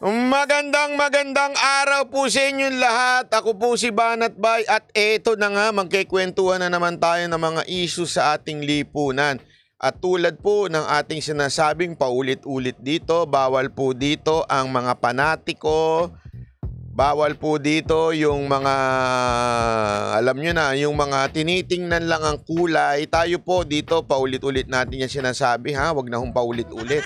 Magandang magandang araw po sa inyong lahat. Ako po si Banat Bay at eto na nga magkikwentuhan na naman tayo ng mga isyu sa ating lipunan. At tulad po ng ating sinasabing paulit-ulit dito, bawal po dito ang mga panatiko, bawal po dito yung mga, alam niyo na, yung mga tinitingnan lang ang kulay. Tayo po dito, paulit-ulit natin yan sinasabi ha, wag na hong paulit-ulit.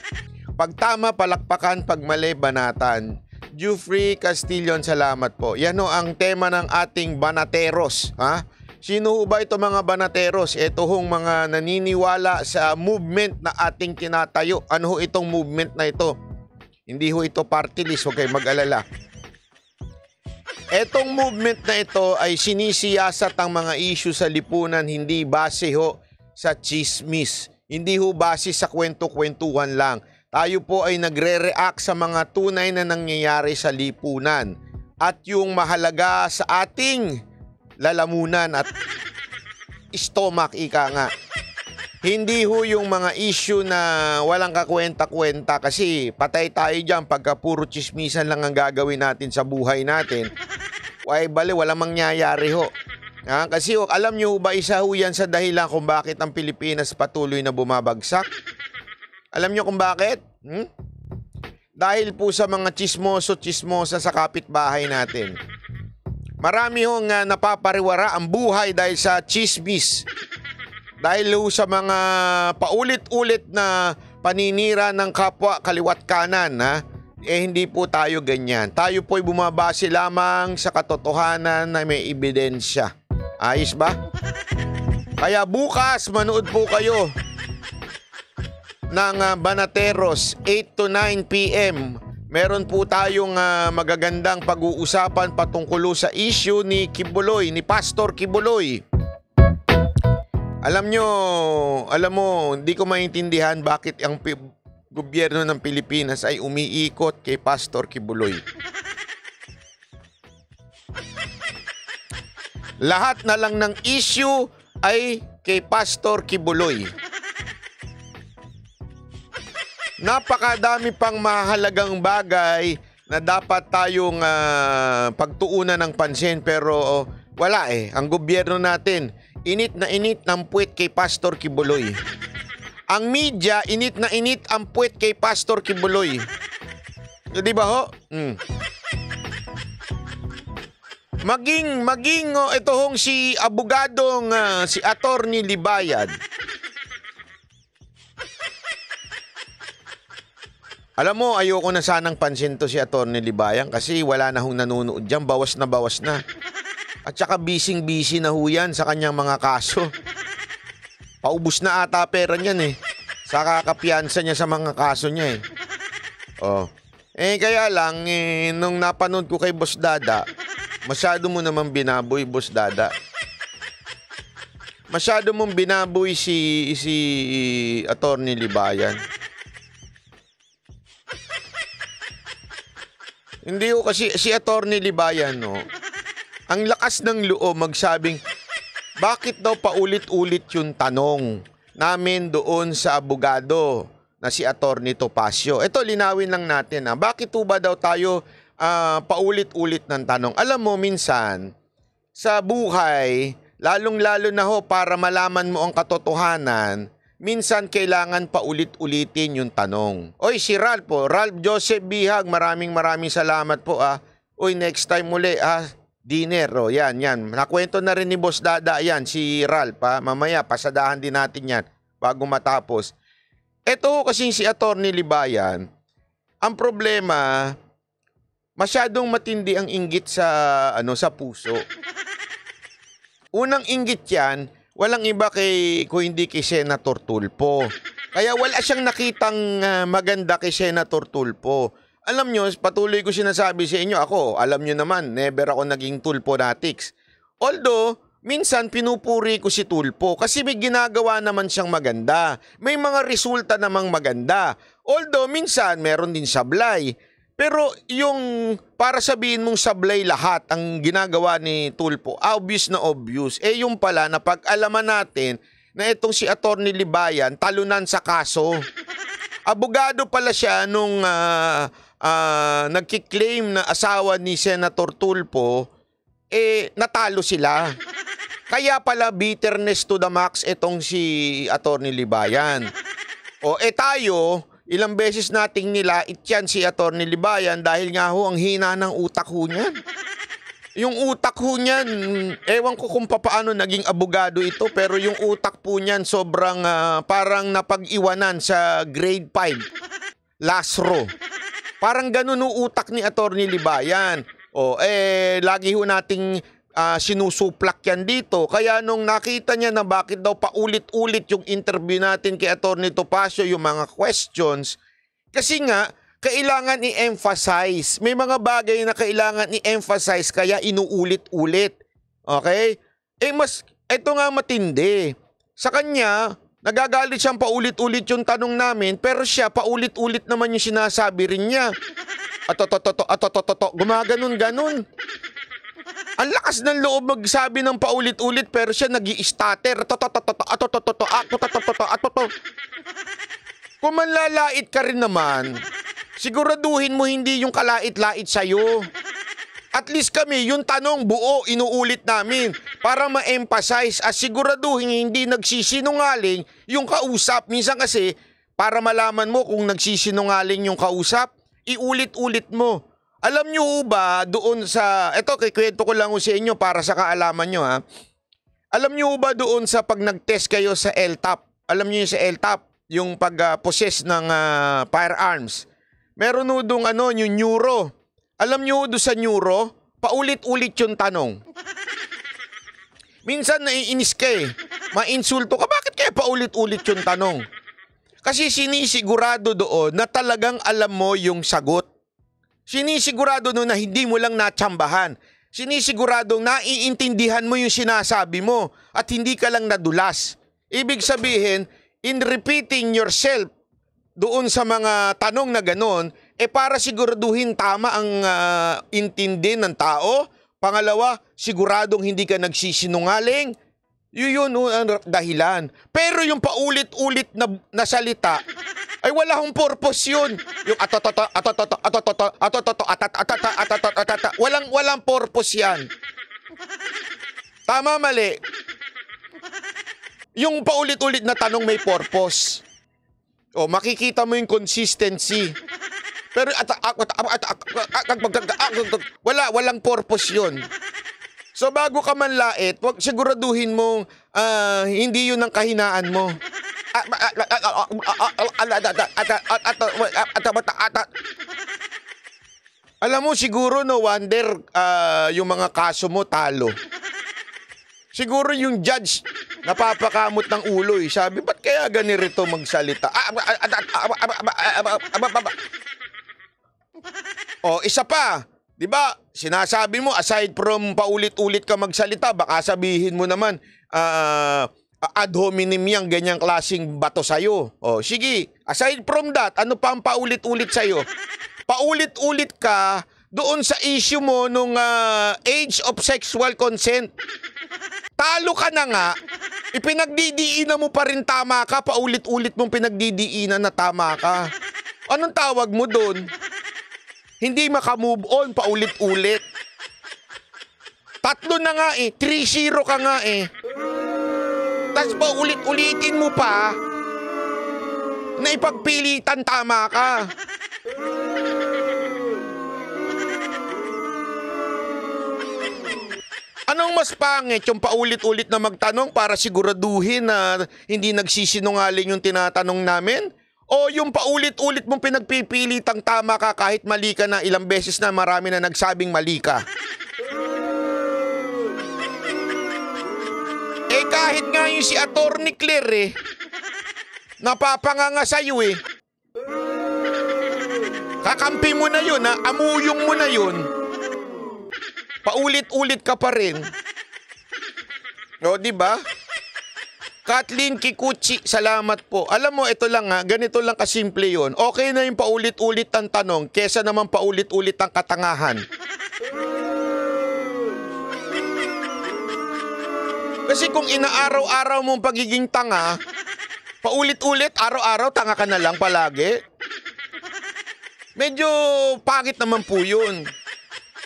Pag tama, palakpakan. Pag mali, banatan. Jufrey Castillon, salamat po. Yan o ang tema ng ating banateros. Ha? Sino ho ba ito mga banateros? Ito hong mga naniniwala sa movement na ating tinatayo. Ano ho itong movement na ito? Hindi ho ito party list, huwag kayong mag-alala. Etong movement na ito ay sinisiyasat ang mga issue sa lipunan, hindi base ho sa chismis. Hindi ho base sa kwento-kwentuhan lang tayo po ay nagre-react sa mga tunay na nangyayari sa lipunan at yung mahalaga sa ating lalamunan at stomach, ika nga. Hindi ho yung mga issue na walang kakwenta-kwenta kasi patay tayo dyan pagka puro chismisan lang ang gagawin natin sa buhay natin. Why bale, walang mangyayari ho. Ha? Kasi alam nyo ba isa ho yan sa dahilan kung bakit ang Pilipinas patuloy na bumabagsak? Alam nyo kung bakit? Hmm? Dahil po sa mga chismoso-chismosa sa kapitbahay natin. Marami hong uh, napapariwara ang buhay dahil sa chismis. Dahil ho sa mga paulit-ulit na paninira ng kapwa kaliwat kanan ha. Eh hindi po tayo ganyan. Tayo po'y bumabase lamang sa katotohanan na may ebidensya. Ayos ba? Kaya bukas manood po kayo ng ah, Banateros 8 to 9 p.m. Meron po tayong uh, magagandang pag-uusapan patungkol sa issue ni Kibuloy, ni Pastor Kibuloy. Alam nyo, alam mo, hindi ko maintindihan bakit ang gobyerno ng Pilipinas ay umiikot kay Pastor Kibuloy. Lahat na lang ng issue ay kay Pastor Kibuloy napakadami pang mahalagang bagay na dapat tayong uh, pagtuunan ng pansin pero uh, wala eh. Ang gobyerno natin, init na init ng puwet kay Pastor Kibuloy. Ang media, init na init ang puwet kay Pastor Kibuloy. Eh, di ba ho? Mm. Maging, maging, oh, ito hong si abogadong uh, si Attorney Libayad Alam mo, ayoko na sanang pansin to si Atty. Libayan kasi wala na hong nanonood dyan. Bawas na bawas na. At saka bising-busy na huyan sa kanyang mga kaso. Paubos na ata pera niyan eh. Sa kakapiansa niya sa mga kaso niya eh. Oh. Eh kaya lang, eh, nung napanood ko kay Boss Dada, masyado mo naman binaboy Boss Dada. Masyado mong binaboy si si Attorney Libayan. Hindi ko kasi si Attorney Libayan no. Ang lakas ng loob magsabing bakit daw paulit-ulit yung tanong namin doon sa abogado na si Attorney Topacio. Ito linawin lang natin ah. Bakit po ba daw tayo uh, paulit-ulit ng tanong? Alam mo minsan sa buhay lalong-lalo na ho para malaman mo ang katotohanan minsan kailangan paulit ulitin yung tanong. Oy, si Ralph po, Ralph Joseph Bihag, maraming maraming salamat po ah. Oy, next time muli ah, dinner. Oh, yan, yan. Nakwento na rin ni Boss Dada yan, si Ralph ah. Mamaya, pasadahan din natin yan bago matapos. Ito kasi si Attorney Libayan, ang problema, masyadong matindi ang inggit sa ano sa puso. Unang inggit 'yan, walang iba kay ko hindi kay Senator Tulpo. Kaya wala siyang nakitang uh, maganda kay Senator Tulpo. Alam nyo, patuloy ko sinasabi sa inyo, ako, alam nyo naman, never ako naging Tulpo Natics. Although, minsan pinupuri ko si Tulpo kasi may ginagawa naman siyang maganda. May mga resulta namang maganda. Although, minsan meron din sablay. Pero yung para sabihin mong sablay lahat ang ginagawa ni Tulpo, obvious na obvious. Eh yung pala na pag-alaman natin na itong si Attorney Libayan talunan sa kaso. Abogado pala siya nung uh, uh, nagkiklaim na asawa ni Senator Tulpo, eh natalo sila. Kaya pala bitterness to the max itong si Attorney Libayan. O eh tayo, Ilang beses nating nila ityan si Atty. Libayan dahil nga ho ang hina ng utak ho niyan. Yung utak ho niyan, ewan ko kung paano naging abogado ito pero yung utak po niyan sobrang uh, parang napag-iwanan sa grade 5. Last row. Parang ganun ang utak ni Atty. Libayan. O, oh, eh, lagi ho nating uh, sinusuplak yan dito. Kaya nung nakita niya na bakit daw paulit-ulit yung interview natin kay Atty. Topacio, yung mga questions, kasi nga, kailangan i-emphasize. May mga bagay na kailangan i-emphasize kaya inuulit-ulit. Okay? Eh mas, ito nga matindi. Sa kanya, nagagalit siyang paulit-ulit yung tanong namin pero siya paulit-ulit naman yung sinasabi rin niya. Ato, to, to, to, to, to, to. Gumaganon-ganon. Ang lakas ng loob magsabi ng paulit-ulit pero siya nag-i-stutter. Kung manlalait ka rin naman, siguraduhin mo hindi yung kalait-lait sa'yo. At least kami, yung tanong buo, inuulit namin para ma-emphasize at siguraduhin hindi nagsisinungaling yung kausap. Minsan kasi, para malaman mo kung nagsisinungaling yung kausap, iulit-ulit mo alam nyo ba doon sa, eto kikwento ko lang ho sa inyo para sa kaalaman nyo ha. Alam nyo ba doon sa pag nag-test kayo sa LTAP, alam nyo yung sa LTAP, yung pag-possess uh, ng uh, firearms. Meron ho doon ano, yung neuro. Alam nyo doon sa neuro, paulit-ulit yung tanong. Minsan naiinis ka eh. Mainsulto ka. Bakit kaya paulit-ulit yung tanong? Kasi sinisigurado doon na talagang alam mo yung sagot. Sinisigurado nun na hindi mo lang natsambahan. Sinisigurado naiintindihan mo yung sinasabi mo at hindi ka lang nadulas. Ibig sabihin, in repeating yourself doon sa mga tanong na ganon, eh para siguraduhin tama ang uh, intindi ng tao. Pangalawa, siguradong hindi ka nagsisinungaling. Yun yun ang dahilan. Pero yung paulit-ulit na, na salita, ay wala akong purpose yun. Yung atatata, atatata, atatata, atatata, atatata, atata, atata, Walang, walang purpose yan. Tama, mali. Yung paulit-ulit na tanong may purpose. O, makikita mo yung consistency. Pero at, at, at, wala, walang purpose yun. So bago ka man lait, wag siguraduhin mong uh, hindi yun ang kahinaan mo. Alam mo siguro no wonder uh, yung mga kaso mo talo. Siguro yung judge napapakamot ng ulo eh. Sabi, ba't kaya ganito magsalita? Oh, isa pa. 'Di ba? Sinasabi mo aside from paulit-ulit ka magsalita, baka sabihin mo naman, ah, uh, ad hominem yang ganyang klasing bato sa iyo. Oh, sige, aside from that, ano pa ang paulit-ulit sa iyo? Paulit-ulit ka doon sa issue mo nung uh, age of sexual consent. Talo ka na nga, ipinagdidiinan mo pa rin tama ka, paulit-ulit mong pinagdidiinan na tama ka. Anong tawag mo doon? Hindi makamove on, paulit-ulit. Tatlo na nga eh, 3-0 ka nga eh. Tapos ulit ulitin mo pa na ipagpilitan tama ka. Anong mas pangit yung paulit-ulit na magtanong para siguraduhin na hindi nagsisinungaling yung tinatanong namin? O yung paulit-ulit mong pinagpipilitang tama ka kahit mali ka na ilang beses na marami na nagsabing mali ka? kahit nga yung si Attorney Claire eh, napapanganga sa'yo eh. Kakampi mo na yun ha, amuyong mo na yun. Paulit-ulit ka pa rin. O, di ba? Kathleen Kikuchi, salamat po. Alam mo, ito lang ha, ganito lang kasimple yon. Okay na yung paulit-ulit ang tanong, kesa naman paulit-ulit ang katangahan. Kasi kung inaaraw-araw mong pagiging tanga, paulit-ulit, araw-araw, tanga ka na lang palagi. Medyo pangit naman po yun.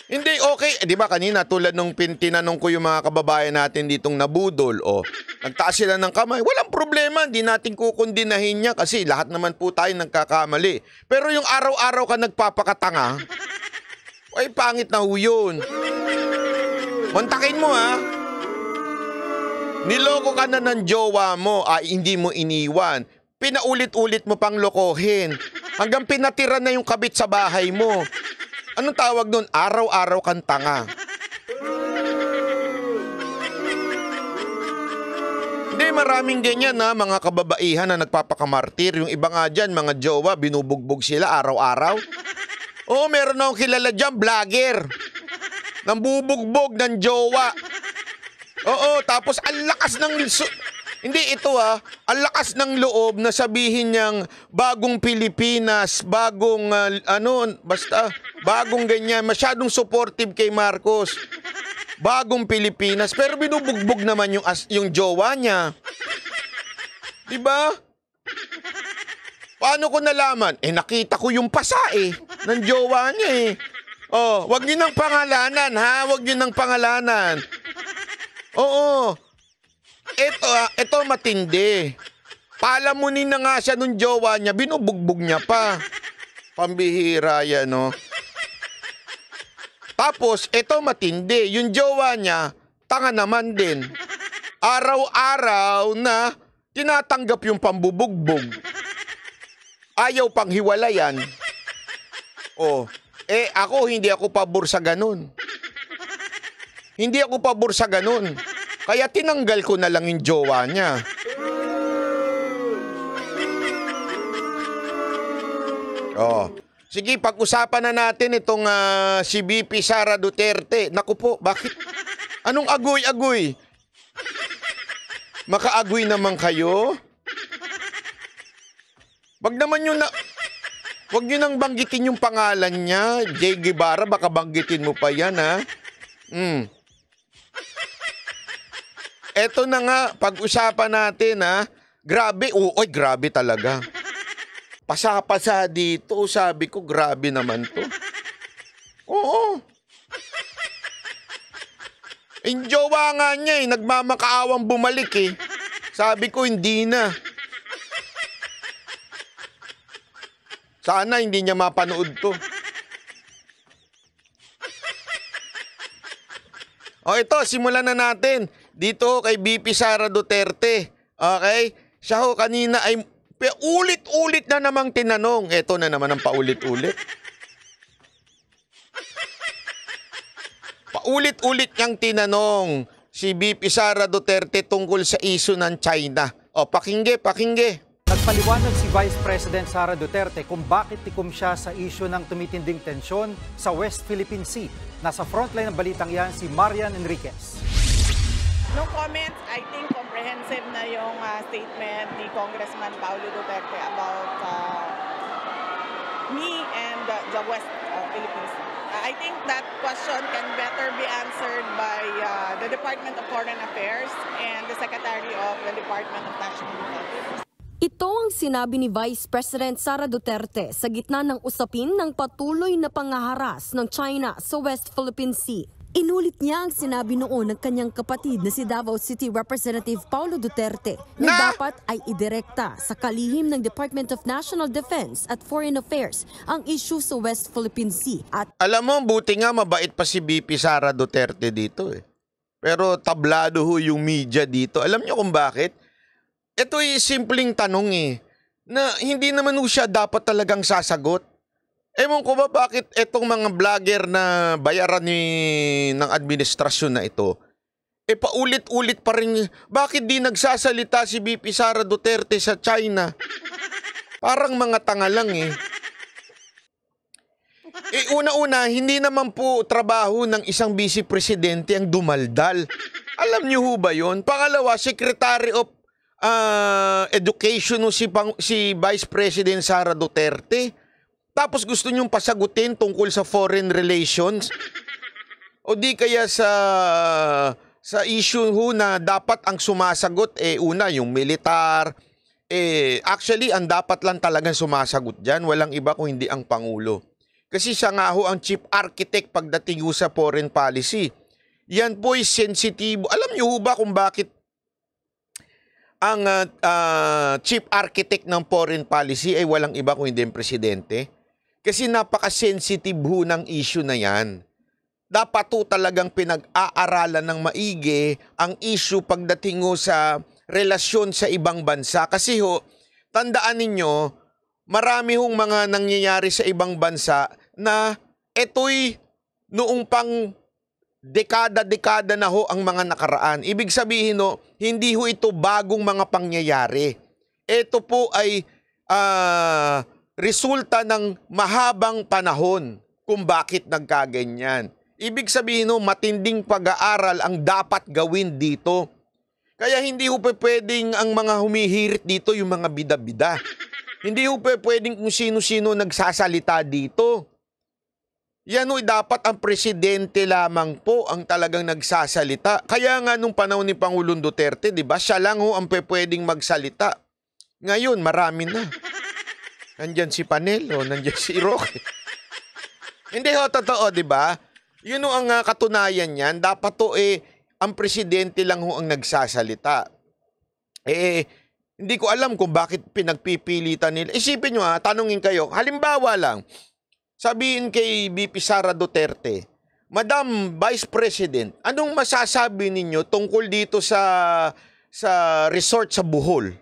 Hindi, okay. Eh, di ba kanina, tulad nung pin, tinanong ko yung mga kababayan natin ditong nabudol, o, oh, nagtaas sila ng kamay. Walang problema, hindi natin kukundinahin niya kasi lahat naman po tayo nagkakamali. Pero yung araw-araw ka nagpapakatanga, ay pangit na ho yun. Kontakin mo ah. Niloko ka na ng jowa mo, ay ah, hindi mo iniwan. Pinaulit-ulit mo pang lokohin. Hanggang pinatira na yung kabit sa bahay mo. Anong tawag nun? Araw-araw kang tanga. Hindi, maraming ganyan na mga kababaihan na nagpapakamartir. Yung iba nga dyan, mga jowa, binubugbog sila araw-araw. Oo, meron akong kilala dyan, vlogger. Nambubugbog ng jowa. Oo, tapos ang lakas ng... Hindi ito ah, ang lakas ng loob na sabihin niyang bagong Pilipinas, bagong uh, ano, basta bagong ganyan, masyadong supportive kay Marcos. Bagong Pilipinas, pero binubugbog naman yung as, yung jowa niya. Diba? Paano ko nalaman? Eh nakita ko yung pasa eh ng jowa niya eh. Oh, wag niyo ng pangalanan ha, wag niyo ng pangalanan. Oo. Ito, ito ah, matindi. Palamunin na nga siya nung jowa niya, binubugbog niya pa. Pambihira yan, no? Tapos, ito matindi. Yung jowa niya, tanga naman din. Araw-araw na tinatanggap yung pambubugbog. Ayaw pang hiwalayan. Oh, eh ako hindi ako pabor sa ganun. Hindi ako pabor sa ganun. Kaya tinanggal ko na lang yung jowa niya. Oh. Sige, pag-usapan na natin itong uh, si BP Sara Duterte. Naku po, bakit? Anong agoy-agoy? Makaagoy naman kayo? Wag naman yung na... Wag nyo nang banggitin yung pangalan niya. Jay Guevara, baka banggitin mo pa yan, ha? Mm. Eto na nga, pag-usapan natin ha. Grabe, uoy, grabe talaga. Pasapasa dito, sabi ko, grabe naman to. Oo. Yung jowa nga niya eh, nagmamakaawang bumalik eh. Sabi ko, hindi na. Sana hindi niya mapanood to. O ito, simulan na natin dito kay BP Sara Duterte. Okay? Siya ho kanina ay ulit-ulit na namang tinanong. Ito na naman ang paulit-ulit. Paulit-ulit niyang tinanong si BP Sara Duterte tungkol sa iso ng China. O, pakingge, pakingge. Nagpaliwanag si Vice President Sara Duterte kung bakit tikom siya sa isyo ng tumitinding tensyon sa West Philippine Sea. Nasa frontline ng balitang yan si Marian Enriquez. No comments. I think comprehensive na yung uh, statement ni Congressman Paulo Duterte about uh, me and uh, the West uh, Philippines. Uh, I think that question can better be answered by uh, the Department of Foreign Affairs and the Secretary of the Department of National Defense. Ito ang sinabi ni Vice President Sara Duterte sa gitna ng usapin ng patuloy na pangaharas ng China sa West Philippine Sea. Inulit niya ang sinabi noon ng kanyang kapatid na si Davao City Representative Paulo Duterte na, na dapat ay idirekta sa kalihim ng Department of National Defense at Foreign Affairs ang issue sa West Philippine Sea. At Alam mo, buti nga mabait pa si BP Sara Duterte dito eh. Pero tablado ho yung media dito. Alam niyo kung bakit? Ito ay simpleng tanong eh na hindi naman siya dapat talagang sasagot. Ewan ko ba bakit itong mga vlogger na bayaran ni ng administrasyon na ito, e paulit-ulit pa rin, bakit di nagsasalita si BP Sara Duterte sa China? Parang mga tanga lang eh. E una-una, hindi naman po trabaho ng isang vice presidente ang dumaldal. Alam niyo ho ba yun? Pangalawa, Secretary of uh, Education no, si, pang, si Vice President Sara Duterte tapos gusto nyong pasagutin tungkol sa foreign relations? O di kaya sa sa issue ho na dapat ang sumasagot eh una yung militar eh actually ang dapat lang talaga sumasagot diyan walang iba kung hindi ang pangulo. Kasi siya nga ho ang chief architect pagdating ho sa foreign policy. Yan po ay sensitibo. Alam niyo ho ba kung bakit ang uh, uh, chief architect ng foreign policy ay walang iba kung hindi ang presidente? Kasi napaka-sensitive ho ng issue na yan. Dapat to talagang pinag-aaralan ng maigi ang issue pagdating ho sa relasyon sa ibang bansa. Kasi ho, tandaan ninyo, marami hong mga nangyayari sa ibang bansa na eto'y noong pang dekada-dekada na ho ang mga nakaraan. Ibig sabihin no, hindi ho ito bagong mga pangyayari. Ito po ay uh, resulta ng mahabang panahon kung bakit nagkaganyan. Ibig sabihin no, matinding pag-aaral ang dapat gawin dito. Kaya hindi ho pwedeng ang mga humihirit dito yung mga bida-bida. hindi ho pwedeng kung sino-sino nagsasalita dito. Yan ho, dapat ang presidente lamang po ang talagang nagsasalita. Kaya nga nung panahon ni Pangulong Duterte, di ba, siya lang ho ang pwedeng magsalita. Ngayon, marami na. Nandyan si Panelo, nandiyan si Roque. Hindi ho, totoo, di ba? Yun ho ang uh, katunayan niyan. Dapat to eh, ang presidente lang ho ang nagsasalita. Eh, eh, hindi ko alam kung bakit pinagpipilitan nila. Isipin nyo ha, ah, tanungin kayo. Halimbawa lang, sabihin kay BP Sara Duterte, Madam Vice President, anong masasabi ninyo tungkol dito sa sa resort sa Bohol?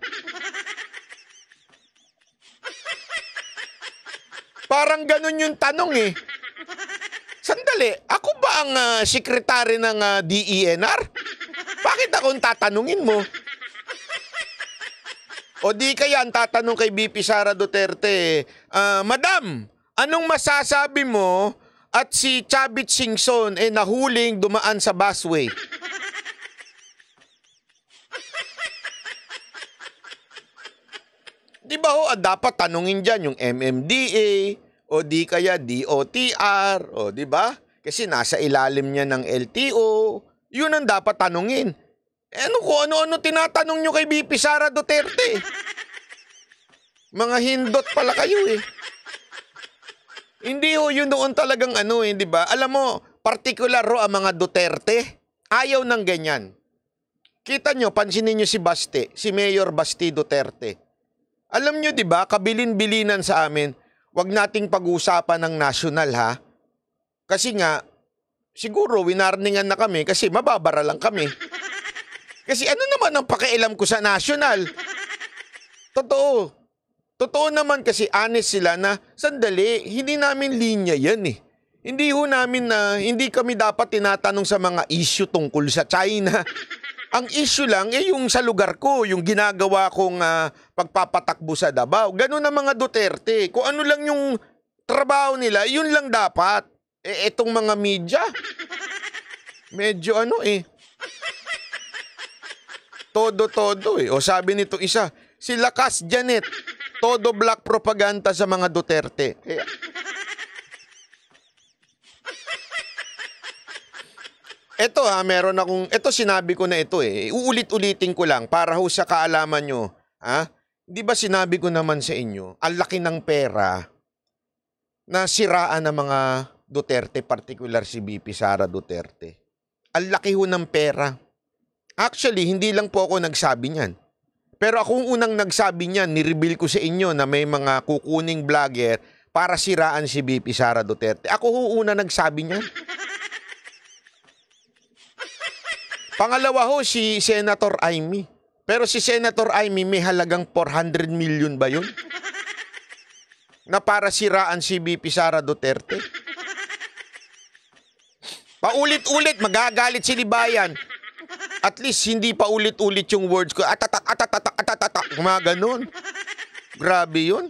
Parang ganun yung tanong eh. Sandali, ako ba ang uh, sekretary ng uh, ah, DENR? Bakit akong tatanungin mo? O di kaya ang tatanong kay BP Sara Duterte, uh, Madam, anong masasabi mo at si Chabit Singson ay eh, nahuling dumaan sa busway? di ba ho, dapat tanungin dyan yung MMDA, o di kaya DOTR, o di ba? Kasi nasa ilalim niya ng LTO. Yun ang dapat tanungin. Eh, ano ko ano-ano tinatanong niyo kay BP Sara Duterte? Mga hindot pala kayo eh. Hindi ho, yun doon talagang ano eh, di ba? Alam mo, particular ro ang mga Duterte. Ayaw ng ganyan. Kita nyo, pansinin nyo si Basti, si Mayor Basti Duterte. Alam nyo, di ba, kabilin-bilinan sa amin, wag nating pag-usapan ng national ha. Kasi nga, siguro winarningan na kami kasi mababara lang kami. Kasi ano naman ang pakialam ko sa national? Totoo. Totoo naman kasi honest sila na sandali, hindi namin linya yan eh. Hindi ho namin na, hindi kami dapat tinatanong sa mga issue tungkol sa China. Ang issue lang, eh yung sa lugar ko, yung ginagawa kong uh, pagpapatakbo sa Dabao. Ganun ang mga Duterte. Kung ano lang yung trabaho nila, yun lang dapat. Eh, etong mga media, medyo ano eh. Todo-todo eh. O sabi nito isa, si Lakas Janet, todo black propaganda sa mga Duterte. Eh, Ito ha, meron akong, ito sinabi ko na ito eh. Uulit-ulitin ko lang para ho sa kaalaman nyo. Ha? Di ba sinabi ko naman sa inyo, ang laki ng pera na siraan ng mga Duterte, particular si BP Sara Duterte. Ang laki ho ng pera. Actually, hindi lang po ako nagsabi niyan. Pero akong unang nagsabi niyan, nireveal ko sa inyo na may mga kukuning vlogger para siraan si BP Sara Duterte. Ako ho una nagsabi niyan. Pangalawa ho, si Senator Aimee. Pero si Senator Aimee, may halagang 400 million ba yun? Na para siraan si BP Sara Duterte? Paulit-ulit, magagalit si Libayan. At least hindi paulit ulit yung words ko. Atata, atata, atata, mga ganun. Grabe yun.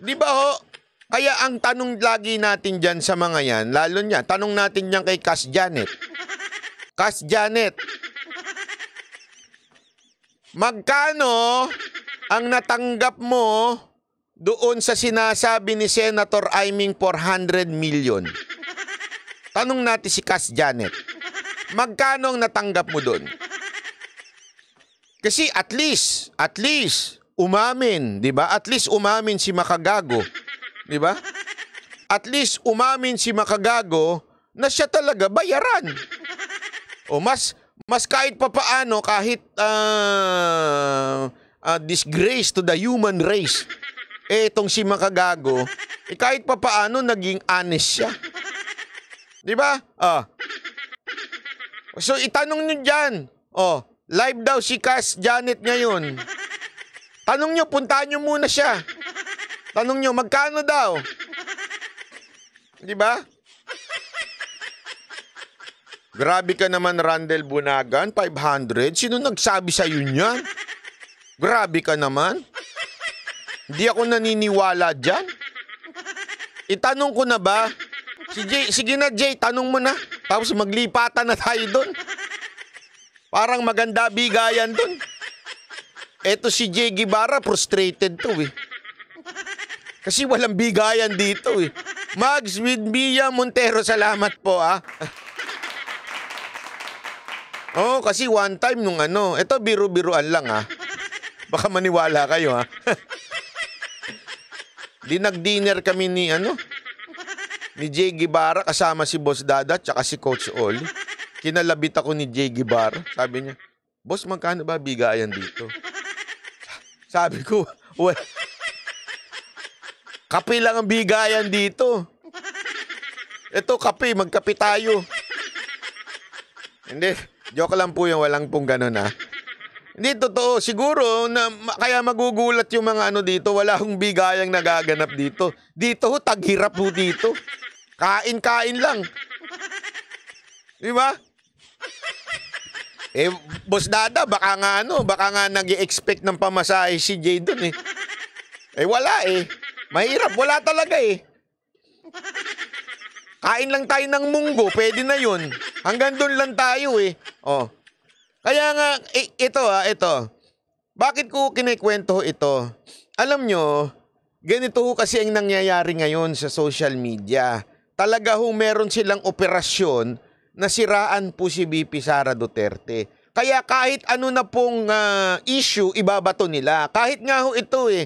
Di ba ho, kaya ang tanong lagi natin dyan sa mga yan, lalo niya, tanong natin yan kay Cass Janet. Cass Janet, magkano ang natanggap mo doon sa sinasabi ni Senator Iming 400 million? Tanong natin si Cass Janet, magkano ang natanggap mo doon? Kasi at least, at least, umamin, di ba? At least umamin si Makagago Di ba? At least umamin si Makagago na siya talaga bayaran. O mas mas kahit papaano kahit uh, uh, disgrace to the human race. Eh itong si Makagago, eh, kahit papaano naging honest siya. Di ba? Ah. So itanong niyo diyan. Oh, live daw si Cass Janet ngayon. Tanong niyo, puntahan niyo muna siya. Tanong nyo, magkano daw? Di ba? Grabe ka naman, Randel Bunagan. 500? Sino nagsabi sa'yo niyan? Grabe ka naman. Hindi ako naniniwala dyan. Itanong ko na ba? Si Jay, sige na Jay, tanong mo na. Tapos maglipatan na tayo doon. Parang maganda bigayan doon. Eto si Jay Guevara, frustrated to eh. Kasi walang bigayan dito eh. Mags with Mia Montero, salamat po ah. oh, kasi one time nung ano, ito biro-biroan lang ah. Baka maniwala kayo ha. Ah. Di nag-dinner kami ni ano, ni Jay Guevara kasama si Boss Dada tsaka si Coach Ol. Kinalabit ako ni Jay Guevara. Sabi niya, Boss, magkano ba bigayan dito? Sabi ko, wala, Kape lang ang bigayan dito. Ito, kape. Magkape tayo. Hindi. Joke lang po yung walang pong ganun ha. Ah. Hindi totoo. Siguro na kaya magugulat yung mga ano dito. Wala hong bigayang nagaganap dito. Dito ho, taghirap ho dito. Kain-kain lang. Di ba? Eh, boss dada, baka nga ano, baka nga nag expect ng pamasahe si Jay dun eh. Eh, wala eh. Mahirap, wala talaga eh. Kain lang tayo ng munggo, pwede na yun. Hanggang doon lang tayo eh. Oh. Kaya nga, ito ah, ito. Bakit ko kinikwento ito? Alam nyo, ganito kasi ang nangyayari ngayon sa social media. Talaga ho meron silang operasyon na siraan po si BP Sara Duterte. Kaya kahit ano na pong uh, issue, ibabato nila. Kahit nga ho ito eh,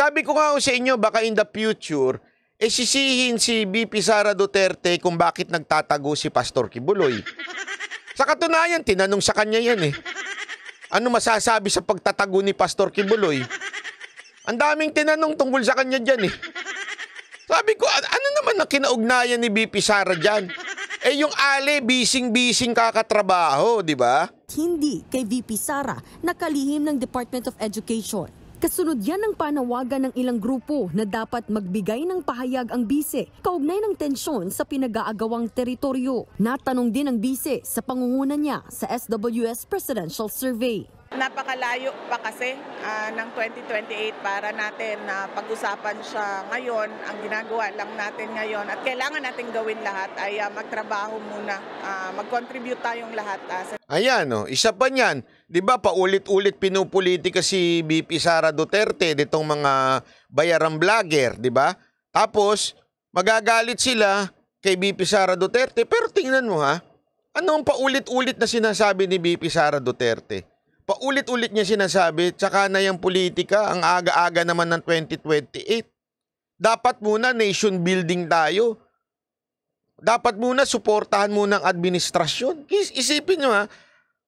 sabi ko nga sa inyo, baka in the future, eh sisihin si BP Sara Duterte kung bakit nagtatago si Pastor Kibuloy. Sa katunayan, tinanong sa kanya yan eh. Ano masasabi sa pagtatago ni Pastor Kibuloy? Ang daming tinanong tungkol sa kanya dyan eh. Sabi ko, ano naman na kinaugnayan ni BP Sara dyan? Eh yung Ale, bising-bising kakatrabaho, di ba? Hindi kay VP Sara, nakalihim ng Department of Education Kasunod yan ng panawagan ng ilang grupo na dapat magbigay ng pahayag ang bise kaugnay ng tensyon sa pinag-aagawang teritoryo. Natanong din ang bise sa pangunguna niya sa SWS Presidential Survey. Napakalayo pa kasi uh, ng 2028 para natin na uh, pag-usapan siya ngayon. Ang ginagawa lang natin ngayon at kailangan natin gawin lahat ay uh, magtrabaho muna. Uh, mag-contribute tayong lahat. Uh, sa... Ayan, oh, isa pa niyan 'di ba paulit-ulit pinupolitika si BP Sara Duterte nitong mga bayarang vlogger, 'di ba? Tapos magagalit sila kay BP Sara Duterte pero tingnan mo ha, Ano ang paulit-ulit na sinasabi ni BP Sara Duterte? Paulit-ulit niya sinasabi, tsaka na yung politika, ang aga-aga naman ng 2028. Dapat muna nation building tayo dapat muna suportahan muna ang administrasyon. isipin nyo ha,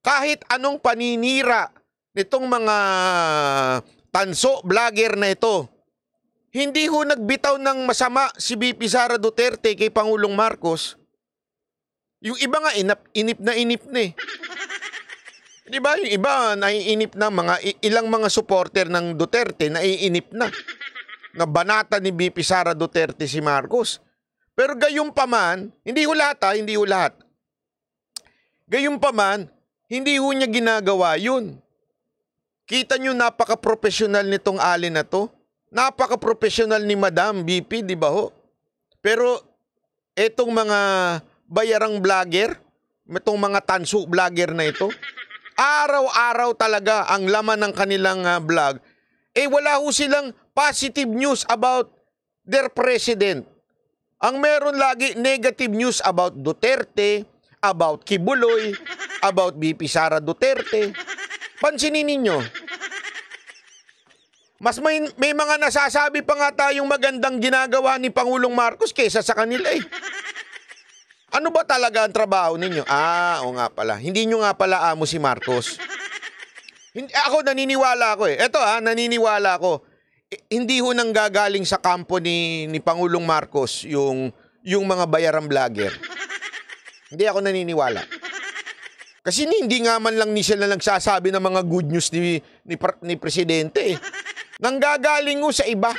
kahit anong paninira nitong mga tanso vlogger na ito. Hindi ho nagbitaw ng masama si BP Sara Duterte kay Pangulong Marcos. Yung iba nga inap, inip na inip na eh. Di ba? Yung iba naiinip na mga ilang mga supporter ng Duterte naiinip na. Na banata ni BP Sara Duterte si Marcos. Pero gayon pa man, hindi ho lahat ha, ah, hindi ho lahat. Gayon pa man, hindi ho niya ginagawa yun. Kita niyo napaka-professional nitong ali na to. Napaka-professional ni Madam BP, di ba ho? Pero etong mga bayarang vlogger, itong mga tanso vlogger na ito, araw-araw talaga ang laman ng kanilang uh, vlog, eh wala ho silang positive news about their president. Ang meron lagi negative news about Duterte, about Kibuloy, about BP Sara Duterte. Pansinin ninyo. Mas may, may mga nasasabi pa nga tayong magandang ginagawa ni Pangulong Marcos kaysa sa kanila eh. Ano ba talaga ang trabaho ninyo? Ah, o nga pala. Hindi nyo nga pala amo si Marcos. Hindi, ako naniniwala ako eh. Ito ah, naniniwala ako. Eh, hindi ho nang gagaling sa kampo ni, ni Pangulong Marcos yung, yung mga bayaran vlogger. Hindi ako naniniwala. Kasi hindi nga man lang ni siya na nagsasabi ng mga good news ni, ni, ni Presidente Nanggagaling ko sa iba.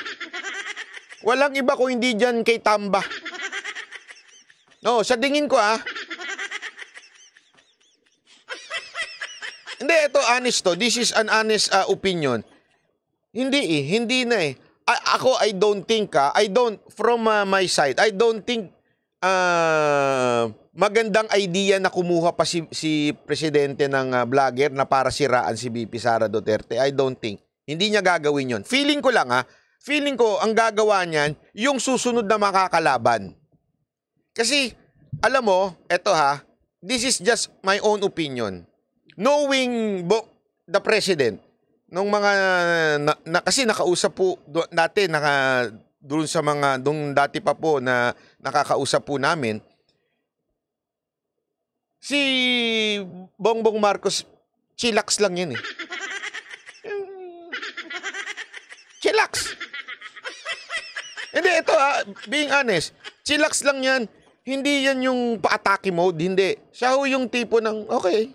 Walang iba ko hindi dyan kay Tamba. No, sa dingin ko ah. Hindi, ito honest to. This is an honest uh, opinion. Hindi eh, hindi na eh. I, ako, I don't think ah, I don't, from uh, my side, I don't think uh, magandang idea na kumuha pa si, si presidente ng uh, vlogger na para siraan si BP Sara Duterte. I don't think. Hindi niya gagawin yon. Feeling ko lang ha, feeling ko ang gagawa niyan yung susunod na makakalaban. Kasi, alam mo, eto ha, this is just my own opinion. Knowing bo the president, nung mga, na, na, kasi nakausap po natin, dati, naka, doon sa mga, doon dati pa po na nakakausap po namin, si Bongbong Marcos, chillax lang yan eh. Chillax! Hindi, ito ah, being honest, chillax lang yan. Hindi yan yung paatake mode, hindi. Siya ho yung tipo ng, okay.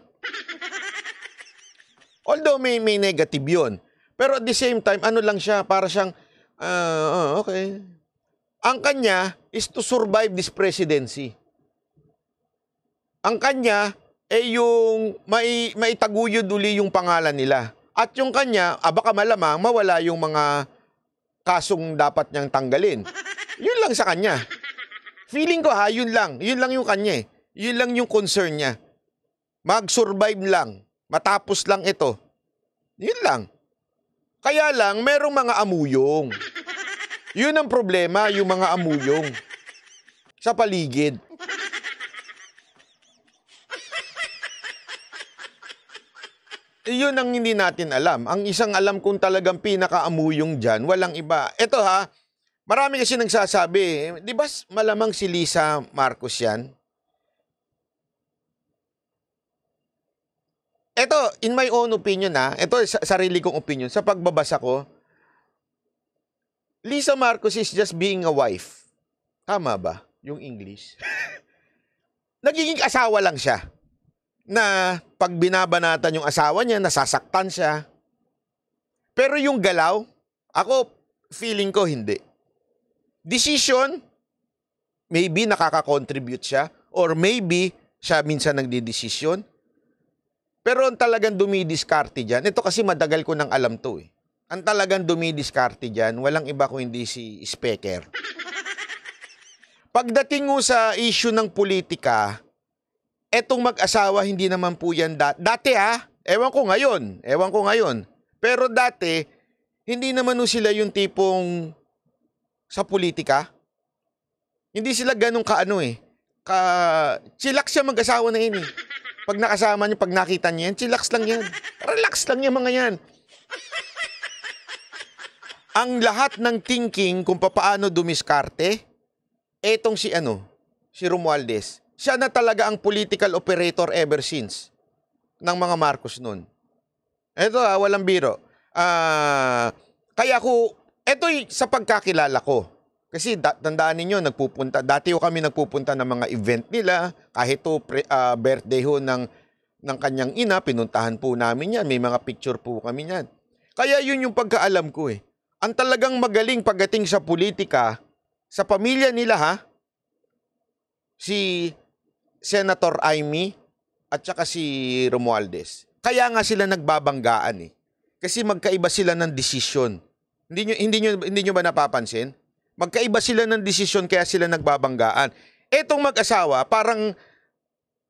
Although may, may negative yon Pero at the same time, ano lang siya, para siyang, uh, okay, ang kanya is to survive this presidency. Ang kanya ay eh yung may, maitaguyod uli yung pangalan nila. At yung kanya, ah, baka malamang mawala yung mga kasong dapat niyang tanggalin. Yun lang sa kanya. Feeling ko ha, yun lang. Yun lang yung kanya eh. Yun lang yung concern niya. Mag-survive lang. Matapos lang ito. Yun lang. Kaya lang, merong mga amuyong. Yun ang problema, yung mga amuyong sa paligid. Yun ang hindi natin alam. Ang isang alam kung talagang pinakaamuyong dyan, walang iba. Ito ha, marami kasi nagsasabi, di ba malamang si Lisa Marcos yan? Ito, in my own opinion ha, ito sarili kong opinion, sa pagbabasa ko, Lisa Marcos is just being a wife. Tama ba yung English? Nagiging asawa lang siya. Na pag binabanatan yung asawa niya, nasasaktan siya. Pero yung galaw, ako feeling ko hindi. Decision, maybe nakaka-contribute siya or maybe siya minsan nagdidesisyon. Pero ang talagang dumidiskarte dyan, ito kasi madagal ko nang alam to eh ang talagang dumidiskarte dyan, walang iba kundi si Speaker. Pagdating mo sa issue ng politika, etong mag-asawa hindi naman po yan da- dati ha. Ah. Ewan ko ngayon, ewan ko ngayon. Pero dati, hindi naman sila yung tipong sa politika. Hindi sila ganun kaano eh. Ka, chillax siya mag-asawa na yun eh. Pag nakasama niya, pag nakita niya yan, chillax lang yan. Relax lang yung mga yan ang lahat ng thinking kung paano dumiskarte, etong si ano, si Romualdez, siya na talaga ang political operator ever since ng mga Marcos noon. Ito ah, walang biro. Ah, kaya ko, ito sa pagkakilala ko. Kasi da, tandaan ninyo, nagpupunta, dati ho kami nagpupunta ng mga event nila, kahit to pre, uh, birthday ho ng, ng kanyang ina, pinuntahan po namin yan, may mga picture po kami yan. Kaya yun yung pagkaalam ko eh ang talagang magaling pagdating sa politika, sa pamilya nila ha, si Senator Aimee at saka si Romualdez. Kaya nga sila nagbabanggaan eh. Kasi magkaiba sila ng desisyon. Hindi nyo, hindi nyo, hindi nyo ba napapansin? Magkaiba sila ng desisyon kaya sila nagbabanggaan. Etong mag-asawa parang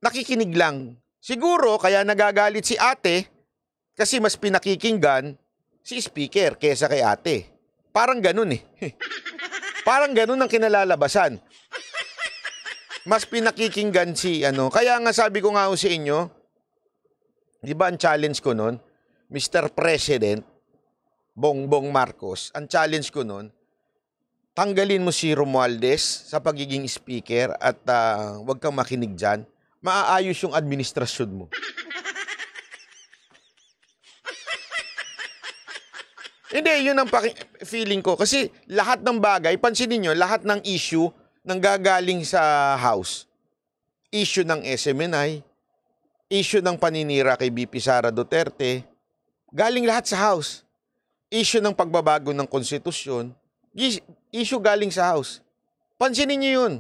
nakikinig lang. Siguro kaya nagagalit si ate kasi mas pinakikinggan si speaker kesa kay ate. Parang ganun eh. Parang ganun ang kinalalabasan. Mas pinakikinggan si ano. Kaya nga sabi ko nga ho sa si inyo, di ba ang challenge ko noon, Mr. President, Bongbong Marcos, ang challenge ko noon, tanggalin mo si Romualdez sa pagiging speaker at uh, ah, wag kang makinig dyan, maaayos yung administrasyon mo. Hindi, yun ang feeling ko. Kasi lahat ng bagay, pansinin nyo, lahat ng issue nang gagaling sa house. Issue ng SMNI, issue ng paninira kay BP Sara Duterte, galing lahat sa house. Issue ng pagbabago ng konstitusyon, issue galing sa house. Pansinin nyo yun.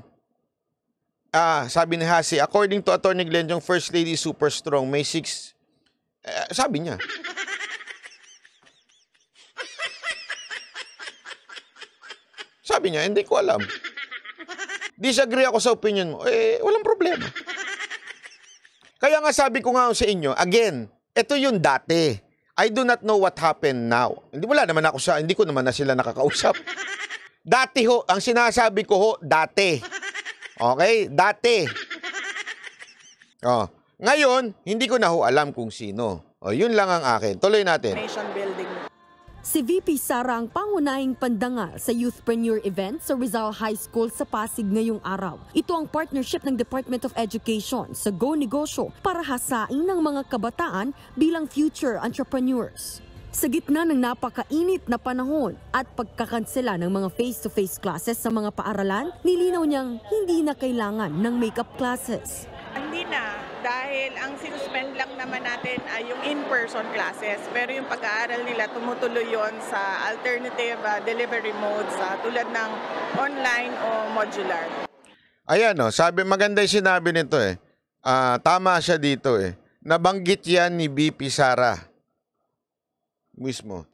Ah, sabi ni Hasi, according to Attorney Glenn, yung First Lady super strong, may six... Eh, sabi niya. Sabi niya, hindi ko alam. Disagree ako sa opinion mo. Eh, walang problema. Kaya nga sabi ko nga sa inyo, again, ito yung dati. I do not know what happened now. Hindi wala naman ako sa, hindi ko naman na sila nakakausap. Dati ho, ang sinasabi ko ho, dati. Okay? Dati. Oh. Ngayon, hindi ko na ho alam kung sino. O, oh, yun lang ang akin. Tuloy natin. Nation building. Si VP Sara ang pangunahing pandangal sa Youthpreneur event sa Rizal High School sa Pasig ngayong araw. Ito ang partnership ng Department of Education sa Go Negosyo para hasain ng mga kabataan bilang future entrepreneurs. Sa gitna ng napakainit na panahon at pagkakansela ng mga face-to-face -face classes sa mga paaralan, nilinaw niyang hindi na kailangan ng makeup classes. Hindi na, dahil ang sinuspend lang naman natin ay yung in-person classes. Pero yung pag-aaral nila, tumutuloy yon sa alternative uh, delivery modes uh, tulad ng online o modular. Ayan, no, oh, sabi, maganda yung sinabi nito eh. Uh, tama siya dito eh. Nabanggit yan ni BP Sara mismo.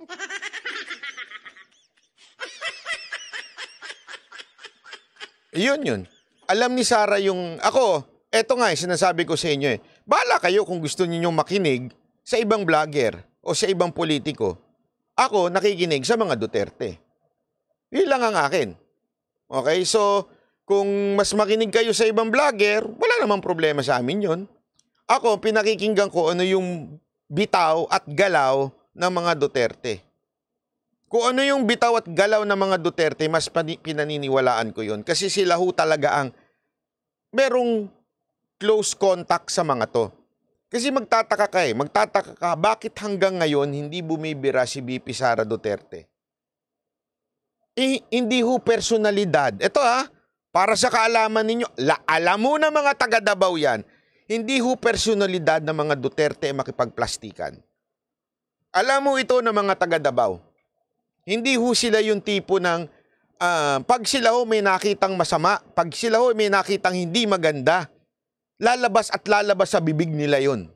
Iyon yun. Alam ni Sara yung... Ako, ito nga, eh, sinasabi ko sa inyo eh. Bala kayo kung gusto ninyong makinig sa ibang vlogger o sa ibang politiko. Ako, nakikinig sa mga Duterte. Yun lang ang akin. Okay, so kung mas makinig kayo sa ibang vlogger, wala namang problema sa amin yon. Ako, pinakikinggan ko ano yung bitaw at galaw ng mga Duterte. Kung ano yung bitaw at galaw ng mga Duterte, mas pinaniniwalaan ko yon. Kasi sila ho talaga ang merong close contact sa mga to. Kasi magtataka ka eh, magtataka ka bakit hanggang ngayon hindi bumibira si BP Sara Duterte. Eh, hindi ho personalidad. Ito ha, para sa kaalaman ninyo, la, alam mo na mga taga-dabaw yan, hindi ho personalidad ng mga Duterte makipagplastikan. Alam mo ito ng mga taga-dabaw. Hindi ho sila yung tipo ng uh, pag sila ho may nakitang masama, pag sila ho may nakitang hindi maganda, lalabas at lalabas sa bibig nila yon.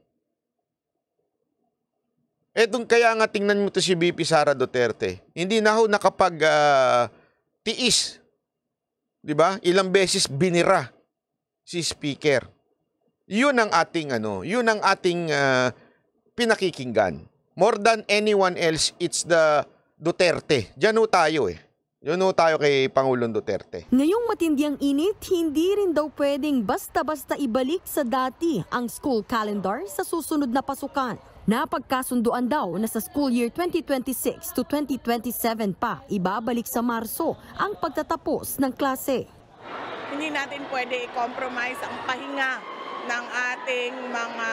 Etong kaya nga tingnan mo to si BP Sara Duterte. Hindi na ho nakapag uh, tiis. 'Di ba? Ilang beses binira si speaker. 'Yun ang ating ano, 'yun ang ating uh, pinakikinggan. More than anyone else, it's the Duterte. Diyan ho tayo eh. Yun tayo kay Pangulong Duterte. Ngayong matindi ang init, hindi rin daw pwedeng basta-basta ibalik sa dati ang school calendar sa susunod na pasukan. Napagkasunduan daw na sa school year 2026 to 2027 pa ibabalik sa Marso ang pagtatapos ng klase. Hindi natin pwede i-compromise ang pahinga ng ating mga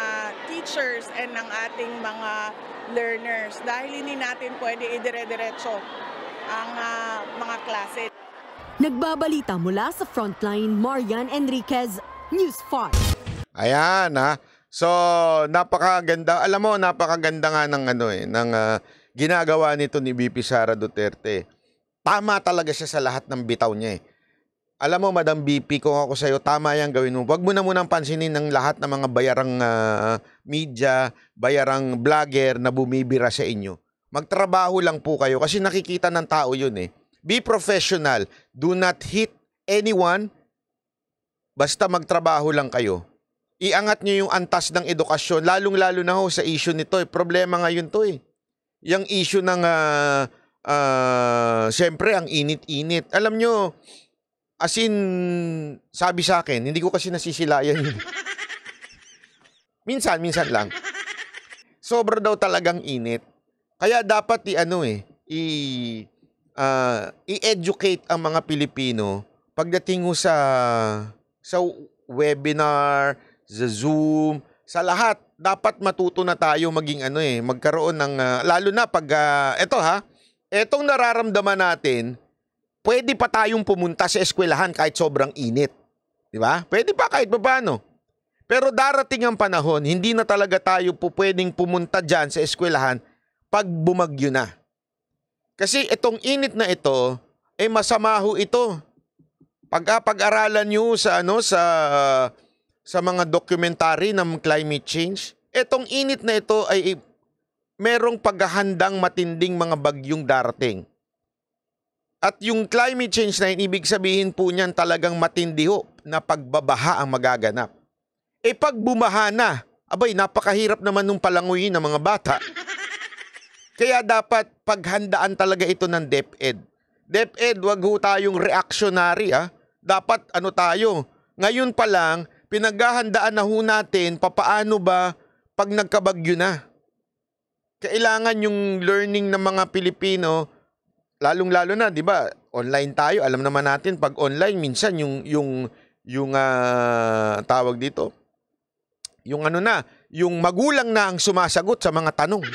teachers and ng ating mga learners dahil hindi natin pwede idire-diretso ang uh, mga klase. Nagbabalita mula sa frontline, Marian Enriquez, News 5. Ayan ha. So, napakaganda. Alam mo, napakaganda nga ng ano eh, ng uh, ginagawa nito ni VP Sara Duterte. Tama talaga siya sa lahat ng bitaw niya eh. Alam mo, Madam VP, kung ako sa'yo, tama yan gawin mo. Huwag mo na munang pansinin ng lahat ng mga bayarang uh, media, bayarang vlogger na bumibira sa inyo. Magtrabaho lang po kayo kasi nakikita ng tao yun eh. Be professional. Do not hit anyone. Basta magtrabaho lang kayo. Iangat nyo yung antas ng edukasyon, lalong-lalo na ho sa issue nito. Eh. Problema ngayon to eh. Yung issue ng, uh, uh, siyempre, ang init-init. Alam nyo, as in, sabi sa akin, hindi ko kasi nasisilayan yun. Eh. minsan, minsan lang. Sobra daw talagang init. Kaya dapat i ano eh, i uh, i-educate ang mga Pilipino pagdating sa sa webinar, sa Zoom, sa lahat dapat matuto na tayo maging ano eh, magkaroon ng uh, lalo na pag uh, ha, etong nararamdaman natin, pwede pa tayong pumunta sa eskwelahan kahit sobrang init. 'Di ba? Pwede pa kahit paano. Pero darating ang panahon, hindi na talaga tayo po pwedeng pumunta diyan sa eskwelahan pag bumagyo na. Kasi itong init na ito, eh masama ho ito. Pag-pag-aralan ah, niyo sa ano sa sa mga documentary ng climate change, itong init na ito ay merong paghahandang matinding mga bagyong darating. At yung climate change na yun, ibig sabihin po niyan talagang matindi ho na pagbabaha ang magaganap. E pag bumaha na, abay napakahirap naman nung palanguyin ng mga bata. Kaya dapat paghandaan talaga ito ng DepEd. DepEd, wag ho tayong reactionary ah. Dapat ano tayo, ngayon pa lang, pinaghahandaan na ho natin papaano ba pag nagkabagyo na. Kailangan yung learning ng mga Pilipino, lalong-lalo na, 'di ba? Online tayo. Alam naman natin pag online minsan yung yung yung uh, tawag dito. Yung ano na, yung magulang na ang sumasagot sa mga tanong.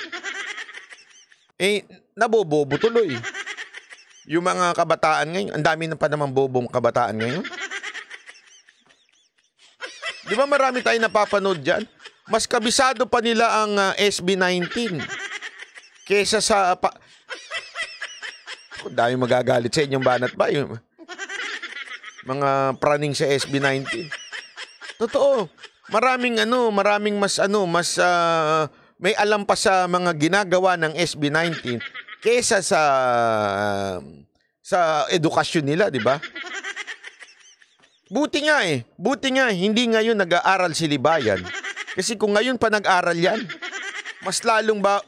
Eh, nabobobo tuloy. Yung mga kabataan ngayon, ang dami na pa naman bobong kabataan ngayon. Di ba marami tayong napapanood dyan? Mas kabisado pa nila ang uh, ah, SB19 kesa sa... Ah, pa- oh, dami magagalit sa inyong banat ba? Yung mga praning sa SB19. Totoo. Maraming ano, maraming mas ano, mas uh, may alam pa sa mga ginagawa ng SB19 kesa sa sa edukasyon nila, di ba? Buti nga eh. Buti nga hindi ngayon nag-aaral si Libayan. Kasi kung ngayon pa nag aaral yan, mas lalong ba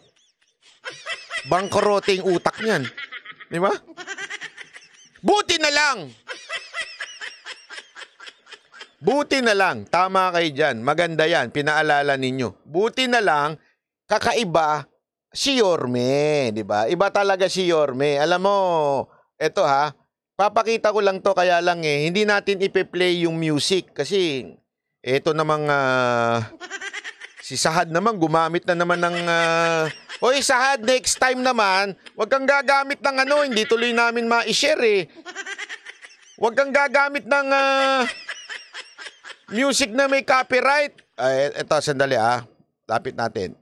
bangkorote yung utak niyan. Di ba? Buti na lang. Buti na lang. Tama kayo dyan. Maganda yan. Pinaalala ninyo. Buti na lang kakaiba si Yorme, di ba? Iba talaga si Yorme. Alam mo, eto ha, papakita ko lang to kaya lang eh, hindi natin ipe-play yung music kasi eto namang uh, si Sahad naman gumamit na naman ng uh, Oy, Sahad, next time naman, wag kang gagamit ng ano, hindi tuloy namin ma-share eh. Wag kang gagamit ng uh, music na may copyright. Eh, eto, sandali ah. Lapit natin.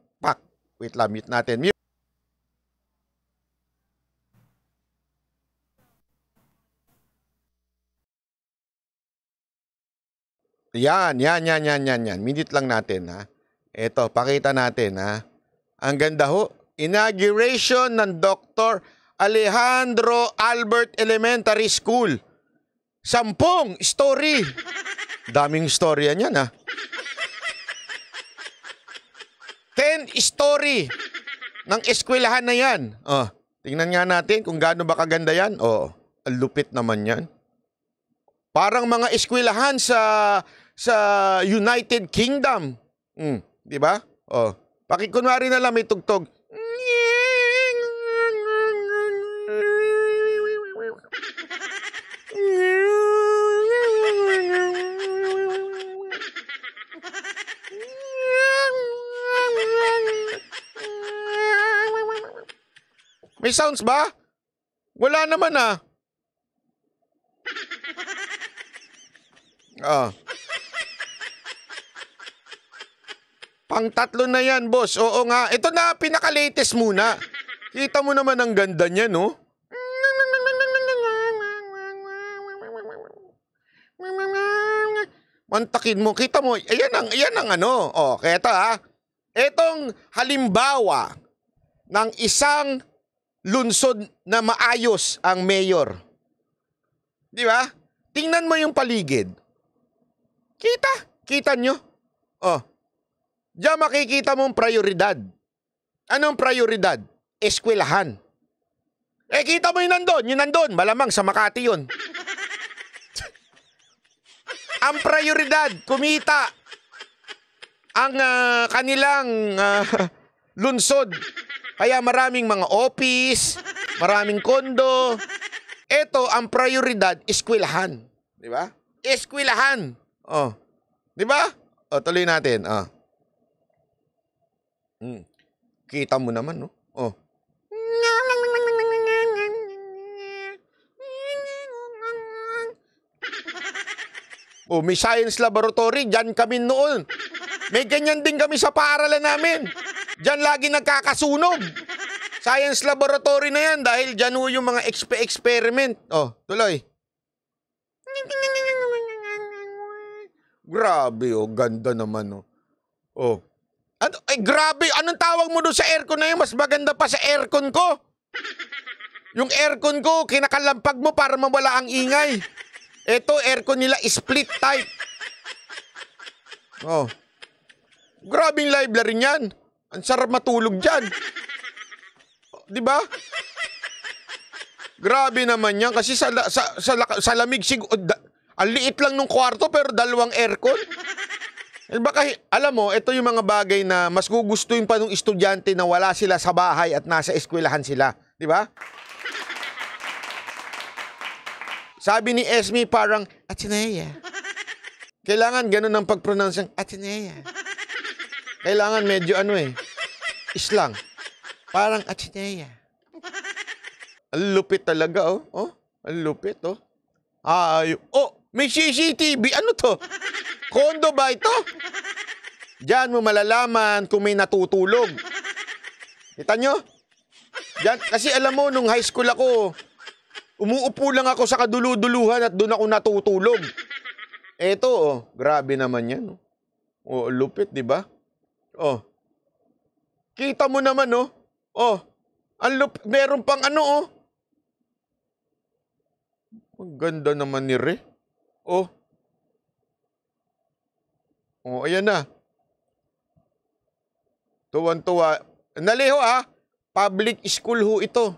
Wait lang, mute natin. Mute. Yan, yan, yan, yan, yan, yan. Minute lang natin, ha? Ito, pakita natin, ha? Ang ganda ho. Inauguration ng Dr. Alejandro Albert Elementary School. Sampung story. Daming storya niyan, ha? 10 story ng eskwelahan na yan. Oh, tingnan nga natin kung gaano ba kaganda yan. Oh, lupit naman yan. Parang mga eskwelahan sa sa United Kingdom. Mm, 'di ba? Oh. Pakikunwari na lang may tugtog. May sounds ba? Wala naman ah. Ah. Pang-tatlo na yan, boss. Oo nga. Ito na, pinaka-latest muna. Kita mo naman ang ganda niya, no? Mantakin mo. Kita mo. Ayan ang, ayan ang ano. O, oh, kaya ito ha. Ah. Itong halimbawa ng isang lunsod na maayos ang mayor. Di ba? Tingnan mo yung paligid. Kita, kita nyo. Oh. Diyan makikita mong prioridad. Anong prioridad? Eskwelahan. Eh, kita mo yung nandun, yung nandun. Malamang sa Makati yun. ang prioridad, kumita. Ang uh, kanilang uh, lunsod kaya maraming mga office, maraming kondo. Ito ang prioridad, eskwelahan. Di ba? Eskwelahan. Oh. Di ba? O, oh, tuloy natin. Oh. Hmm. Kita mo naman, no? Oh. Oh, may science laboratory, dyan kami noon. May ganyan din kami sa paaralan namin. Diyan lagi nagkakasunog. Science laboratory na yan dahil dyan ho yung mga exp- experiment. Oh, tuloy. Grabe, oh. Ganda naman, oh. Oh. Ano, ay, grabe. Anong tawag mo doon sa aircon na yun? Mas maganda pa sa aircon ko. Yung aircon ko, kinakalampag mo para mawala ang ingay. Ito, aircon nila split type. Oh. Grabing library niyan. Ang sarap matulog dyan. Di ba? Grabe naman yan kasi sa, sa, sa, sa lamig siguro, ang liit lang nung kwarto pero dalawang aircon. Eh baka, alam mo, ito yung mga bagay na mas gugustuhin pa nung estudyante na wala sila sa bahay at nasa eskwelahan sila. Di ba? Sabi ni Esme parang, Atenea. Kailangan ganun ang pagpronounce ng Atenea. Kailangan medyo ano eh. Islang. Parang atsineya. Ang lupit talaga oh. Oh, ang lupit oh. Ay, oh, may CCTV. Ano to? Kondo ba ito? Diyan mo malalaman kung may natutulog. Kita nyo? Diyan, kasi alam mo, nung high school ako, umuupo lang ako sa kaduluduluhan at doon ako natutulog. Eto, oh, grabe naman yan. oh, oh lupit, di ba? Oh. Kita mo naman, no? Oh. oh. Ang lup- meron pang ano, oh. Ang ganda naman ni Re. Oh. Oh, ayan na. Tuwan-tuwa. Naliho ah. Public school ho ito.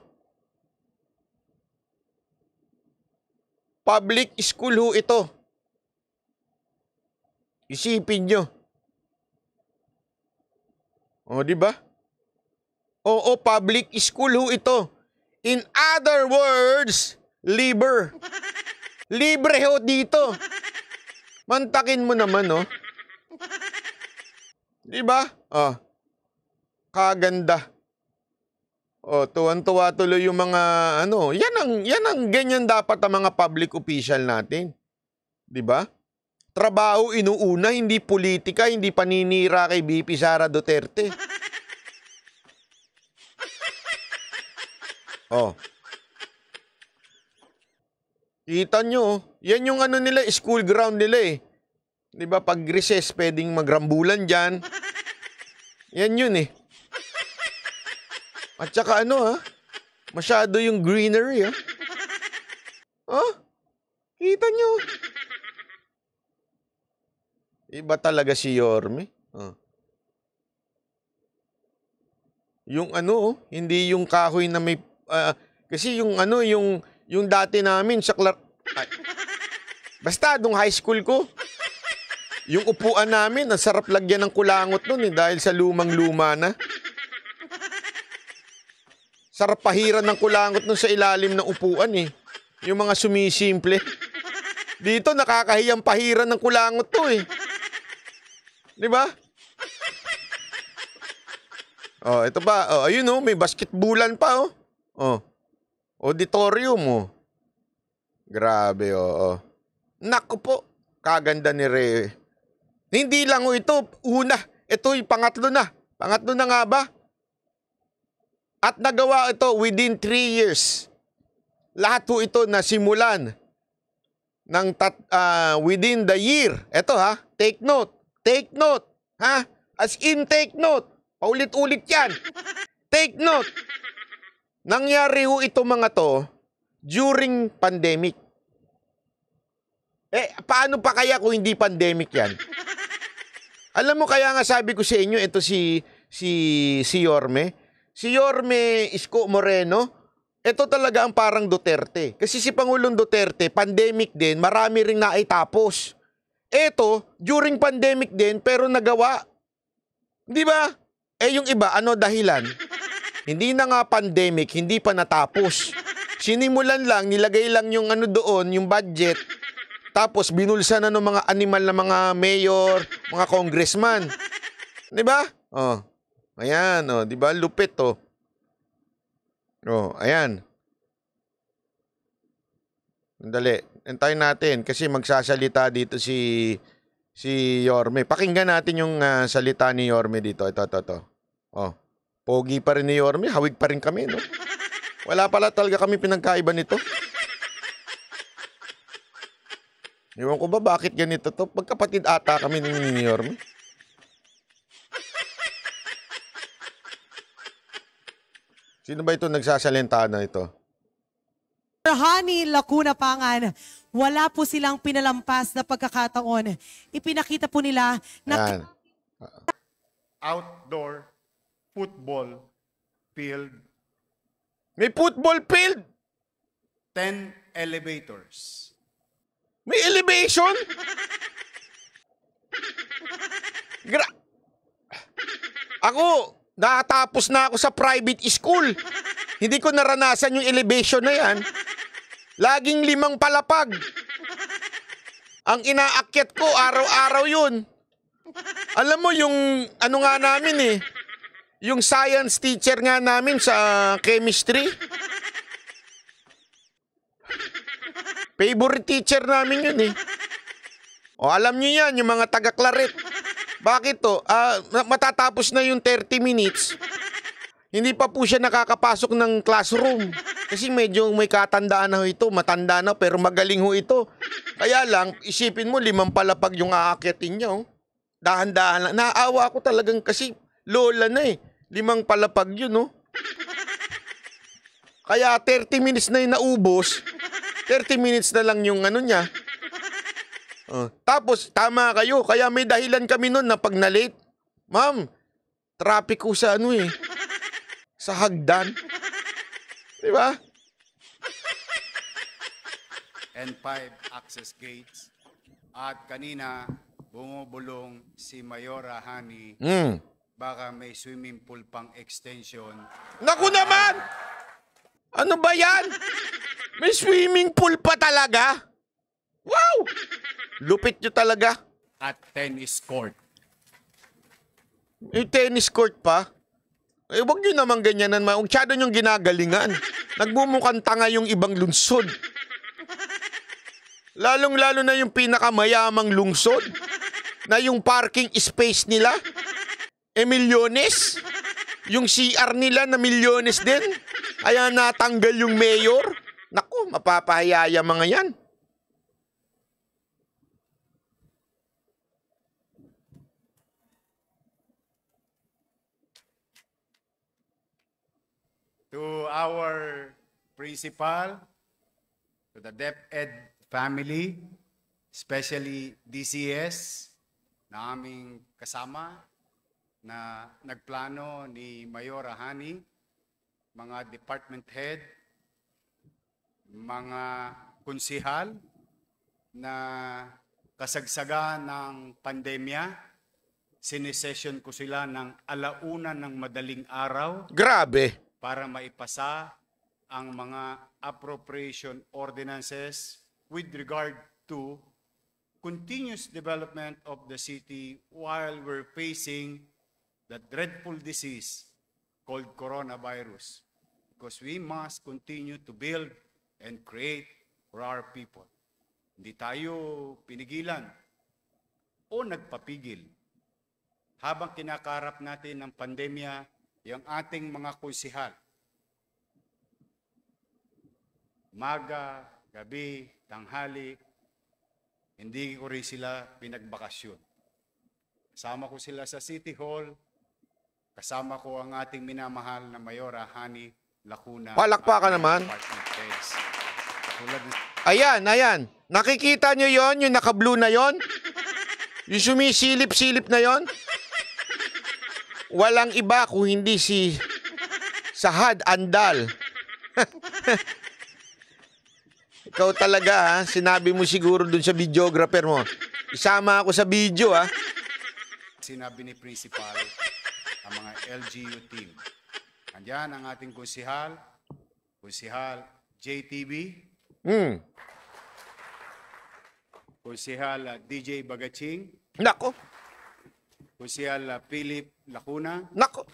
Public school ho ito. Isipin nyo. O, oh, di ba? Oo, public school ho ito. In other words, liber. Libre ho dito. Mantakin mo naman, no? Oh. Di ba? Oh. Kaganda. Oh, tuwan-tuwa tuloy yung mga ano. Yan ang yan ang ganyan dapat ang mga public official natin. 'Di ba? Trabaho inuuna, hindi politika, hindi paninira kay BP Sara Duterte. Oh. Kita nyo, yan yung ano nila, eh, school ground nila eh. Di ba pag recess, pwedeng magrambulan dyan. Yan yun eh. At saka ano ha, masyado yung greenery ha. Oh, kita nyo. Iba talaga si Yorme. Oh. Yung ano, oh, hindi yung kahoy na may... Uh, kasi yung ano, yung, yung dati namin sa Clark... Ay, basta, nung high school ko, yung upuan namin, ang sarap lagyan ng kulangot nun eh, dahil sa lumang-luma na. Sarap pahiran ng kulangot nun sa ilalim ng upuan eh. Yung mga sumisimple. Dito, nakakahiyang pahiran ng kulangot to eh. Di ba? oh, ito ba? Oh, ayun oh, may basketbulan pa oh. Oh. Auditorium oh. Grabe oh. oh. Nako po. Kaganda ni Re. Hindi lang oh ito. Una. Ito yung pangatlo na. Pangatlo na nga ba? At nagawa ito within 3 years. Lahat po ito nasimulan ng tat, uh, within the year. Ito ha, take note. Take note, ha? As in take note. Paulit-ulit yan. Take note. Nangyari ho ito mga to during pandemic. Eh, paano pa kaya kung hindi pandemic yan? Alam mo kaya nga sabi ko sa inyo, ito si, si, si Yorme. Si Yorme Isko Moreno, ito talaga ang parang Duterte. Kasi si Pangulong Duterte, pandemic din, marami ring naitapos. Eto, during pandemic din, pero nagawa. Di ba? Eh yung iba, ano dahilan? hindi na nga pandemic, hindi pa natapos. Sinimulan lang, nilagay lang yung ano doon, yung budget. Tapos binulsa na ng mga animal na mga mayor, mga congressman. Di ba? Oh. Ayan, oh, di ba? Lupit, oh. Oh, ayan. Dali. Antayin natin kasi magsasalita dito si si Yorme. Pakinggan natin yung uh, salita ni Yorme dito. Ito, ito, ito. Oh. Pogi pa rin ni Yorme. Hawig pa rin kami, no? Wala pala talaga kami pinagkaiba nito. Iwan ko ba bakit ganito to? Pagkapatid ata kami ni Yorme. Sino ba ito nagsasalenta na ito? Honey Lacuna Pangan, wala po silang pinalampas na pagkakataon. Ipinakita po nila na... Yan. Ah. Outdoor football field. May football field? 10 elevators. May elevation? Gra... Ako, Natapos na ako sa private school. Hindi ko naranasan yung elevation na yan. Laging limang palapag. Ang inaakyat ko araw-araw yun. Alam mo yung ano nga namin eh. Yung science teacher nga namin sa chemistry. Favorite teacher namin yun eh. O alam niyo yan, yung mga taga-claret. Bakit to? Uh, matatapos na yung 30 minutes. Hindi pa po siya nakakapasok ng classroom. Kasi medyo may katandaan na ho ito. Matanda na pero magaling ho ito. Kaya lang, isipin mo, limang palapag yung aakyatin niya. Dahan-dahan lang. Naawa ako talagang kasi lola na eh. Limang palapag yun, no? Oh. Kaya 30 minutes na yung naubos. 30 minutes na lang yung ano niya. Uh, tapos, tama kayo. Kaya may dahilan kami noon na pag na-late. Ma'am, traffic ko sa ano eh. Sa hagdan. Di ba? And five access gates. At kanina, bumubulong si Mayora Hani. Mm. Baka may swimming pool pang extension. Naku naman! Ano ba yan? May swimming pool pa talaga? Wow! Lupit nyo talaga. At tennis court. Yung tennis court pa? Eh, wag nyo naman ganyanan. Maungsyado yung ginagalingan. Nagbumukhang tanga yung ibang lungsod. Lalong-lalo na yung pinakamayamang lungsod na yung parking space nila e milyones. Yung CR nila na milyones din. Kaya natanggal yung mayor. Naku, mapapahiya mga yan. to our principal, to the DepEd family, especially DCS na aming kasama na nagplano ni Mayor Ahani, mga department head, mga kunsihal na kasagsaga ng pandemya, sinesession ko sila ng alauna ng madaling araw. Grabe! para maipasa ang mga appropriation ordinances with regard to continuous development of the city while we're facing the dreadful disease called coronavirus because we must continue to build and create for our people. Hindi tayo pinigilan o nagpapigil. Habang kinakarap natin ang pandemya, yung ating mga kunsihal. Maga, gabi, tanghali, hindi ko rin sila pinagbakasyon. Kasama ko sila sa City Hall, kasama ko ang ating minamahal na Mayora Hani Lacuna. Palakpakan naman. Ayan, ayan. Nakikita nyo yon yung naka-blue na yon? Yung sumisilip-silip na yon? Walang iba kung hindi si Sahad Andal. Ikaw talaga ha, sinabi mo siguro dun sa videographer mo. Isama ako sa video ha. Sinabi ni Principal ang mga LGU team. Andiyan ang ating kusihal, kusihal JTB, mm. kusihal ah, DJ Bagaching, Nako. kusihal ah, Philip Lacuna. Nako.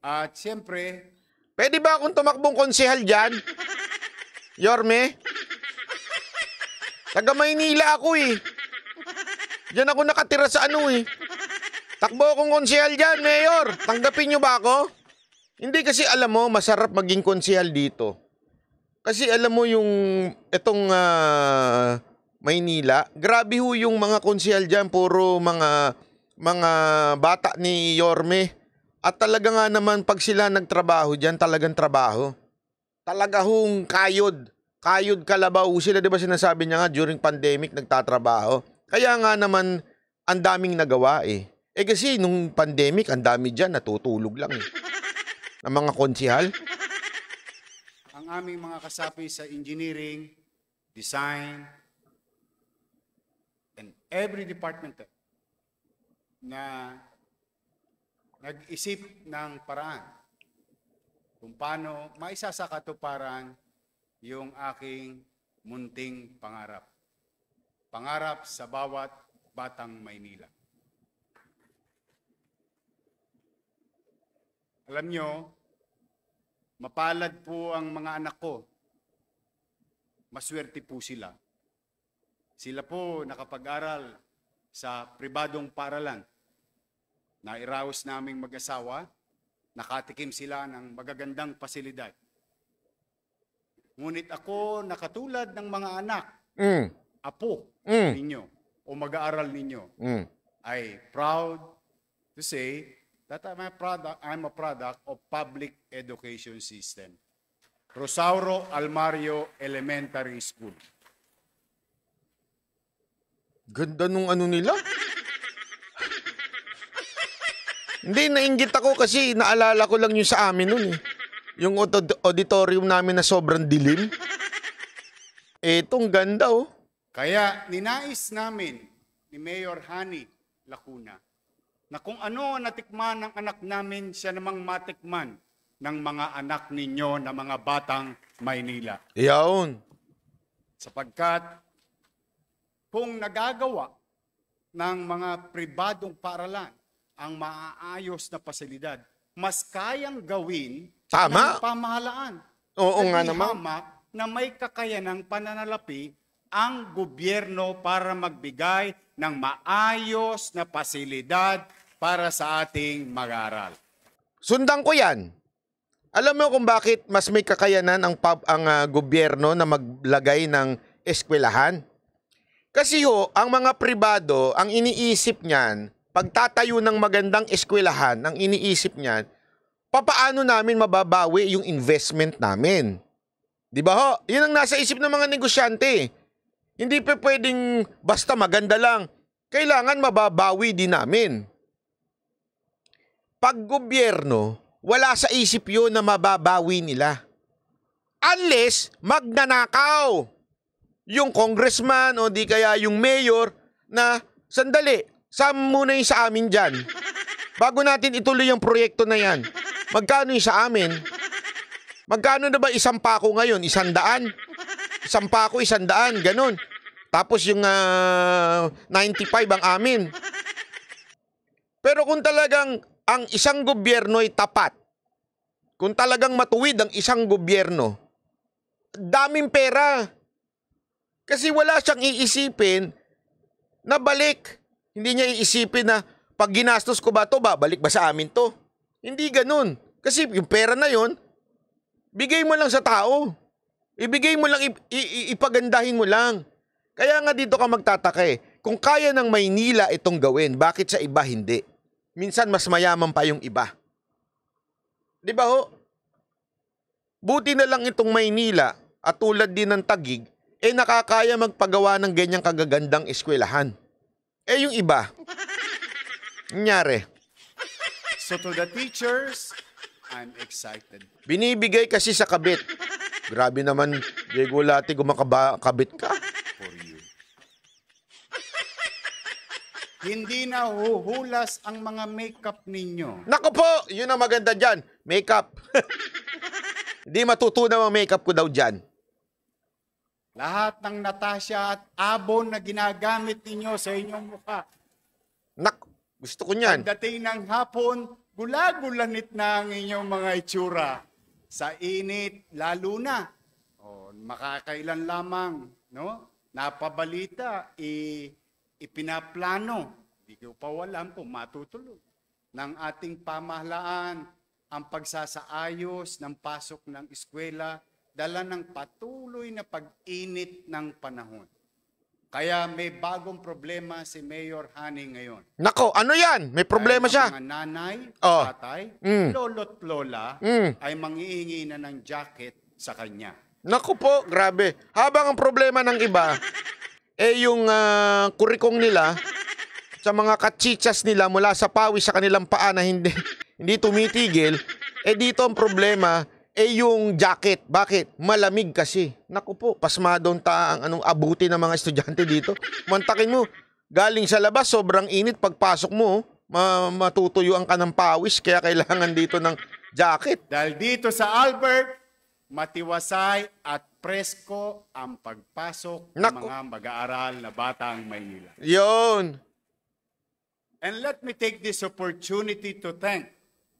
At siyempre... Pwede ba akong tumakbong konsehal dyan? Yorme? Taga Maynila ako eh. Diyan ako nakatira sa ano eh. Takbo akong konsehal diyan, Mayor. Tanggapin niyo ba ako? Hindi kasi alam mo, masarap maging konsehal dito. Kasi alam mo yung itong uh, ah, Maynila, grabe ho yung mga konsehal diyan, puro mga mga bata ni Yorme. At talaga nga naman pag sila nagtrabaho diyan, talagang trabaho. Talaga hong kayod. Kayod kalabaw sila, 'di ba sinasabi niya nga during pandemic nagtatrabaho. Kaya nga naman ang daming nagawa eh. Eh kasi nung pandemic, ang dami diyan natutulog lang eh. Ng mga konsihal. Ang aming mga kasapi sa engineering, design, and every department na nag-isip ng paraan kung paano maisasakatuparan yung aking munting pangarap. Pangarap sa bawat batang Maynila. Alam nyo, mapalad po ang mga anak ko. Maswerte po sila. Sila po nakapag-aral sa pribadong paralan na Nairaos naming mag-asawa, nakatikim sila ng magagandang pasilidad. Ngunit ako nakatulad ng mga anak, mm. apo mm. ninyo o mag-aaral ninyo, mm. ay proud to say that I'm a product, I'm a product of public education system. Rosauro Almario Elementary School. Ganda nung ano nila. Hindi, nainggit ako kasi naalala ko lang yung sa amin nun eh. Yung auditorium namin na sobrang dilim. Etong ganda oh. Kaya ninais namin ni Mayor Hani Lacuna na kung ano ang natikman ng anak namin, siya namang matikman ng mga anak ninyo na mga batang Maynila. Iyaon. Sapagkat kung nagagawa ng mga pribadong paaralan ang maaayos na pasilidad. Mas kayang gawin Tama. ng pamahalaan. Oo nga naman. na may kakayanang pananalapi ang gobyerno para magbigay ng maayos na pasilidad para sa ating mag-aaral. Sundan ko yan. Alam mo kung bakit mas may kakayanan ang, pub, ang uh, gobyerno na maglagay ng eskwelahan? Kasi ho, ang mga pribado, ang iniisip niyan, pagtatayo ng magandang eskwelahan, ang iniisip niyan, papaano namin mababawi yung investment namin? Di ba ho? Yun ang nasa isip ng mga negosyante. Hindi pa pwedeng basta maganda lang. Kailangan mababawi din namin. Pag gobyerno, wala sa isip yun na mababawi nila. Unless magnanakaw yung congressman o di kaya yung mayor na sandali, Saan muna yung sa amin dyan? Bago natin ituloy yung proyekto na yan. Magkano yung sa amin? Magkano na ba isang pako ngayon? Isang daan? Isang pako, isang daan, ganun. Tapos yung uh, ah, 95 ang amin. Pero kung talagang ang isang gobyerno ay tapat, kung talagang matuwid ang isang gobyerno, daming pera. Kasi wala siyang iisipin na balik hindi niya iisipin na pag ginastos ko ba to, babalik ba sa amin to? Hindi ganun. Kasi yung pera na yon, bigay mo lang sa tao. Ibigay mo lang, ipagandahin mo lang. Kaya nga dito ka magtataka eh. Kung kaya ng Maynila itong gawin, bakit sa iba hindi? Minsan mas mayaman pa yung iba. Di ba ho? Buti na lang itong Maynila at tulad din ng Tagig, eh nakakaya magpagawa ng ganyang kagagandang eskwelahan. Eh yung iba. Nyare. So to the teachers, I'm excited. Binibigay kasi sa kabit. Grabe naman, Diego Lati, gumakabit ka. For you. Hindi na huhulas ang mga makeup ninyo. Nako po, yun ang maganda dyan. Makeup. Hindi matutunan ang makeup ko daw dyan. Lahat ng natasya at abon na ginagamit ninyo sa inyong mukha. Nak, gusto ko niyan. Pagdating ng hapon, gulagulanit na ang inyong mga itsura. Sa init, lalo na. O, makakailan lamang, no? Napabalita, i, ipinaplano. Hindi ko pa alam kung matutuloy ng ating pamahalaan ang pagsasaayos ng pasok ng eskwela dala ng patuloy na pag-init ng panahon. Kaya may bagong problema si Mayor Hani ngayon. Nako, ano yan? May problema siya. Mga nanay, oh. tatay, mm. lolo't lola mm. ay mangihingi na ng jacket sa kanya. Nako po, grabe. Habang ang problema ng iba, eh yung uh, kurikong nila sa mga kachichas nila mula sa pawis sa kanilang paa na hindi, hindi tumitigil, eh dito ang problema, eh yung jacket. Bakit? Malamig kasi. Naku po, pasmadon ta ang anong abuti ng mga estudyante dito. Mantakin mo, galing sa labas, sobrang init. Pagpasok mo, ma- matutuyo ang kanang pawis. Kaya kailangan dito ng jacket. Dahil dito sa Albert, matiwasay at presko ang pagpasok Naku. ng mga mag-aaral na batang Maynila. Yun. And let me take this opportunity to thank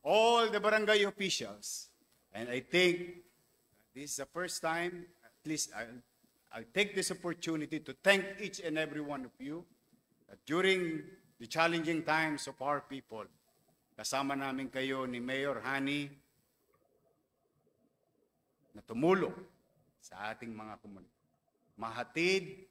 all the barangay officials And I think this is the first time, at least I, I'll take this opportunity to thank each and every one of you that during the challenging times of our people, kasama namin kayo ni Mayor Hani na tumulong sa ating mga komunidad. Mahatid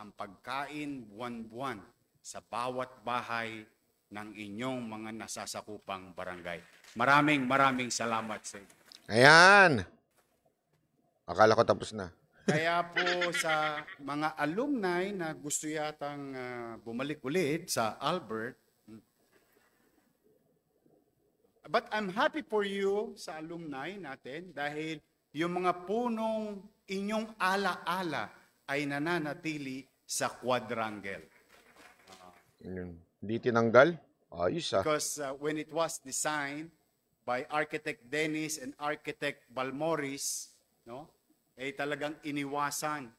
ang pagkain buwan-buwan sa bawat bahay ng inyong mga nasasakupang barangay. Maraming maraming salamat sa inyo. Ayan. Akala ko tapos na. Kaya po sa mga alumni na gusto yatang ah, bumalik ulit sa Albert, but I'm happy for you sa alumni natin dahil yung mga punong inyong ala-ala ay nananatili sa quadrangle. Yun. Hindi tinanggal? Ayos ah. Because uh, when it was designed, by Architect Dennis and Architect Balmoris, no? ay eh, talagang iniwasan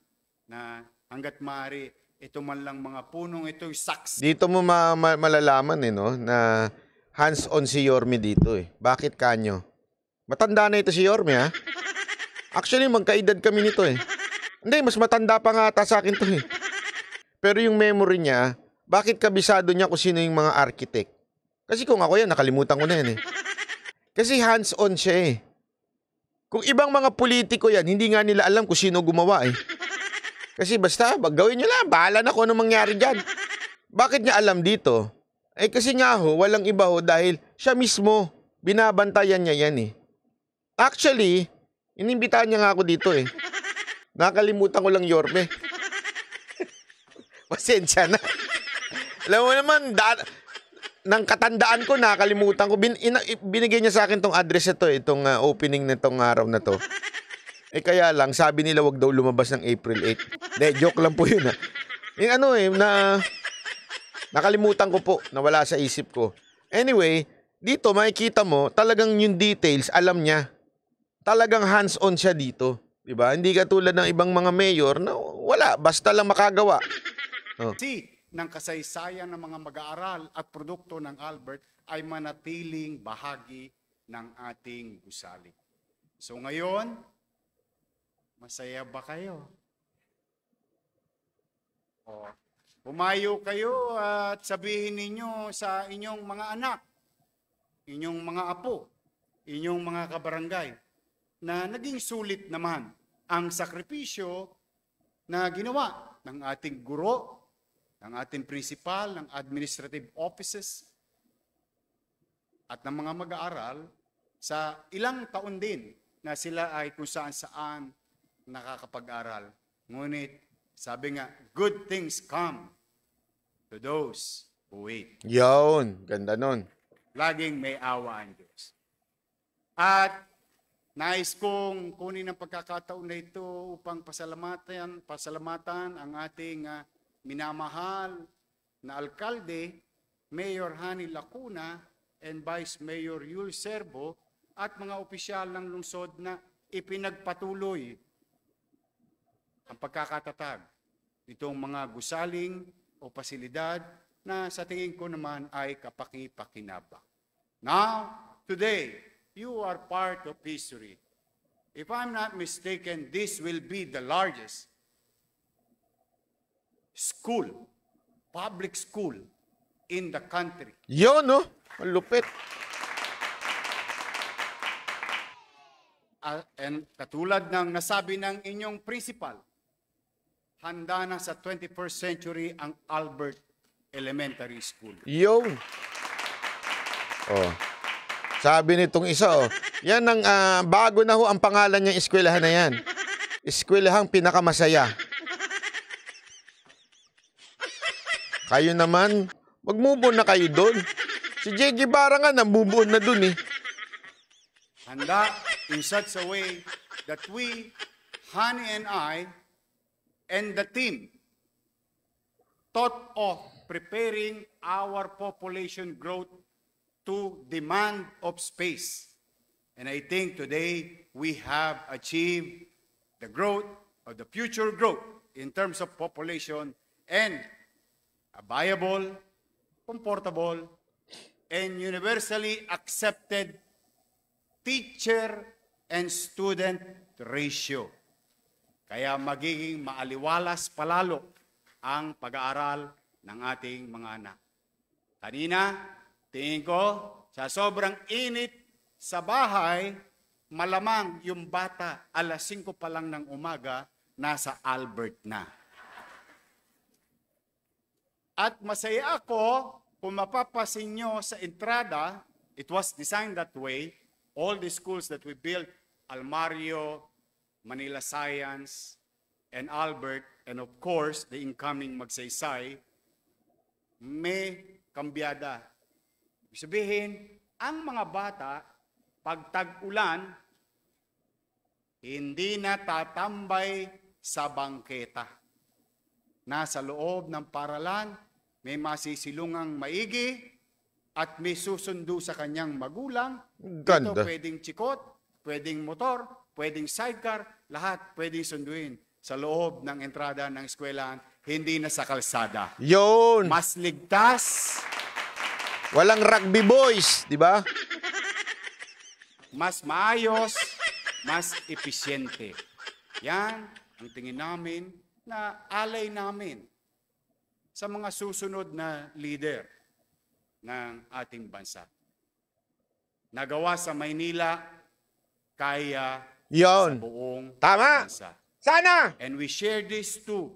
na hanggat maaari ito man lang mga punong ito saks. Dito mo ma- ma- malalaman eh no na hands-on si Yorme dito eh. Bakit kanyo? Matanda na ito si Yorme ah. Actually magkaedad kami nito eh. Hindi, mas matanda pa nga ata sa akin to eh. Pero yung memory niya, ah, bakit kabisado niya kung sino yung mga architect? Kasi kung ako yan, nakalimutan ko na yan eh. Kasi hands-on siya eh. Kung ibang mga politiko yan, hindi nga nila alam kung sino gumawa eh. Kasi basta, gawin nyo lang, bahala na kung ano mangyari dyan. Bakit niya alam dito? Eh kasi nga ho, walang iba ho dahil siya mismo, binabantayan niya yan eh. Actually, inimbitahan niya nga ako dito eh. Nakalimutan ko lang Yorme. Pasensya na. alam mo naman, da- nang katandaan ko nakalimutan ko bin, ina, binigay niya sa akin tong address ito itong eh, uh, ah, opening nitong araw na to. Eh kaya lang sabi nila wag daw lumabas ng April 8. De, joke lang po 'yun ah. Yung eh, ano eh na nakalimutan ko po, nawala sa isip ko. Anyway, dito makikita mo talagang yung details alam niya. Talagang hands-on siya dito, 'di ba? Hindi katulad ng ibang mga mayor na wala basta lang makagawa. Oh. See, ng kasaysayan ng mga mag-aaral at produkto ng Albert ay manatiling bahagi ng ating gusali. So ngayon, masaya ba kayo? O, Pumayo kayo at sabihin ninyo sa inyong mga anak, inyong mga apo, inyong mga kabarangay, na naging sulit naman ang sakripisyo na ginawa ng ating guro ng ating principal, ng administrative offices, at ng mga mag-aaral sa ilang taon din na sila ay kung saan saan nakakapag-aral. Ngunit, sabi nga, good things come to those who wait. Yun, ganda nun. Laging may awa ang Diyos. At nais kong kunin ang pagkakataon na ito upang pasalamatan, pasalamatan ang ating uh, minamahal na alkalde, Mayor Hani Lacuna and Vice Mayor Yul Serbo at mga opisyal ng lungsod na ipinagpatuloy ang pagkakatatag nitong mga gusaling o pasilidad na sa tingin ko naman ay kapaki-pakinabak. Now, today, you are part of history. If I'm not mistaken, this will be the largest school, public school in the country. Yun, no? Malupit. Uh, and katulad ng nasabi ng inyong principal, handa na sa 21st century ang Albert Elementary School. Yo. Oh. Sabi nitong isa oh. Yan ang uh, bago na ho ang pangalan niyang eskwelahan na yan. Eskwelahang pinakamasaya. Kayo naman, mag-move on na kayo doon. Si JG Barra nga, namove on na doon eh. Handa in such a way that we, Honey and I, and the team thought of preparing our population growth to demand of space. And I think today we have achieved the growth of the future growth in terms of population and viable, comfortable, and universally accepted teacher and student ratio. Kaya magiging maaliwalas palalo ang pag-aaral ng ating mga anak. Kanina, tingin ko, sa sobrang init sa bahay, malamang yung bata alas 5 pa lang ng umaga, nasa Albert na. At masaya ako kung mapapasin nyo sa entrada, it was designed that way, all the schools that we built, Almario, Manila Science, and Albert, and of course, the incoming Magsaysay, may kambiyada. Ibig sabihin, ang mga bata, pag tag-ulan, hindi na tatambay sa bangketa Nasa loob ng paralan, may masisilungang maigi at may susundo sa kanyang magulang. Ganda. Dito pwedeng chikot, pwedeng motor, pwedeng sidecar, lahat pwedeng sunduin sa loob ng entrada ng eskwelahan, hindi na sa kalsada. Yun! Mas ligtas. Walang rugby boys, di ba? Mas maayos, mas episyente. Yan ang tingin namin na alay namin sa mga susunod na leader ng ating bansa. Nagawa sa Maynila, kaya Yon. sa buong Tama. bansa. Sana! And we share this to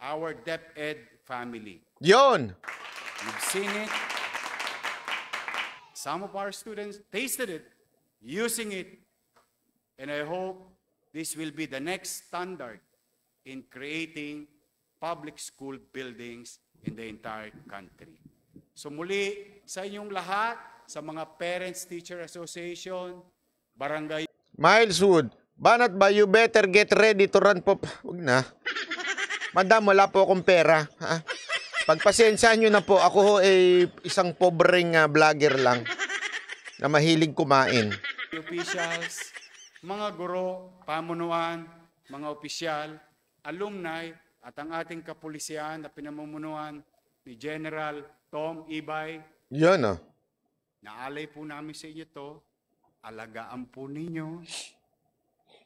our DepEd family. Yon! You've seen it. Some of our students tasted it, using it, and I hope this will be the next standard in creating public school buildings in the entire country. So muli, sa inyong lahat, sa mga Parents Teacher Association, Barangay... Miles Wood, Banat ba, you better get ready to run po... Huwag na. Madam, wala po akong pera. Ha? Pagpasensyaan nyo na po, ako ho ay isang pobreng uh, vlogger lang na mahilig kumain. Officials, mga guro, pamunuan, mga opisyal, alumni at ang ating kapulisyan na pinamumunuan ni General Tom Ibay. Yan ah. Naalay po namin sa inyo to. Alagaan po ninyo.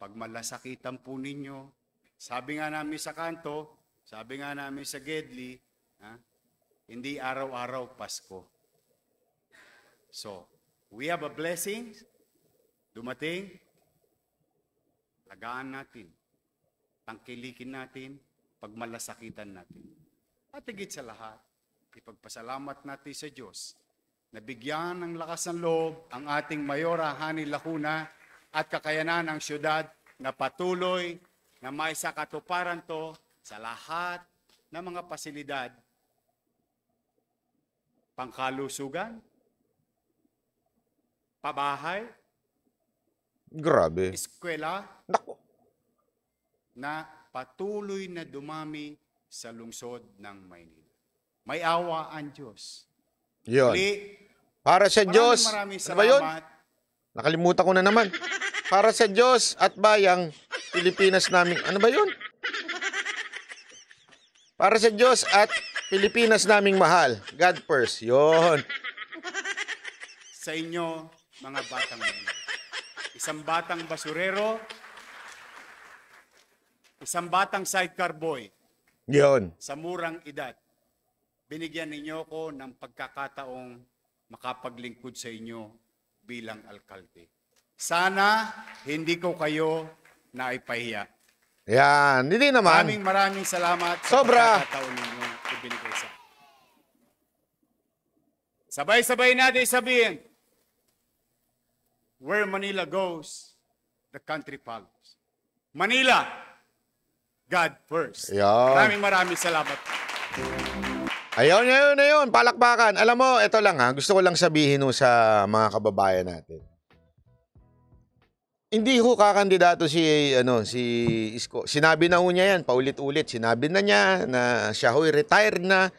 Pag Pagmalasakitan po ninyo. Sabi nga namin sa kanto, sabi nga namin sa Gedli, ha? hindi araw-araw Pasko. So, we have a blessing. Dumating. Alagaan natin pangkilikin natin, pagmalasakitan natin. At higit sa lahat, ipagpasalamat natin sa Diyos na bigyan ng lakas ng loob ang ating Mayora Hani Lacuna at kakayanan ng syudad na patuloy na may sakatuparan to sa lahat ng mga pasilidad pangkalusugan, pabahay, Grabe. eskwela, Naku na patuloy na dumami sa lungsod ng Maynila. May awa ang Diyos. Yun. Uli, Para sa maraming, Diyos. Maraming ano salamat. Ano yun? Nakalimutan ko na naman. Para sa Diyos at bayang Pilipinas namin. Ano ba yun? Para sa Diyos at Pilipinas naming mahal. God first. Yun. Sa inyo, mga batang Isang batang basurero, Isang batang sidecar boy. Yun. Sa murang edad. Binigyan ninyo ko ng pagkakataong makapaglingkod sa inyo bilang alkalde. Sana hindi ko kayo naipahiya. Yan, hindi naman. Maraming maraming salamat sa Sobra. pagkakataon ninyo ibinigay sa akin. Sabay-sabay natin sabihin, where Manila goes, the country follows. Manila, God first. Yan. Maraming maraming salamat. Ayun, ayun, ayun. Palakpakan. Alam mo, ito lang ha. Gusto ko lang sabihin no sa mga kababayan natin. Hindi ho kakandidato si ano si Isko. Sinabi na ho niya 'yan paulit-ulit. Sinabi na niya na siya ho'y retired na.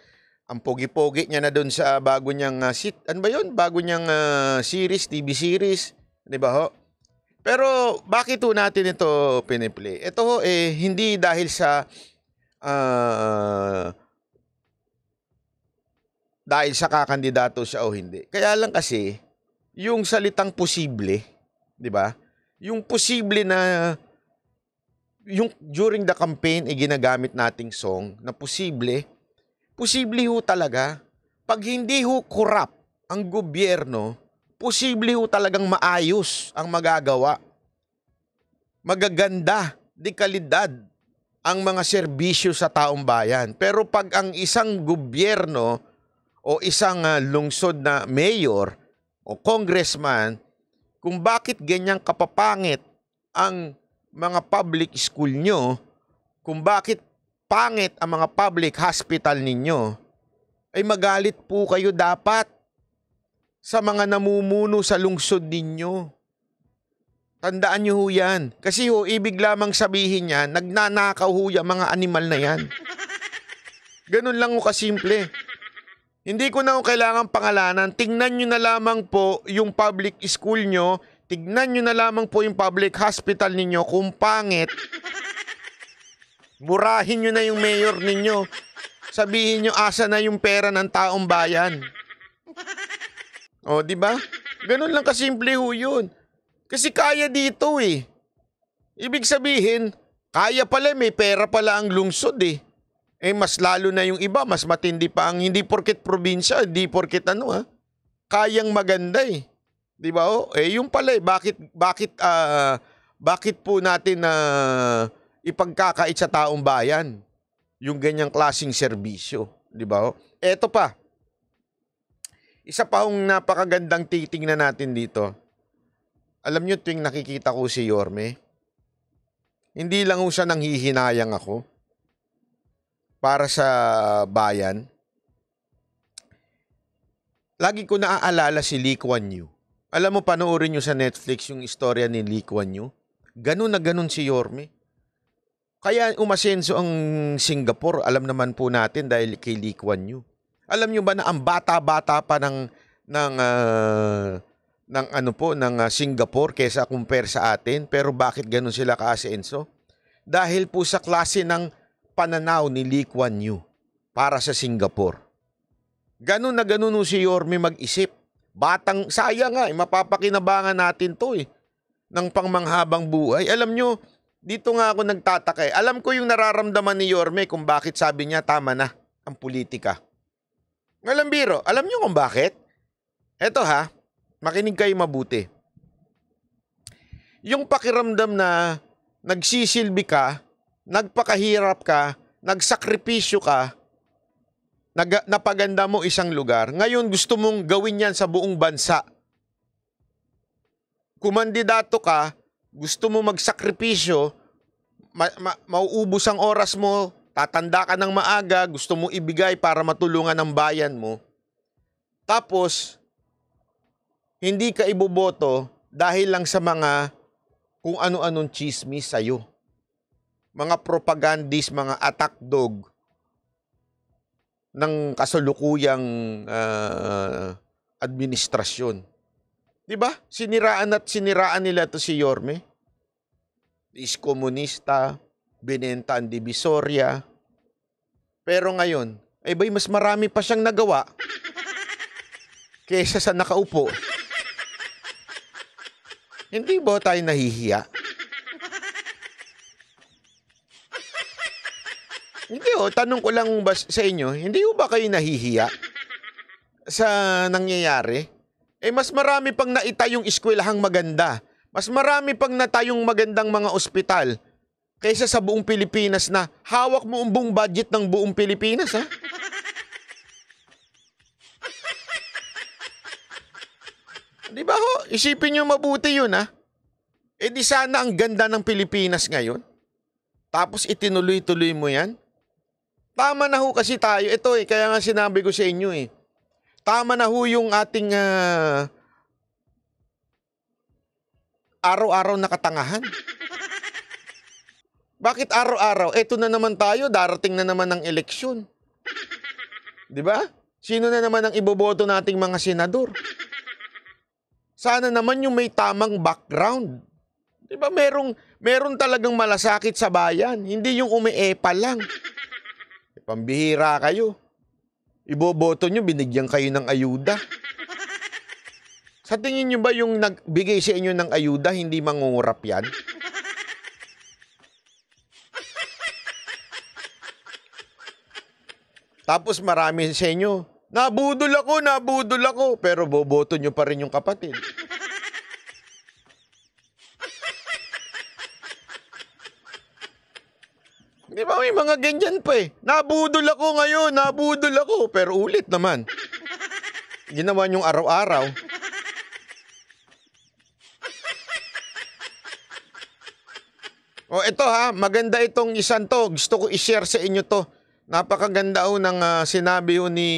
Ang pogi-pogi niya na doon sa bago niyang uh, sit. Ano ba 'yon? Bago niyang uh, series, TV series, 'di ba ho? Pero bakit po natin ito piniplay? Ito ho, eh, hindi dahil sa uh, dahil sa kakandidato siya o hindi. Kaya lang kasi yung salitang posible, 'di ba? Yung posible na yung during the campaign ay eh, ginagamit nating song na posible, posible ho talaga pag hindi ho corrupt ang gobyerno, posible ho talagang maayos ang magagawa. Magaganda, di kalidad ang mga serbisyo sa taong bayan. Pero pag ang isang gobyerno o isang ah, lungsod na mayor o congressman, kung bakit ganyang kapapangit ang mga public school nyo, kung bakit pangit ang mga public hospital ninyo, ay magalit po kayo dapat sa mga namumuno sa lungsod ninyo. Tandaan nyo ho yan. Kasi ho, ibig lamang sabihin niya, nagnanakaw ho yung mga animal na yan. Ganun lang ho kasimple. Hindi ko na ho kailangan pangalanan. Tingnan nyo na lamang po yung public school nyo. Tignan nyo na lamang po yung public hospital ninyo kung pangit. Murahin nyo na yung mayor ninyo. Sabihin nyo asa na yung pera ng taong bayan oh, di ba? Ganun lang kasimple ho yun. Kasi kaya dito eh. Ibig sabihin, kaya pala may pera pala ang lungsod eh. Eh mas lalo na yung iba, mas matindi pa ang hindi porket probinsya, hindi porket ano ha. Kayang maganda eh. 'Di ba? Oh, eh yung pala eh, bakit bakit uh, bakit po natin na uh, ipagkakait sa taong bayan yung ganyang klasing serbisyo, 'di ba? Oh? Eto pa, isa pa ang napakagandang titingnan natin dito. Alam nyo tuwing nakikita ko si Yorme, hindi lang ho siya nanghihinayang ako para sa bayan. Lagi ko naaalala si Lee Kuan Yew. Alam mo, panoorin nyo sa Netflix yung istorya ni Lee Kuan Yew. Ganun na ganun si Yorme. Kaya umasenso ang Singapore, alam naman po natin dahil kay Lee Kuan Yew. Alam niyo ba na ang bata-bata pa ng ng uh, ng ano po ng uh, Singapore kaysa compare sa atin pero bakit ganun sila Enzo? Dahil po sa klase ng pananaw ni Lee Kuan Yew para sa Singapore. Ganun na ganun si Yorme mag-isip. Batang sayang nga, eh, mapapakinabangan natin 'to eh ng pangmanghabang buhay. Alam nyo, dito nga ako nagtataka eh. Alam ko yung nararamdaman ni Yorme kung bakit sabi niya tama na ang politika. Ngayon biro, alam nyo kung bakit? Eto ha, makinig kayo mabuti. Yung pakiramdam na nagsisilbi ka, nagpakahirap ka, nagsakripisyo ka, nag, napaganda mo isang lugar, ngayon gusto mong gawin yan sa buong bansa. Kumandidato ka, gusto mo magsakripisyo, ma, ma, mauubos ang oras mo, tatanda ka ng maaga, gusto mo ibigay para matulungan ang bayan mo, tapos hindi ka iboboto dahil lang sa mga kung ano-anong chismis sa'yo. Mga propagandist, mga attack dog ng kasalukuyang uh, administrasyon. 'Di ba? Siniraan at siniraan nila 'to si Yorme. Is komunista, binenta ang Divisoria. Pero ngayon, ay eh, ba'y mas marami pa siyang nagawa kaysa sa nakaupo. Hindi ba tayo nahihiya? Hindi o, oh, tanong ko lang ba sa inyo, hindi o ba kayo nahihiya sa nangyayari? Eh mas marami pang naitayong eskwelahang maganda. Mas marami pang natayong magandang mga ospital kaysa sa buong Pilipinas na hawak mo ang buong budget ng buong Pilipinas, ha? di ba ho? Isipin nyo mabuti yun, ha? E di sana ang ganda ng Pilipinas ngayon. Tapos itinuloy-tuloy mo yan. Tama na ho kasi tayo. Ito eh, kaya nga sinabi ko sa inyo eh. Tama na ho yung ating uh, araw-araw na katangahan. Bakit araw-araw? Eto eh, na naman tayo, darating na naman ang eleksyon. 'Di ba? Sino na naman ang iboboto nating mga senador? Sana naman yung may tamang background. 'Di ba merong meron talagang malasakit sa bayan, hindi yung umeepa lang. Eh, pambihira kayo. Iboboto nyo, binigyan kayo ng ayuda. Sa tingin nyo ba yung nagbigay sa inyo ng ayuda, hindi mangungurap yan? Tapos marami sa inyo, nabudol ako, nabudol ako, pero boboto nyo pa rin yung kapatid. Di ba may mga ganyan pa eh. Nabudol ako ngayon, nabudol ako. Pero ulit naman. Ginawa niyong araw-araw. O oh, ito ha, maganda itong isang to. Gusto ko i-share sa inyo to. Napakaganda ho ng uh, sinabi ho ni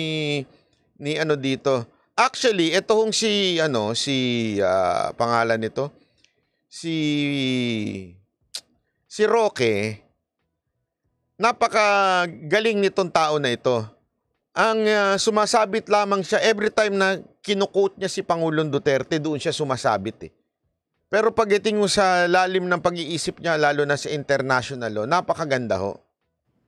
ni ano dito. Actually, ito hong si ano si uh, pangalan nito si si Roque napakagaling nitong tao na ito. Ang uh, sumasabit lamang siya every time na kinukot niya si Pangulong Duterte, doon siya sumasabit eh. Pero pagdating sa lalim ng pag-iisip niya, lalo na sa international law, napakaganda ho.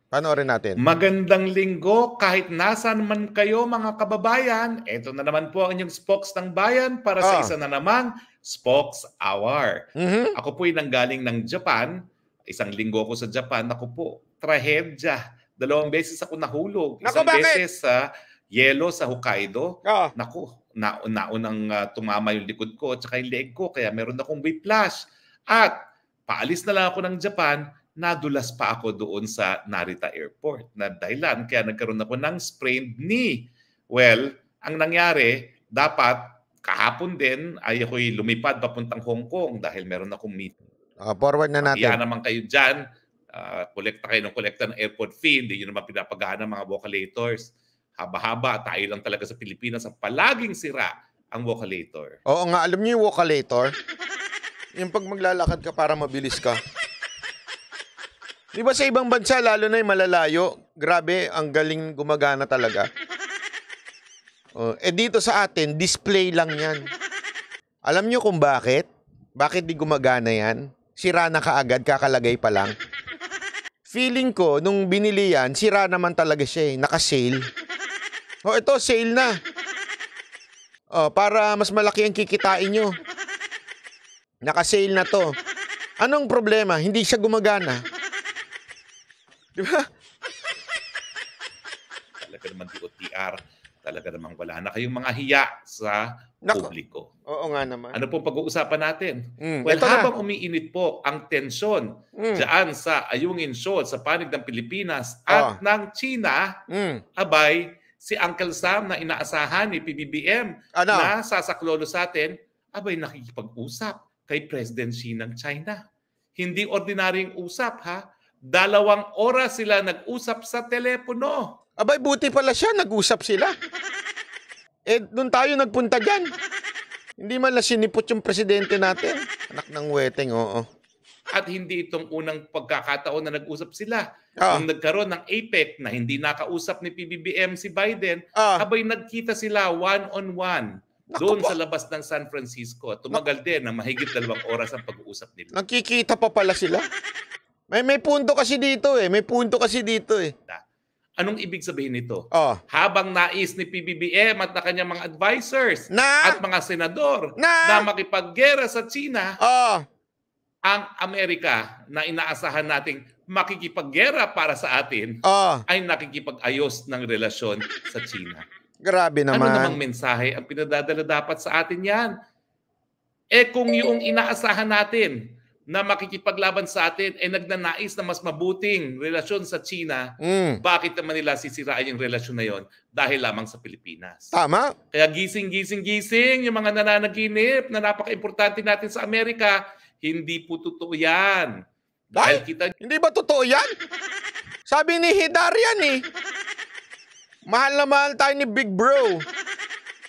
Panoorin natin. Magandang linggo kahit nasan man kayo mga kababayan. Ito na naman po ang inyong spokes ng bayan para oh. sa ah. isa na namang spokes hour. Mm-hmm. Ako po'y nanggaling ng Japan. Isang linggo ko sa Japan. Ako po, trahedya. Dalawang beses ako nahulog. Naku, Isang Naku, beses sa uh, yelo sa Hokkaido. Oh. Naku, na naunang uh, tumama yung likod ko at saka yung leeg ko. Kaya meron akong whiplash. At paalis na lang ako ng Japan nadulas pa ako doon sa Narita Airport na dahilan kaya nagkaroon ako ng sprained knee. Well, ang nangyari, dapat kahapon din ay ako'y lumipad papuntang Hong Kong dahil meron akong meeting. Uh, ah, forward na natin. Kaya naman kayo dyan, uh, kolekta kayo ng kolekta ng airport fee, hindi nyo naman pinapagahan ng mga vocalators. Haba-haba, tayo lang talaga sa Pilipinas sa palaging sira ang vocalator. Oo nga, alam niyo yung vocalator? yung pag maglalakad ka para mabilis ka. Di ba sa ibang bansa, lalo na yung malalayo, grabe, ang galing gumagana talaga. Oh, eh dito sa atin, display lang yan. Alam nyo kung bakit? Bakit di gumagana yan? Sira na kaagad, kakalagay pa lang. Feeling ko, nung binili yan, sira naman talaga siya eh. Naka-sale. Oh, ito, sale na. Oh, para mas malaki ang kikitain nyo. Naka-sale na to. Anong problema? Hindi siya gumagana. Di ba? Talaga naman di OTR. Talaga naman wala na kayong mga hiya sa Nako. publiko. Oo nga naman. Ano pong pag-uusapan natin? Mm, well, Ito habang na. umiinit po ang tensyon mm. dyan sa Ayungin Shoal, sa panig ng Pilipinas ah. at oh. ng China, mm. abay, si Uncle Sam na inaasahan ni PBBM ano? na sasaklolo sa atin, abay nakikipag-usap kay President Xi ng China. Hindi ordinaryong usap ha, Dalawang oras sila nag-usap sa telepono. Abay, buti pala siya, nag-usap sila. eh, doon tayo nagpunta dyan. Hindi man na sinipot yung presidente natin. Anak ng weteng, oo. At hindi itong unang pagkakataon na nag-usap sila. Ah. Nung nagkaroon ng APEC na hindi nakausap ni PBBM si Biden, ah. abay nagkita sila one-on-one doon sa labas ng San Francisco. Tumagal Nak- din na mahigit dalawang oras ang pag-uusap nila. Nakikita pa pala sila? May, may punto kasi dito eh. May punto kasi dito eh. Anong ibig sabihin nito? Oh. Habang nais ni PBBM at na kanyang mga advisors Na? at mga senador Na? na makipaggera sa China, Oh, ang Amerika na inaasahan nating makikipaggera para sa atin oh. ay nakikipag-ayos ng relasyon sa China. Grabe ano naman. Ano namang mensahe ang pinadadala dapat sa atin yan? Eh kung yung inaasahan natin na makikipaglaban sa atin ay eh, nagnanais na mas mabuting relasyon sa China, mm. bakit naman nila sisirain yung relasyon na yon dahil lamang sa Pilipinas? Tama. Kaya gising, gising, gising yung mga nananaginip na napaka-importante natin sa Amerika, hindi po totoo yan. Dahil kita... Hindi ba totoo yan? Sabi ni Hidarian eh. Mahal na mahal tayo ni Big Bro.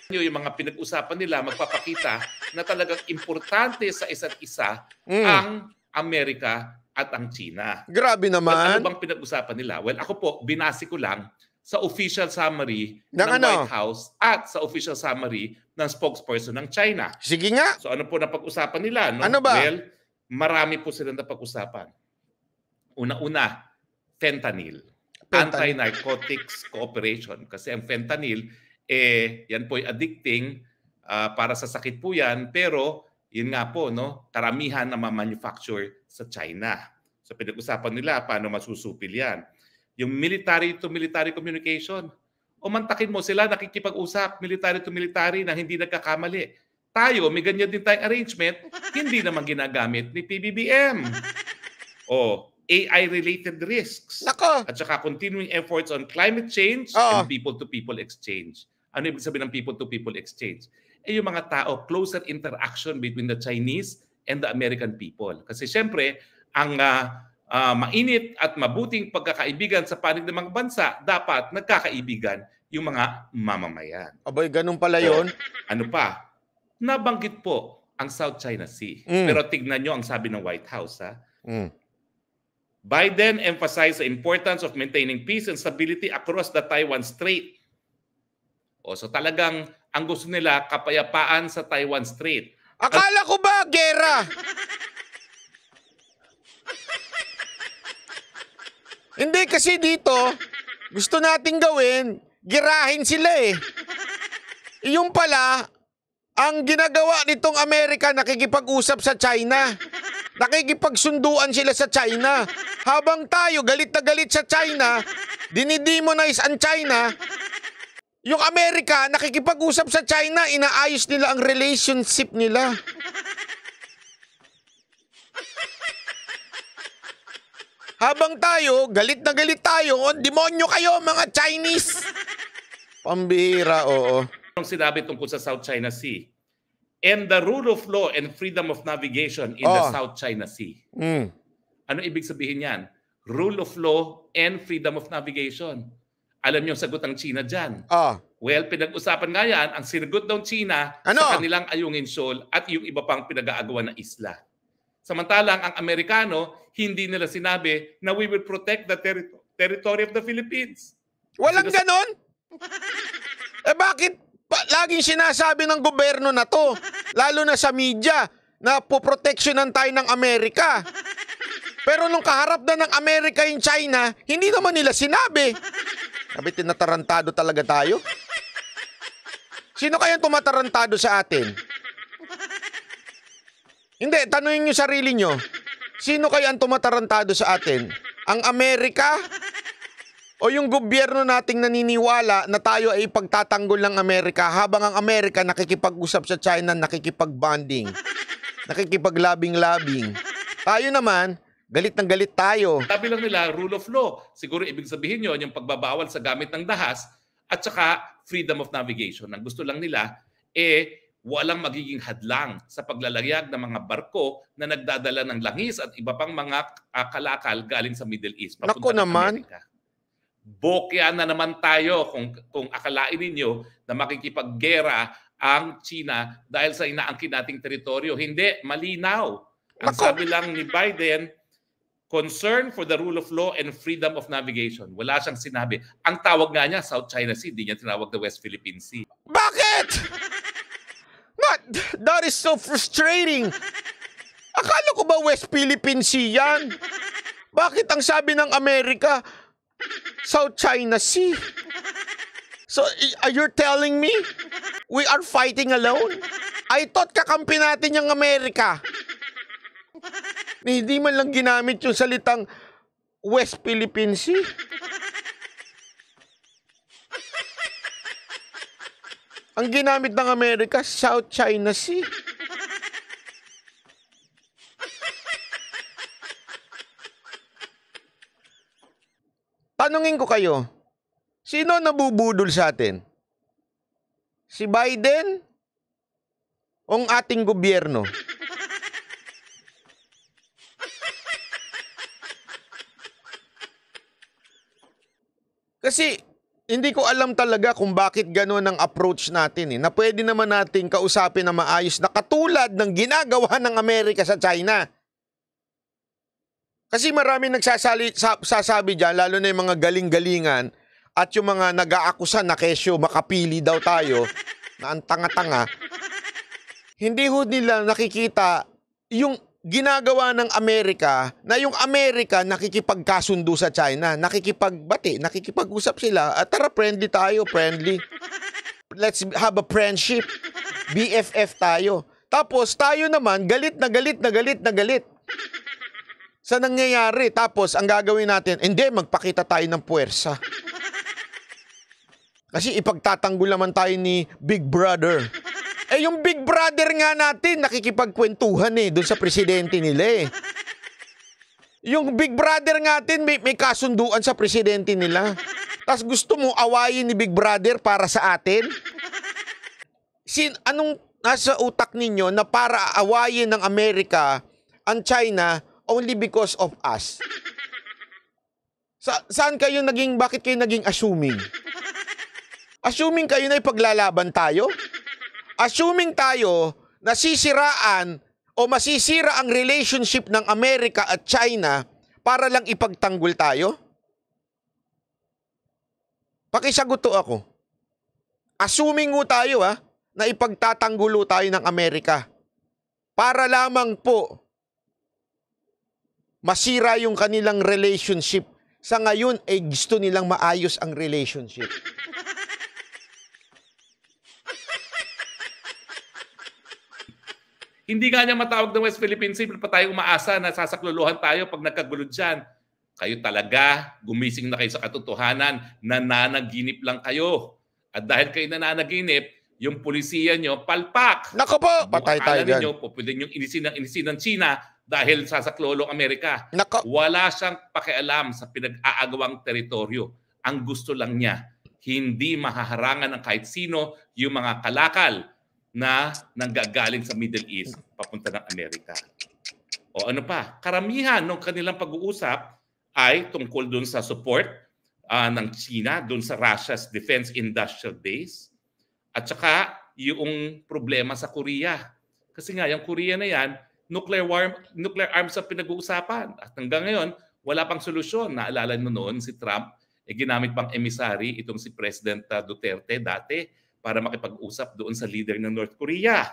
Yung mga pinag-usapan nila, magpapakita na talagang importante sa isa't isa mm. ang Amerika at ang China. Grabe naman. At ano bang pinag-usapan nila? Well, ako po, binasi ko lang sa official summary ng, ng ano? White House at sa official summary ng spokesperson ng China. Sige nga. So ano po napag-usapan nila? No? Ano ba? Well, marami po silang napag-usapan. Una-una, fentanyl. fentanyl. Anti-Narcotics Cooperation. Kasi ang fentanyl, eh, yan po ay addicting Uh, para sa sakit po yan, pero yun nga po, no, karamihan na ma-manufacture sa China. So pinag-usapan nila paano masusupil yan. Yung military to military communication, O mantakin mo sila nakikipag-usap military to military na hindi nagkakamali. Tayo, may ganyan din tayong arrangement, hindi naman ginagamit ni PBBM. O, AI-related risks. Nako. At saka continuing efforts on climate change Oo. and people-to-people exchange. Ano ibig sabihin ng people-to-people exchange? ay eh, yung mga tao, closer interaction between the Chinese and the American people. Kasi syempre, ang uh, uh, mainit at mabuting pagkakaibigan sa panig ng mga bansa, dapat nagkakaibigan yung mga mamamayan. Abay, ganun pala yon. ano pa? Nabanggit po ang South China Sea. Mm. Pero tignan nyo ang sabi ng White House. Ha? Mm. Biden emphasized the importance of maintaining peace and stability across the Taiwan Strait o, so talagang ang gusto nila kapayapaan sa Taiwan Strait. Akala ko ba gera? Hindi kasi dito, gusto nating gawin, girahin sila eh. Yung pala, ang ginagawa nitong Amerika nakikipag-usap sa China. Nakikipagsunduan sila sa China. Habang tayo galit na galit sa China, dinidemonize ang China, yung Amerika, nakikipag-usap sa China, inaayos nila ang relationship nila. Habang tayo, galit na galit tayo, on demonyo kayo mga Chinese. Pambira, oo. Ang sinabi tungkol sa South China Sea and the rule of law and freedom of navigation in oh. the ah. South China Sea. Mm. Ano ibig sabihin yan? Rule of law and freedom of navigation alam niyo ang sagot ng China diyan. Oh. Ah. Well, pinag-usapan nga yan, ang sinagot ng China ano? sa kanilang Ayungin Shoal at yung iba pang pinag-aagawan na isla. Samantalang ang Amerikano, hindi nila sinabi na we will protect the ter- territory of the Philippines. Walang Sinas- ganon? eh bakit ba- laging sinasabi ng gobyerno na to, lalo na sa media, na poproteksyonan tayo ng Amerika? Pero nung kaharap na ng Amerika yung China, hindi naman nila sinabi. Sabi, tinatarantado talaga tayo. Sino kayang tumatarantado sa atin? Hindi, tanungin nyo sarili nyo. Sino kaya ang tumatarantado sa atin? Ang Amerika? O yung gobyerno nating naniniwala na tayo ay pagtatanggol ng Amerika habang ang Amerika nakikipag-usap sa China, nakikipag-bonding, nakikipag-labing-labing. Tayo naman, Galit ng galit tayo. Sabi lang nila, rule of law. Siguro ibig sabihin yon yung pagbabawal sa gamit ng dahas at saka freedom of navigation. Ang gusto lang nila, eh, walang magiging hadlang sa paglalayag ng mga barko na nagdadala ng langis at iba pang mga uh, kalakal galing sa Middle East. Nako naman. Amerika. Bokya na naman tayo kung, kung akalain ninyo na makikipaggera ang China dahil sa inaangkin nating teritoryo. Hindi, malinaw. Ang Nako. sabi lang ni Biden, concern for the rule of law and freedom of navigation. Wala siyang sinabi. Ang tawag nga niya, South China Sea, Hindi niya tinawag the West Philippine Sea. Bakit? Not, that is so frustrating. Akala ko ba West Philippine Sea yan? Bakit ang sabi ng Amerika, South China Sea? So, are uh, you telling me we are fighting alone? I thought kakampi natin yung Amerika. Hindi man lang ginamit yung salitang West Philippine Sea. Ang ginamit ng Amerika, South China Sea. Tanungin ko kayo, sino nabubudol sa atin? Si Biden? O ang ating gobyerno? Kasi hindi ko alam talaga kung bakit ganoon ang approach natin eh, na pwede naman natin kausapin na maayos na katulad ng ginagawa ng Amerika sa China. Kasi marami nagsasali, sasabi dyan, lalo na yung mga galing-galingan at yung mga nag-aakusa na kesyo makapili daw tayo na ang tanga-tanga. Hindi ho nila nakikita yung ginagawa ng Amerika na yung Amerika nakikipagkasundo sa China, nakikipagbati, nakikipag-usap sila, at ah, tara friendly tayo, friendly. Let's have a friendship. BFF tayo. Tapos tayo naman galit na galit na galit na galit. Sa nangyayari, tapos ang gagawin natin, hindi magpakita tayo ng puwersa. Kasi ipagtatanggol naman tayo ni Big Brother. Eh yung Big Brother nga natin, nakikipagkwentuhan eh, doon sa presidente nila eh. Yung Big Brother natin, may, may kasunduan sa presidente nila. Tapos gusto mo awayin ni Big Brother para sa atin? Sin, anong nasa utak ninyo na para awayin ng Amerika ang China only because of us? Sa, saan kayo naging, bakit kayo naging assuming? Assuming kayo na ipaglalaban tayo? assuming tayo nasisiraan o masisira ang relationship ng Amerika at China para lang ipagtanggol tayo? Pakisagot to ako. Assuming mo tayo ha, ah, na ipagtatanggulo tayo ng Amerika para lamang po masira yung kanilang relationship. Sa ngayon, ay eh, gusto nilang maayos ang relationship. Hindi nga niya matawag ng West Philippine Sea, pa tayo umaasa na sasakluluhan tayo pag nagkagulo dyan. Kayo talaga, gumising na kayo sa katotohanan, nananaginip lang kayo. At dahil kayo nananaginip, yung pulisiya nyo, palpak. Nako po, patay tayo dyan. Nyo, pwede nyo inisin ng inisin ng China dahil sasaklolong Amerika. Nako. Wala siyang pakialam sa pinag-aagawang teritoryo. Ang gusto lang niya, hindi mahaharangan ng kahit sino yung mga kalakal na nanggagaling sa Middle East papunta ng Amerika. O ano pa, karamihan ng kanilang pag-uusap ay tungkol doon sa support uh, ng China doon sa Russia's defense industrial base at saka yung problema sa Korea. Kasi nga, yung Korea na yan, nuclear, war, nuclear arms ang pinag-uusapan. At hanggang ngayon, wala pang solusyon. Naalala nyo noon si Trump, eh, ginamit pang emisari itong si President ah, Duterte dati para makipag-usap doon sa leader ng North Korea.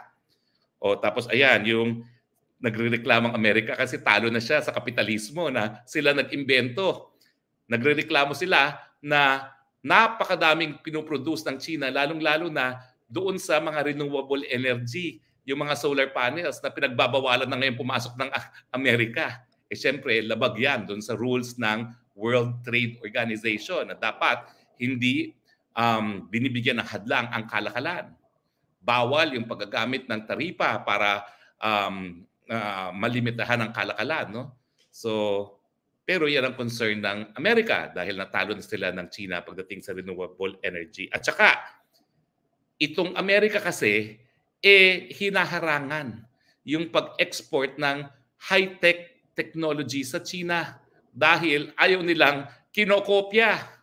O tapos ayan, yung nagrereklamang Amerika kasi talo na siya sa kapitalismo na sila nag-imbento. Nagrereklamo sila na napakadaming pinuproduce ng China, lalong-lalo na doon sa mga renewable energy, yung mga solar panels na pinagbabawalan na ngayon pumasok ng Amerika. Eh syempre, labag yan doon sa rules ng World Trade Organization na dapat hindi um, binibigyan ng hadlang ang kalakalan. Bawal yung paggagamit ng taripa para um, uh, malimitahan ang kalakalan. No? So, pero yan ang concern ng Amerika dahil natalo na sila ng China pagdating sa renewable energy. At saka, itong Amerika kasi, eh, hinaharangan yung pag-export ng high-tech technology sa China dahil ayaw nilang kinokopya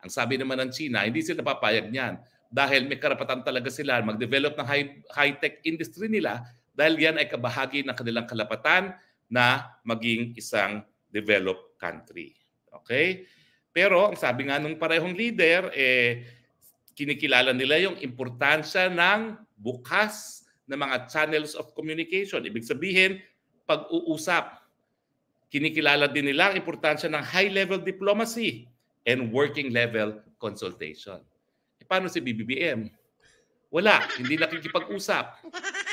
ang sabi naman ng China, hindi sila papayag niyan dahil may karapatan talaga sila mag-develop ng high, high-tech industry nila dahil yan ay kabahagi ng kanilang kalapatan na maging isang developed country. Okay? Pero ang sabi nga nung parehong leader, eh, kinikilala nila yung importansya ng bukas na mga channels of communication. Ibig sabihin, pag-uusap. Kinikilala din nila ang importansya ng high-level diplomacy and working level consultation. E paano si BBBM? Wala, hindi nakikipag-usap.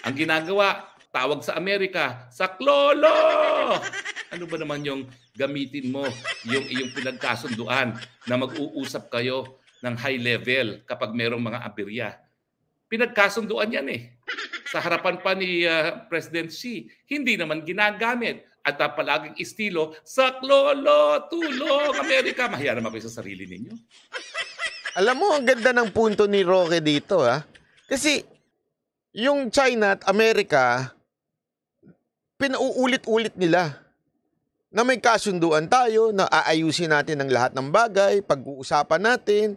Ang ginagawa, tawag sa Amerika, sa klolo! Ano ba naman yung gamitin mo, yung iyong pinagkasunduan na mag-uusap kayo ng high level kapag merong mga aberya? Pinagkasunduan yan eh. Sa harapan pa ni uh, President Xi, hindi naman ginagamit at uh, palaging sa saklolo, tulong, Amerika. Mahiya naman kayo sa sarili ninyo. Alam mo, ang ganda ng punto ni Roque dito. Ha? Kasi yung China at Amerika, pinauulit-ulit nila na may kasunduan tayo, na aayusin natin ang lahat ng bagay, pag-uusapan natin.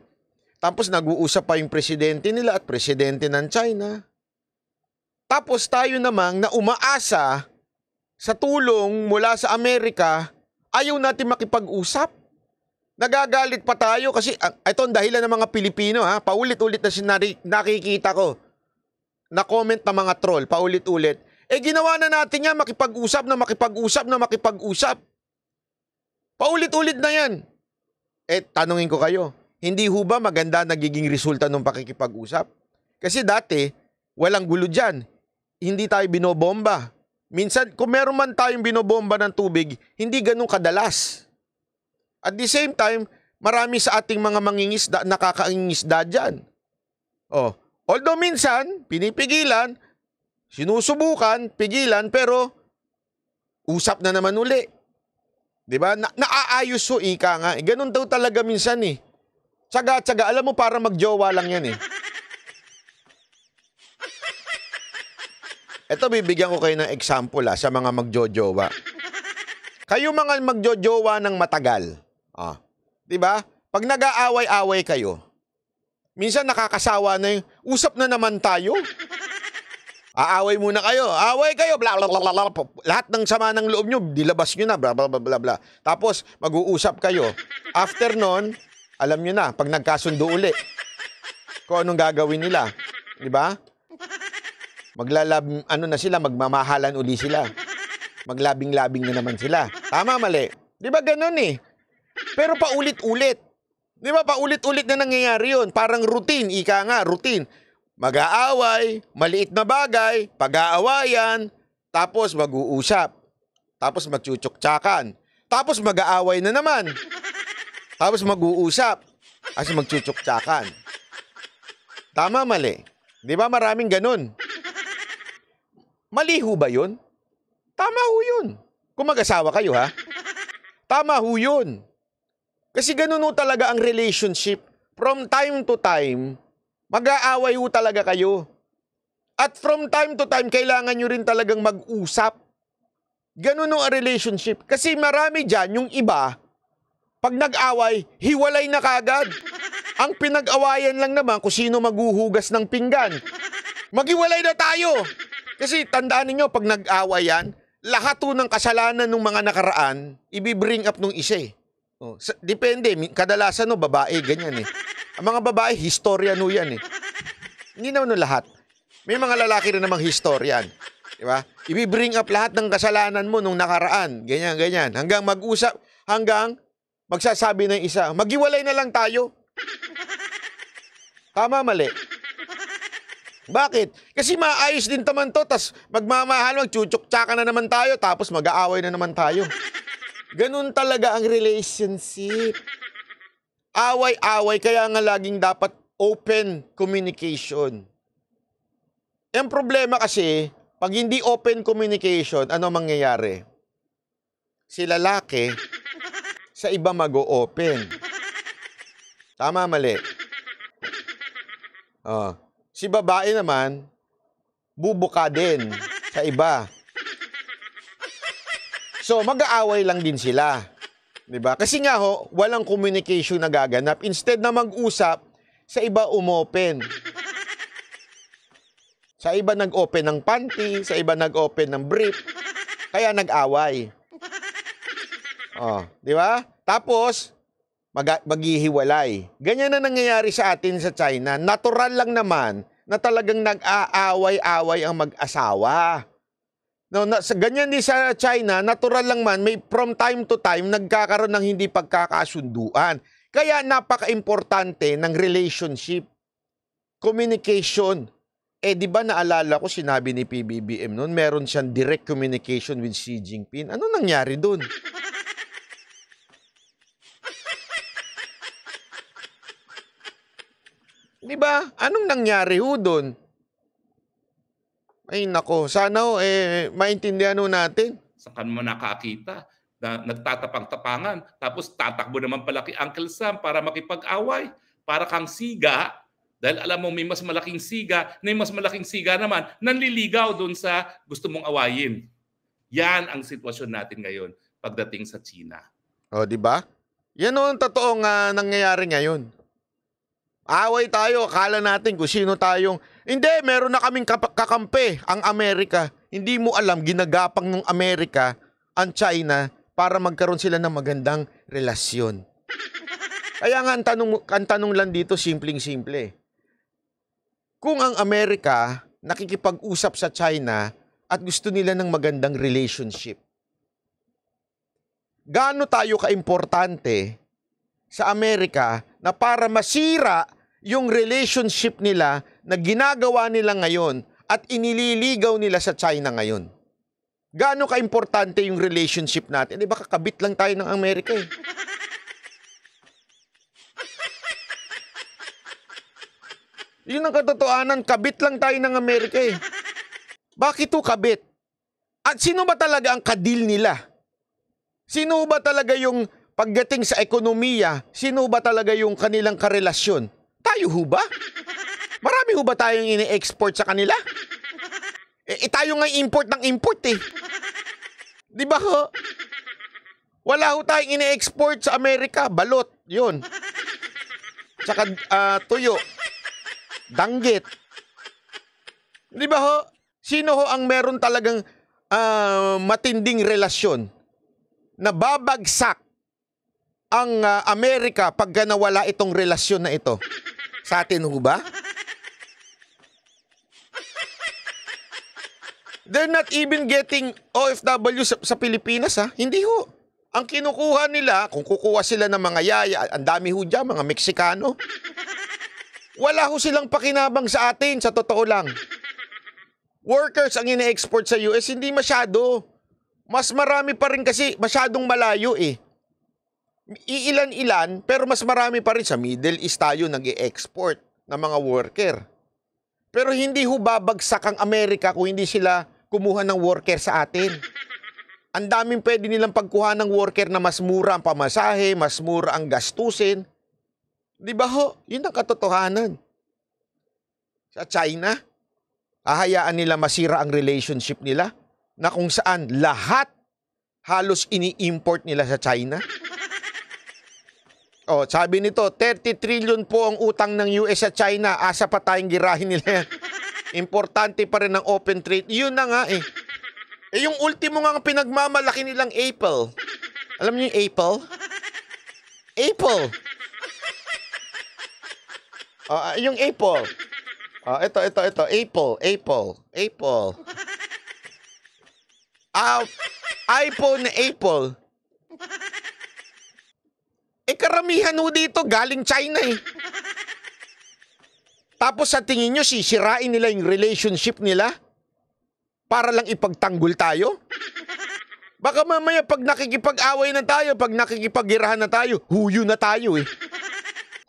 Tapos nag-uusap pa yung presidente nila at presidente ng China. Tapos tayo namang na umaasa sa tulong mula sa Amerika, ayaw natin makipag-usap. Nagagalit pa tayo kasi uh, ah, ito ang dahilan ng mga Pilipino ha. Paulit-ulit na sinari, nakikita ko na comment ng mga troll paulit-ulit. Eh ginawa na natin yan, makipag-usap na makipag-usap na makipag-usap. Paulit-ulit na yan. Eh tanungin ko kayo, hindi ho ba maganda nagiging resulta ng pakikipag-usap? Kasi dati, walang gulo dyan. Hindi tayo binobomba Minsan, kung meron man tayong binobomba ng tubig, hindi ganun kadalas. At the same time, marami sa ating mga mangingisda, nakakaingisda dyan. Oh, although minsan, pinipigilan, sinusubukan, pigilan, pero usap na naman uli. 'Di ba? Na- naaayos ho ika nga. Eh, ganun daw talaga minsan eh. Tsaga-tsaga, alam mo para magjowa lang 'yan eh. Ito, bibigyan ko kayo ng example ha, ah, sa mga magjojowa. kayo mga magjojowa ng matagal. Ah, 'Di ba? Pag nag-aaway-away kayo, minsan nakakasawa na yung, usap na naman tayo. Aaway muna kayo. Aaway kayo. Bla, bla, bla, bla, bla. Lahat ng sama ng loob nyo, dilabas nyo na. Bla, bla, bla, bla, bla. Tapos, mag-uusap kayo. After nun, alam nyo na, pag nagkasundo uli, kung anong gagawin nila. Di ba? Maglalab, ano na sila, magmamahalan uli sila. Maglabing-labing na naman sila. Tama, mali. Di ba ganun eh? Pero paulit-ulit. Di ba paulit-ulit na nangyayari yon Parang routine, ika nga, routine. Mag-aaway, maliit na bagay, pag-aawayan, tapos mag-uusap, tapos magchuchukchakan, tapos mag-aaway na naman, tapos mag-uusap, as tapos magchuchukchakan. Tama, mali. Di ba maraming ganun? Mali ho ba yun? Tama ho yun. Kung mag-asawa kayo ha. Tama ho yun. Kasi ganun ho talaga ang relationship. From time to time, mag-aaway ho talaga kayo. At from time to time, kailangan nyo rin talagang mag-usap. Ganun ang relationship. Kasi marami dyan, yung iba, pag nag-away, hiwalay na kagad. Ang pinag-awayan lang naman kung sino maghuhugas ng pinggan. Maghiwalay na tayo! Kasi tandaan niyo pag nag-away yan, lahat po ng kasalanan ng mga nakaraan, ibibring up nung isa eh. Oh, sa, depende, kadalasan no babae ganyan eh. Ang mga babae historia no yan eh. Hindi naman no lahat. May mga lalaki rin namang historian. Di ba? Ibibring up lahat ng kasalanan mo nung nakaraan. Ganyan, ganyan. Hanggang mag-usap, hanggang magsasabi ng isa, maghiwalay na lang tayo. Tama, mali. Bakit? Kasi maayos din naman to, tas magmamahal, magchuchuktsaka na naman tayo, tapos mag-aaway na naman tayo. Ganun talaga ang relationship. Away-away, kaya nga laging dapat open communication. Ang problema kasi, pag hindi open communication, ano mangyayari? Si lalaki, sa iba mag-o-open. Tama, mali. Oh. Si babae naman, bubuka din sa iba. So, mag-aaway lang din sila. 'Di ba? Kasi nga ho, walang communication na gaganap. Instead na mag-usap, sa iba umopen. Sa iba nag-open ng panty, sa iba nag-open ng brief. Kaya nag aaway Oh, 'di ba? Tapos mag- maghihiwalay. Ganyan na nangyayari sa atin sa China. Natural lang naman na talagang nag-aaway-away ang mag-asawa. No, na, sa ganyan din sa China, natural lang man, may from time to time nagkakaroon ng hindi pagkakasunduan. Kaya napaka-importante ng relationship, communication. Eh di ba naalala ko sinabi ni PBBM noon, meron siyang direct communication with Xi Jinping. Ano nangyari doon? Di ba? Anong nangyari ho doon? Ay nako, sana ho, eh, maintindihan ho natin. Saan mo nakakita? Na, nagtatapang-tapangan, tapos tatakbo naman pala kay Uncle Sam para makipag-away, para kang siga, dahil alam mo may mas malaking siga, may mas malaking siga naman, nanliligaw doon sa gusto mong awayin. Yan ang sitwasyon natin ngayon pagdating sa China. oh, di ba? Yan ang totoong uh, nangyayari ngayon. Away tayo, akala natin kung sino tayong... Hindi, meron na kaming kakampi, ang Amerika. Hindi mo alam, ginagapang ng Amerika ang China para magkaroon sila ng magandang relasyon. Kaya nga ang tanong, ang tanong lang dito, simpleng-simple. Kung ang Amerika nakikipag-usap sa China at gusto nila ng magandang relationship, gaano tayo kaimportante sa Amerika na para masira yung relationship nila na ginagawa nila ngayon at inililigaw nila sa China ngayon. Gaano ka-importante yung relationship natin? Di eh, ba kakabit lang tayo ng Amerika eh. Yun ang katotohanan, kabit lang tayo ng Amerika eh. Bakit to kabit? At sino ba talaga ang kadil nila? Sino ba talaga yung pagdating sa ekonomiya, sino ba talaga yung kanilang karelasyon? Tayo ho ba? Marami ho ba tayong ini-export sa kanila? E, e tayo nga import ng import eh. Di ba ho? Wala ho tayong ini-export sa Amerika. Balot, yun. Tsaka uh, tuyo. Danggit. Di ba ho? Sino ho ang meron talagang uh, matinding relasyon na babagsak ang uh, Amerika pagka nawala itong relasyon na ito? Sa atin ho ba? They're not even getting OFW sa, sa Pilipinas ha. Hindi ho. Ang kinukuha nila, kung kukuha sila ng mga yaya, ang dami ho dyan, mga Meksikano. Wala ho silang pakinabang sa atin, sa totoo lang. Workers ang ine-export sa US, hindi masyado. Mas marami pa rin kasi masyadong malayo eh iilan-ilan, pero mas marami pa rin sa Middle East tayo nag export ng mga worker. Pero hindi ho babagsak ang Amerika kung hindi sila kumuha ng worker sa atin. Ang daming pwede nilang pagkuha ng worker na mas mura ang pamasahe, mas mura ang gastusin. Di ba ho? Yun ang katotohanan. Sa China, ahayaan nila masira ang relationship nila na kung saan lahat halos ini-import nila sa China. Oh, sabi nito, 30 trillion po ang utang ng US sa China. Asa pa tayong girahin nila yan. Importante pa rin ang open trade. Yun na nga eh. Eh yung ultimo nga pinagmamalaki nilang Apple. Alam niyo yung Apple? Apple. Uh, yung Apple. Uh, ito, ito, ito. Apple, Apple, Apple. Uh, iPhone Apple. Eh karamihan ho dito galing China eh. Tapos sa tingin nyo sisirain nila yung relationship nila para lang ipagtanggol tayo? Baka mamaya pag nakikipag-away na tayo, pag nakikipagirahan na tayo, huyo na tayo eh.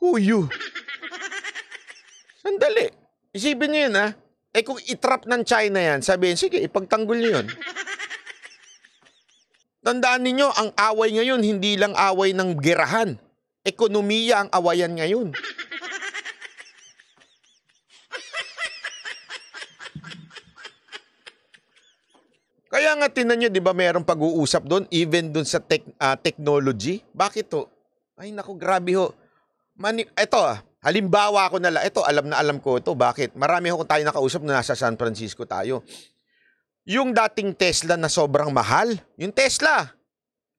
Huyo. Sandali. Isipin nyo yun ha. Eh kung itrap ng China yan, sabihin, sige, ipagtanggol nyo yun. Tandaan ninyo, ang away ngayon hindi lang away ng gerahan. Ekonomiya ang awayan ngayon. Kaya nga tinan nyo, di ba mayroong pag-uusap doon, even doon sa tech, uh, technology? Bakit to? Ay nako, grabe ho. Mani, ito ah, halimbawa ako nala, ito alam na alam ko to bakit? Marami ho tayo nakausap na nasa San Francisco tayo yung dating Tesla na sobrang mahal, yung Tesla.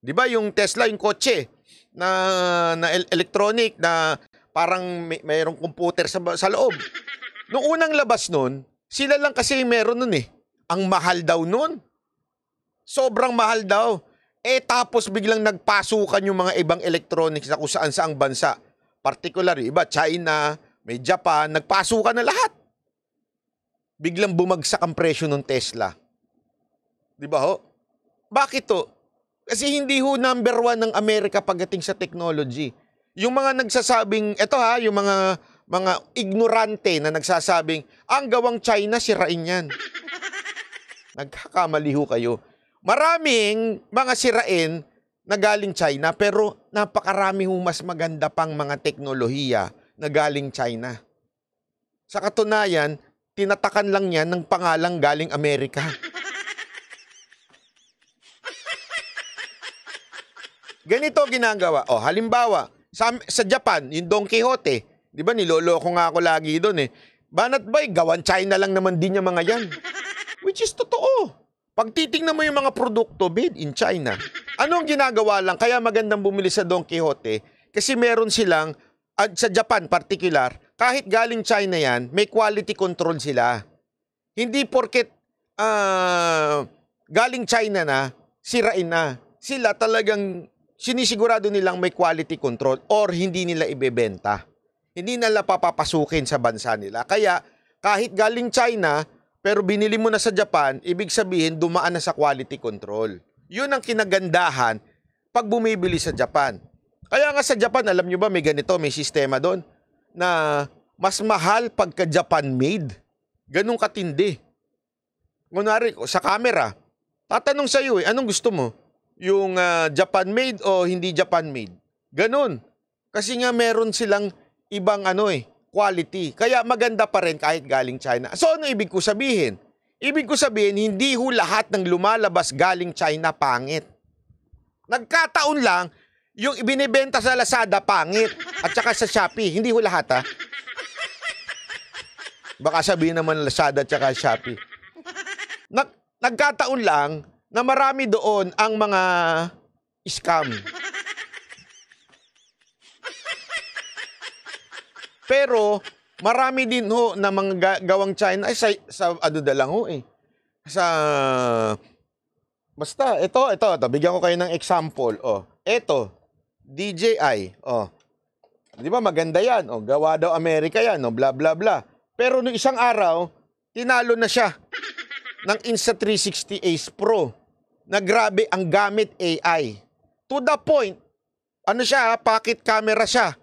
'Di ba yung Tesla yung kotse na na electronic na parang may, mayroong computer sa sa loob. Noong unang labas noon, sila lang kasi yung meron noon eh. Ang mahal daw noon. Sobrang mahal daw. Eh tapos biglang nagpasukan yung mga ibang electronics na kung saan ang bansa. Particular iba, China, may Japan, nagpasukan na lahat. Biglang bumagsak ang presyo ng Tesla. Di ba ho? Bakit to? Kasi hindi ho number one ng Amerika pagdating sa technology. Yung mga nagsasabing, eto ha, yung mga mga ignorante na nagsasabing, ang gawang China, sirain yan. Nagkakamali ho kayo. Maraming mga sirain na galing China, pero napakarami ho mas maganda pang mga teknolohiya na galing China. Sa katunayan, tinatakan lang yan ng pangalang galing Amerika. Ganito ginagawa. O, halimbawa, sa, sa Japan, yung Don Quixote, di ba niloloko nga ako lagi doon eh. Banat bay, gawan China lang naman din yung mga yan. Which is totoo. Pag titingnan mo yung mga produkto made in China, ano ang ginagawa lang? Kaya magandang bumili sa Don Quixote kasi meron silang, at sa Japan particular, kahit galing China yan, may quality control sila. Hindi porket uh, galing China na, sirain na. Sila talagang sinisigurado nilang may quality control or hindi nila ibebenta. Hindi nila papapasukin sa bansa nila. Kaya kahit galing China, pero binili mo na sa Japan, ibig sabihin dumaan na sa quality control. Yun ang kinagandahan pag bumibili sa Japan. Kaya nga sa Japan, alam nyo ba may ganito, may sistema doon na mas mahal pagka Japan made. Ganong katindi. Kunwari, sa camera, tatanong sa iyo eh, anong gusto mo? yung uh, Japan-made o hindi Japan-made. Ganun. Kasi nga meron silang ibang ano eh, quality. Kaya maganda pa rin kahit galing China. So ano ibig ko sabihin? Ibig ko sabihin, hindi ho lahat ng lumalabas galing China pangit. Nagkataon lang, yung ibinibenta sa Lazada pangit at saka sa Shopee. Hindi ho lahat ha. Baka sabihin naman Lazada at saka Shopee. Nag nagkataon lang, na marami doon ang mga scam. Pero marami din ho na mga gawang China ay sa, sa ano da lang ho eh. Sa basta ito ito ito bigyan ko kayo ng example oh. Ito DJI oh. 'Di ba maganda 'yan oh. Gawa daw Amerika 'yan oh bla bla bla. Pero nung isang araw tinalo na siya ng Insta360 Ace Pro na grabe ang gamit AI. To the point, ano siya, pocket camera siya.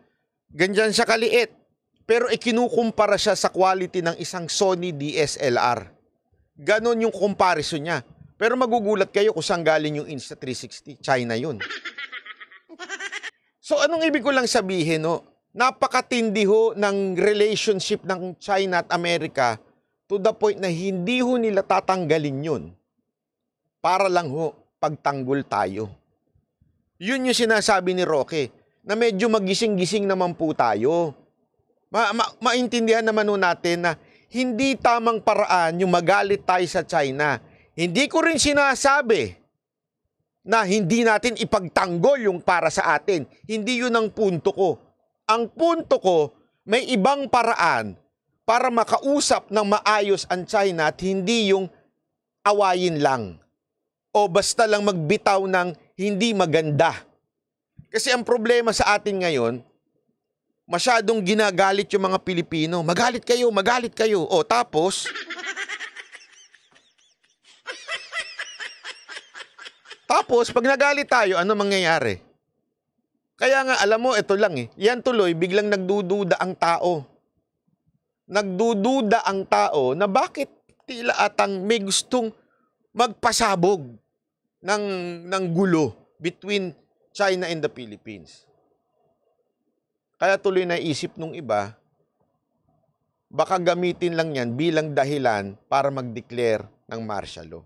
Ganyan siya kaliit. Pero ikinukumpara siya sa quality ng isang Sony DSLR. Ganon yung comparison niya. Pero magugulat kayo kung saan galing yung Insta360. China yun. So anong ibig ko lang sabihin, no? Napakatindi ho ng relationship ng China at Amerika to the point na hindi ho nila tatanggalin yun para lang ho pagtanggol tayo. Yun yung sinasabi ni Roque, na medyo magising-gising naman po tayo. Ma- ma- maintindihan naman ho natin na hindi tamang paraan yung magalit tayo sa China. Hindi ko rin sinasabi na hindi natin ipagtanggol yung para sa atin. Hindi yun ang punto ko. Ang punto ko, may ibang paraan para makausap ng maayos ang China at hindi yung awayin lang o basta lang magbitaw ng hindi maganda. Kasi ang problema sa atin ngayon, masyadong ginagalit yung mga Pilipino. Magalit kayo, magalit kayo. O tapos, tapos pag nagalit tayo, ano mangyayari? Kaya nga, alam mo, ito lang eh. Yan tuloy, biglang nagdududa ang tao. Nagdududa ang tao na bakit tila atang may gustong magpasabog ng, ng gulo between China and the Philippines. Kaya tuloy na isip nung iba, baka gamitin lang yan bilang dahilan para mag-declare ng martial law.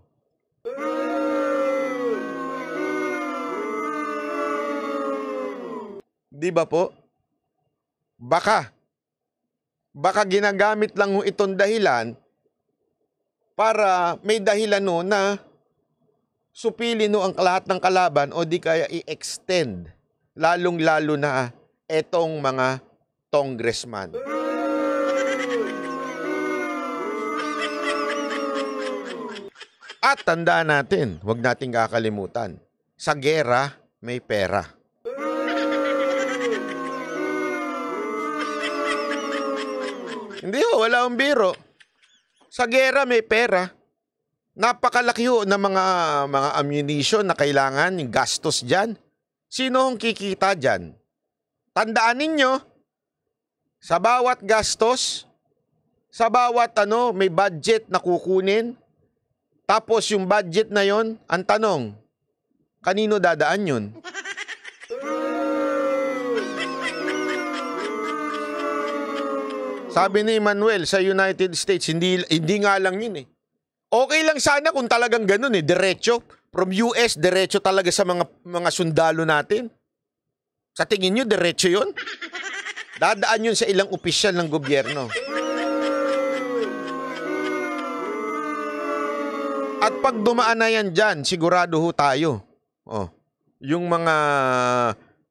Di ba po? Baka. Baka ginagamit lang itong dahilan para may dahilan no na supili no ang lahat ng kalaban o di kaya i-extend lalong-lalo na etong mga congressman. At tanda natin, huwag nating kakalimutan, sa gera may pera. Hindi ho, wala akong biro. Sa gera may pera. Napakalaki ho ng mga, mga ammunition na kailangan, yung gastos diyan. Sino ang kikita diyan? Tandaan ninyo, sa bawat gastos, sa bawat ano, may budget na kukunin. Tapos yung budget na yon, ang tanong, kanino dadaan 'yon? Sabi ni Emmanuel sa United States, hindi, hindi nga lang yun eh. Okay lang sana kung talagang ganun eh, diretso. From US, diretso talaga sa mga mga sundalo natin. Sa tingin nyo, diretso yun? Dadaan yun sa ilang opisyal ng gobyerno. At pag dumaan na yan dyan, sigurado ho tayo. Oh, yung mga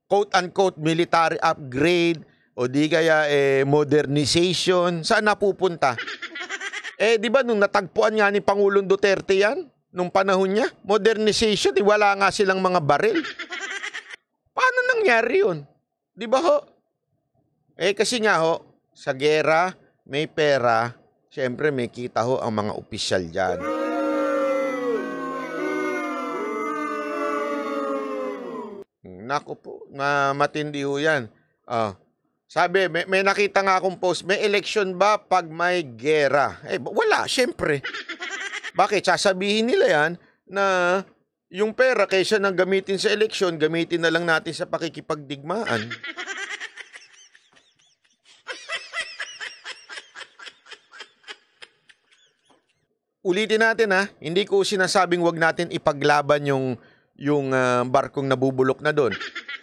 quote-unquote military upgrade o di kaya eh, modernization, saan napupunta? Eh, di ba nung natagpuan nga ni Pangulong Duterte yan, nung panahon niya, modernization, di eh, wala nga silang mga baril. Paano nangyari yun? Di ba ho? Eh, kasi nga ho, sa gera, may pera, siyempre may kita ho ang mga opisyal dyan. Nako po, na matindi ho yan. Ah, sabi, may, may nakita nga akong post, may election ba pag may gera? Eh, wala, syempre. Bakit? Sasabihin nila yan na yung pera kaysa nang gamitin sa election, gamitin na lang natin sa pakikipagdigmaan. Ulitin natin ha, hindi ko sinasabing wag natin ipaglaban yung yung uh, barkong nabubulok na doon.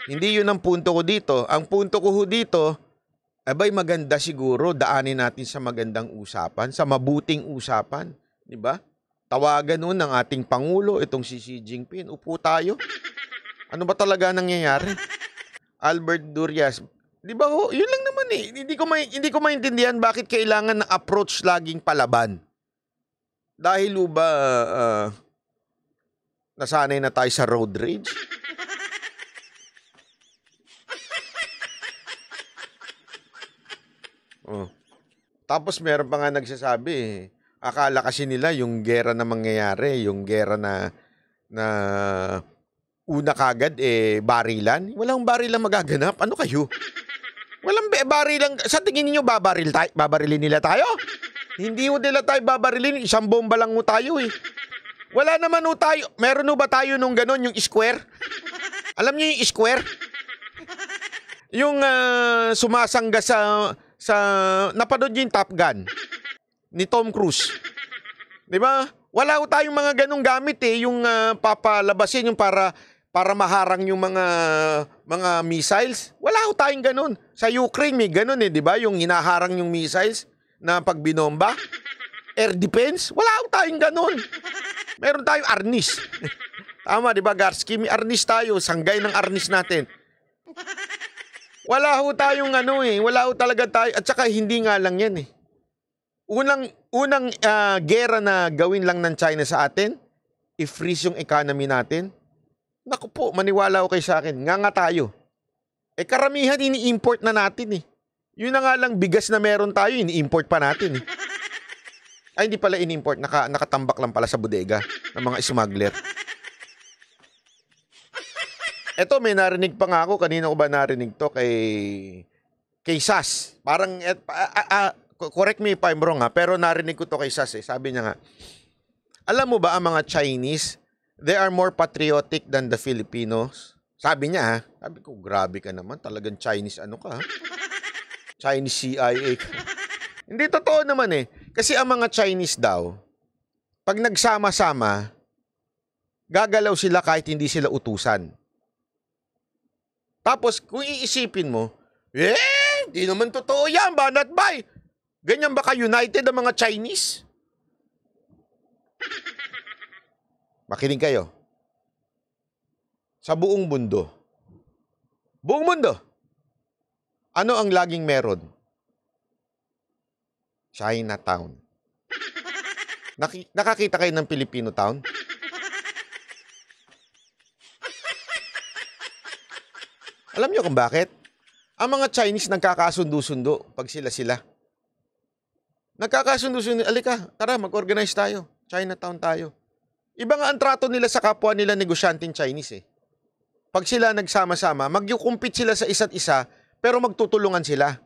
Hindi yun ang punto ko dito. Ang punto ko ho dito, abay maganda siguro daanin natin sa magandang usapan, sa mabuting usapan. Di ba? Tawagan nun ng ating Pangulo, itong si Xi Jinping. Upo tayo. Ano ba talaga nangyayari? Albert Durias, Di ba ho? Yun lang naman eh. Hindi ko may, hindi ko maintindihan bakit kailangan ng approach laging palaban. Dahil ba uh, nasanay na tayo sa road rage? Oh. Tapos meron pa nga nagsasabi, eh, akala kasi nila yung gera na mangyayari, yung gera na na una kagad eh barilan. Walang barilan magaganap. Ano kayo? Walang be, barilan. Sa tingin niyo babaril tayo? Babarilin nila tayo? Hindi ho nila tayo babarilin. Isang bomba lang ho tayo eh. Wala naman ho tayo. Meron ho ba tayo nung ganun, yung square? Alam niyo yung square? Yung uh, sumasangga sa sa napanood niyo yung Top Gun ni Tom Cruise. 'Di ba? Wala ho tayong mga ganong gamit eh, yung uh, papalabasin yung para para maharang yung mga mga missiles. Wala ho tayong ganun. Sa Ukraine may ganun eh, 'di ba? Yung hinaharang yung missiles na pagbinomba. Air defense, wala ho tayong ganun. Meron tayong arnis. Tama, 'di ba, Garsky? May arnis tayo, sanggay ng arnis natin. Wala ho tayong ano eh. Wala ho talaga tayo. At saka hindi nga lang yan eh. Unang, unang uh, gera na gawin lang ng China sa atin, i-freeze yung economy natin. Naku po, maniwala ko kay sa akin. Nga nga tayo. Eh karamihan ini-import na natin eh. Yun na nga lang bigas na meron tayo, ini-import pa natin eh. Ay, hindi pala ini import Naka, nakatambak lang pala sa bodega ng mga smuggler eto may narinig pa nga ako. Kanina ko ba narinig to? Kay, kay Sas. Parang, et, a, a, correct me if I'm wrong ha, pero narinig ko to kay Sas. Eh. Sabi niya nga, alam mo ba ang mga Chinese, they are more patriotic than the Filipinos? Sabi niya ha. Sabi ko, grabe ka naman. Talagang Chinese ano ka ha? Chinese CIA ka. Hindi totoo naman eh. Kasi ang mga Chinese daw, pag nagsama-sama, gagalaw sila kahit hindi sila utusan. Tapos kung iisipin mo, eh, di naman totoo yan, banat bay. Ganyan ba ka-united ang mga Chinese? Makinig kayo. Sa buong mundo. Buong mundo. Ano ang laging meron? Chinatown. Naki- nakakita kayo ng Filipino town? Alam niyo kung bakit? Ang mga Chinese nagkakasundo-sundo pag sila-sila. Nagkakasundo-sundo, alika, tara, mag-organize tayo. Chinatown tayo. Iba nga ang trato nila sa kapwa nila negosyanteng Chinese eh. Pag sila nagsama-sama, mag-compete sila sa isa't isa, pero magtutulungan sila.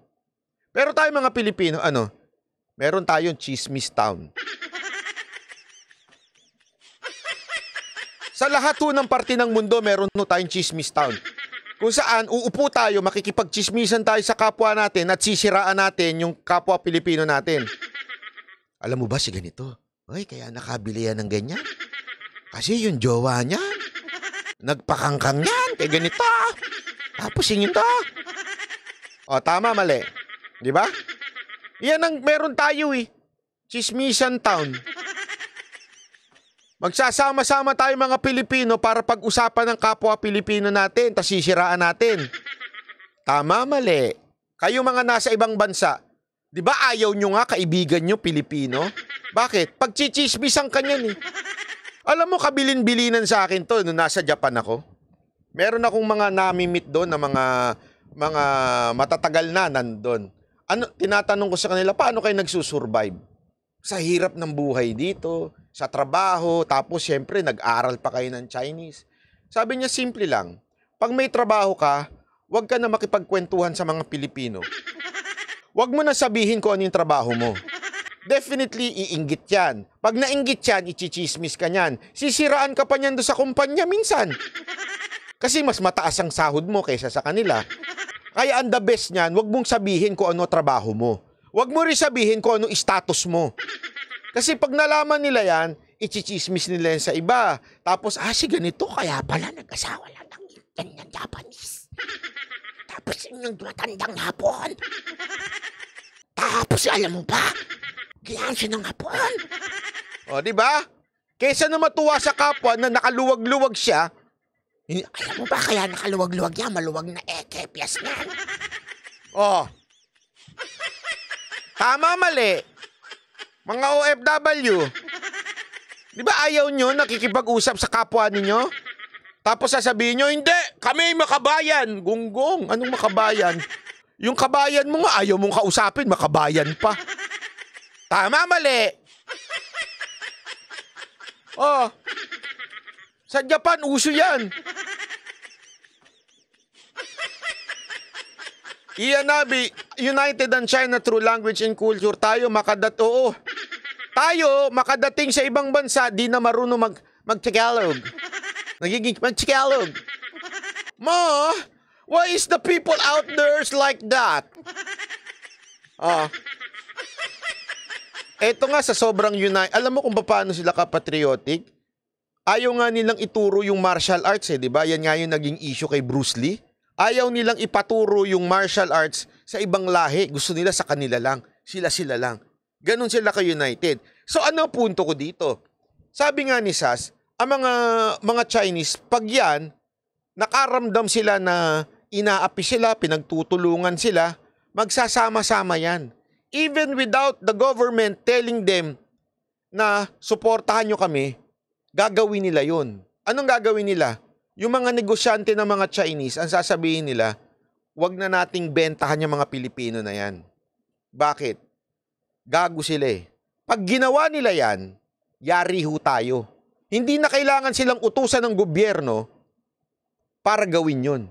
Pero tayo mga Pilipino, ano, meron tayong Chismis Town. Sa lahat ho ng parte ng mundo, meron no tayong Chismis Town kung saan uupo tayo, makikipagchismisan tayo sa kapwa natin at sisiraan natin yung kapwa Pilipino natin. Alam mo ba si ganito? Ay, kaya nakabili yan ng ganyan. Kasi yung jowa niya, nagpakangkang yan kay ganito. Tapos yung to. O, tama, mali. Di ba? Yan ang meron tayo eh. Chismisan Town. Magsasama-sama tayo mga Pilipino para pag-usapan ng kapwa Pilipino natin, tas sisiraan natin. Tama, mali. Kayo mga nasa ibang bansa, di ba ayaw nyo nga kaibigan nyo Pilipino? Bakit? Pagchichismisan ang niyan eh. Alam mo, kabilin-bilinan sa akin to nung nasa Japan ako. Meron akong mga namimit doon na mga mga matatagal na nandun. Ano, tinatanong ko sa kanila, paano kayo nagsusurvive? sa hirap ng buhay dito, sa trabaho, tapos siyempre nag-aral pa kayo ng Chinese. Sabi niya simple lang, pag may trabaho ka, huwag ka na makipagkwentuhan sa mga Pilipino. Huwag mo na sabihin kung ano yung trabaho mo. Definitely iinggit yan. Pag nainggit yan, ichichismis ka niyan. Sisiraan ka pa niyan doon sa kumpanya minsan. Kasi mas mataas ang sahod mo kaysa sa kanila. Kaya ang the best niyan, huwag mong sabihin kung ano trabaho mo. Huwag mo rin sabihin kung anong status mo. Kasi pag nalaman nila yan, ichichismis nila yan sa iba. Tapos, ah, si ganito, kaya pala nag-asawa lang ng Indian ng Japanese. Tapos yung matandang hapon. Tapos, alam mo ba, gilaan siya ng hapon. O, di ba? Kesa na matuwa sa kapwa na nakaluwag-luwag siya, eh, alam mo ba kaya nakaluwag-luwag niya, maluwag na eke, piyas niya. O, Tama, mali. Mga OFW. Di ba ayaw nyo nakikipag-usap sa kapwa ninyo? Tapos sasabihin nyo, hindi, kami makabayan. Gunggong, anong makabayan? Yung kabayan mo nga, ayaw mong kausapin, makabayan pa. Tama, mali. Oh, sa Japan, uso yan. Ian Nabi, United and China through language and culture. Tayo makadat, oo. Tayo makadating sa ibang bansa, di na marunong mag, mag-Tagalog. Nagiging mag-Tagalog. Ma, why is the people out there's like that? Ah. Uh, eto nga sa sobrang United, alam mo kung paano sila kapatriotic? Ayaw nga nilang ituro yung martial arts eh, di ba? Yan nga yung naging issue kay Bruce Lee Ayaw nilang ipaturo yung martial arts sa ibang lahi. Gusto nila sa kanila lang. Sila-sila lang. Ganon sila ka-united. So ano punto ko dito? Sabi nga ni Sas, ang mga, mga Chinese, pag yan, nakaramdam sila na inaapi sila, pinagtutulungan sila, magsasama-sama yan. Even without the government telling them na suportahan nyo kami, gagawin nila yon. Anong gagawin nila? Yung mga negosyante ng mga Chinese, ang sasabihin nila, wag na nating bentahan yung mga Pilipino na yan. Bakit? Gago sila eh. Pag ginawa nila yan, yari ho tayo. Hindi na kailangan silang utusan ng gobyerno para gawin yun.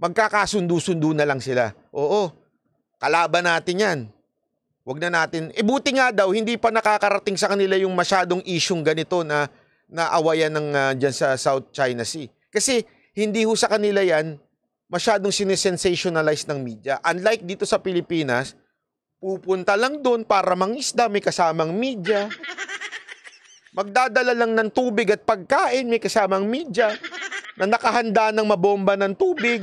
Magkakasundo-sundo na lang sila. Oo, kalaban natin yan. Wag na natin. E buti nga daw, hindi pa nakakarating sa kanila yung masyadong isyong ganito na naawayan ng uh, dyan sa South China Sea. Kasi hindi ho sa kanila yan masyadong sinesensationalize ng media. Unlike dito sa Pilipinas, pupunta lang doon para mangisda, may kasamang media. Magdadala lang ng tubig at pagkain, may kasamang media na nakahanda ng mabomba ng tubig.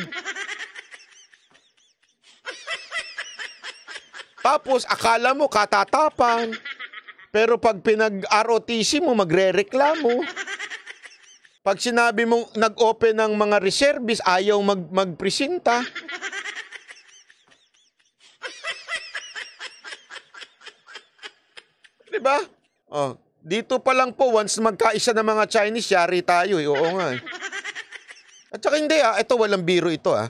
Tapos akala mo katatapan. Pero pag pinag-ROTC mo, magre-reklamo. Pag sinabi mong nag-open ng mga reservice, ayaw mag magpresenta. Di ba? Oh, dito pa lang po, once magkaisa ng mga Chinese, yari tayo. Eh. Oo nga. Eh. At saka hindi ah, ito walang biro ito ah.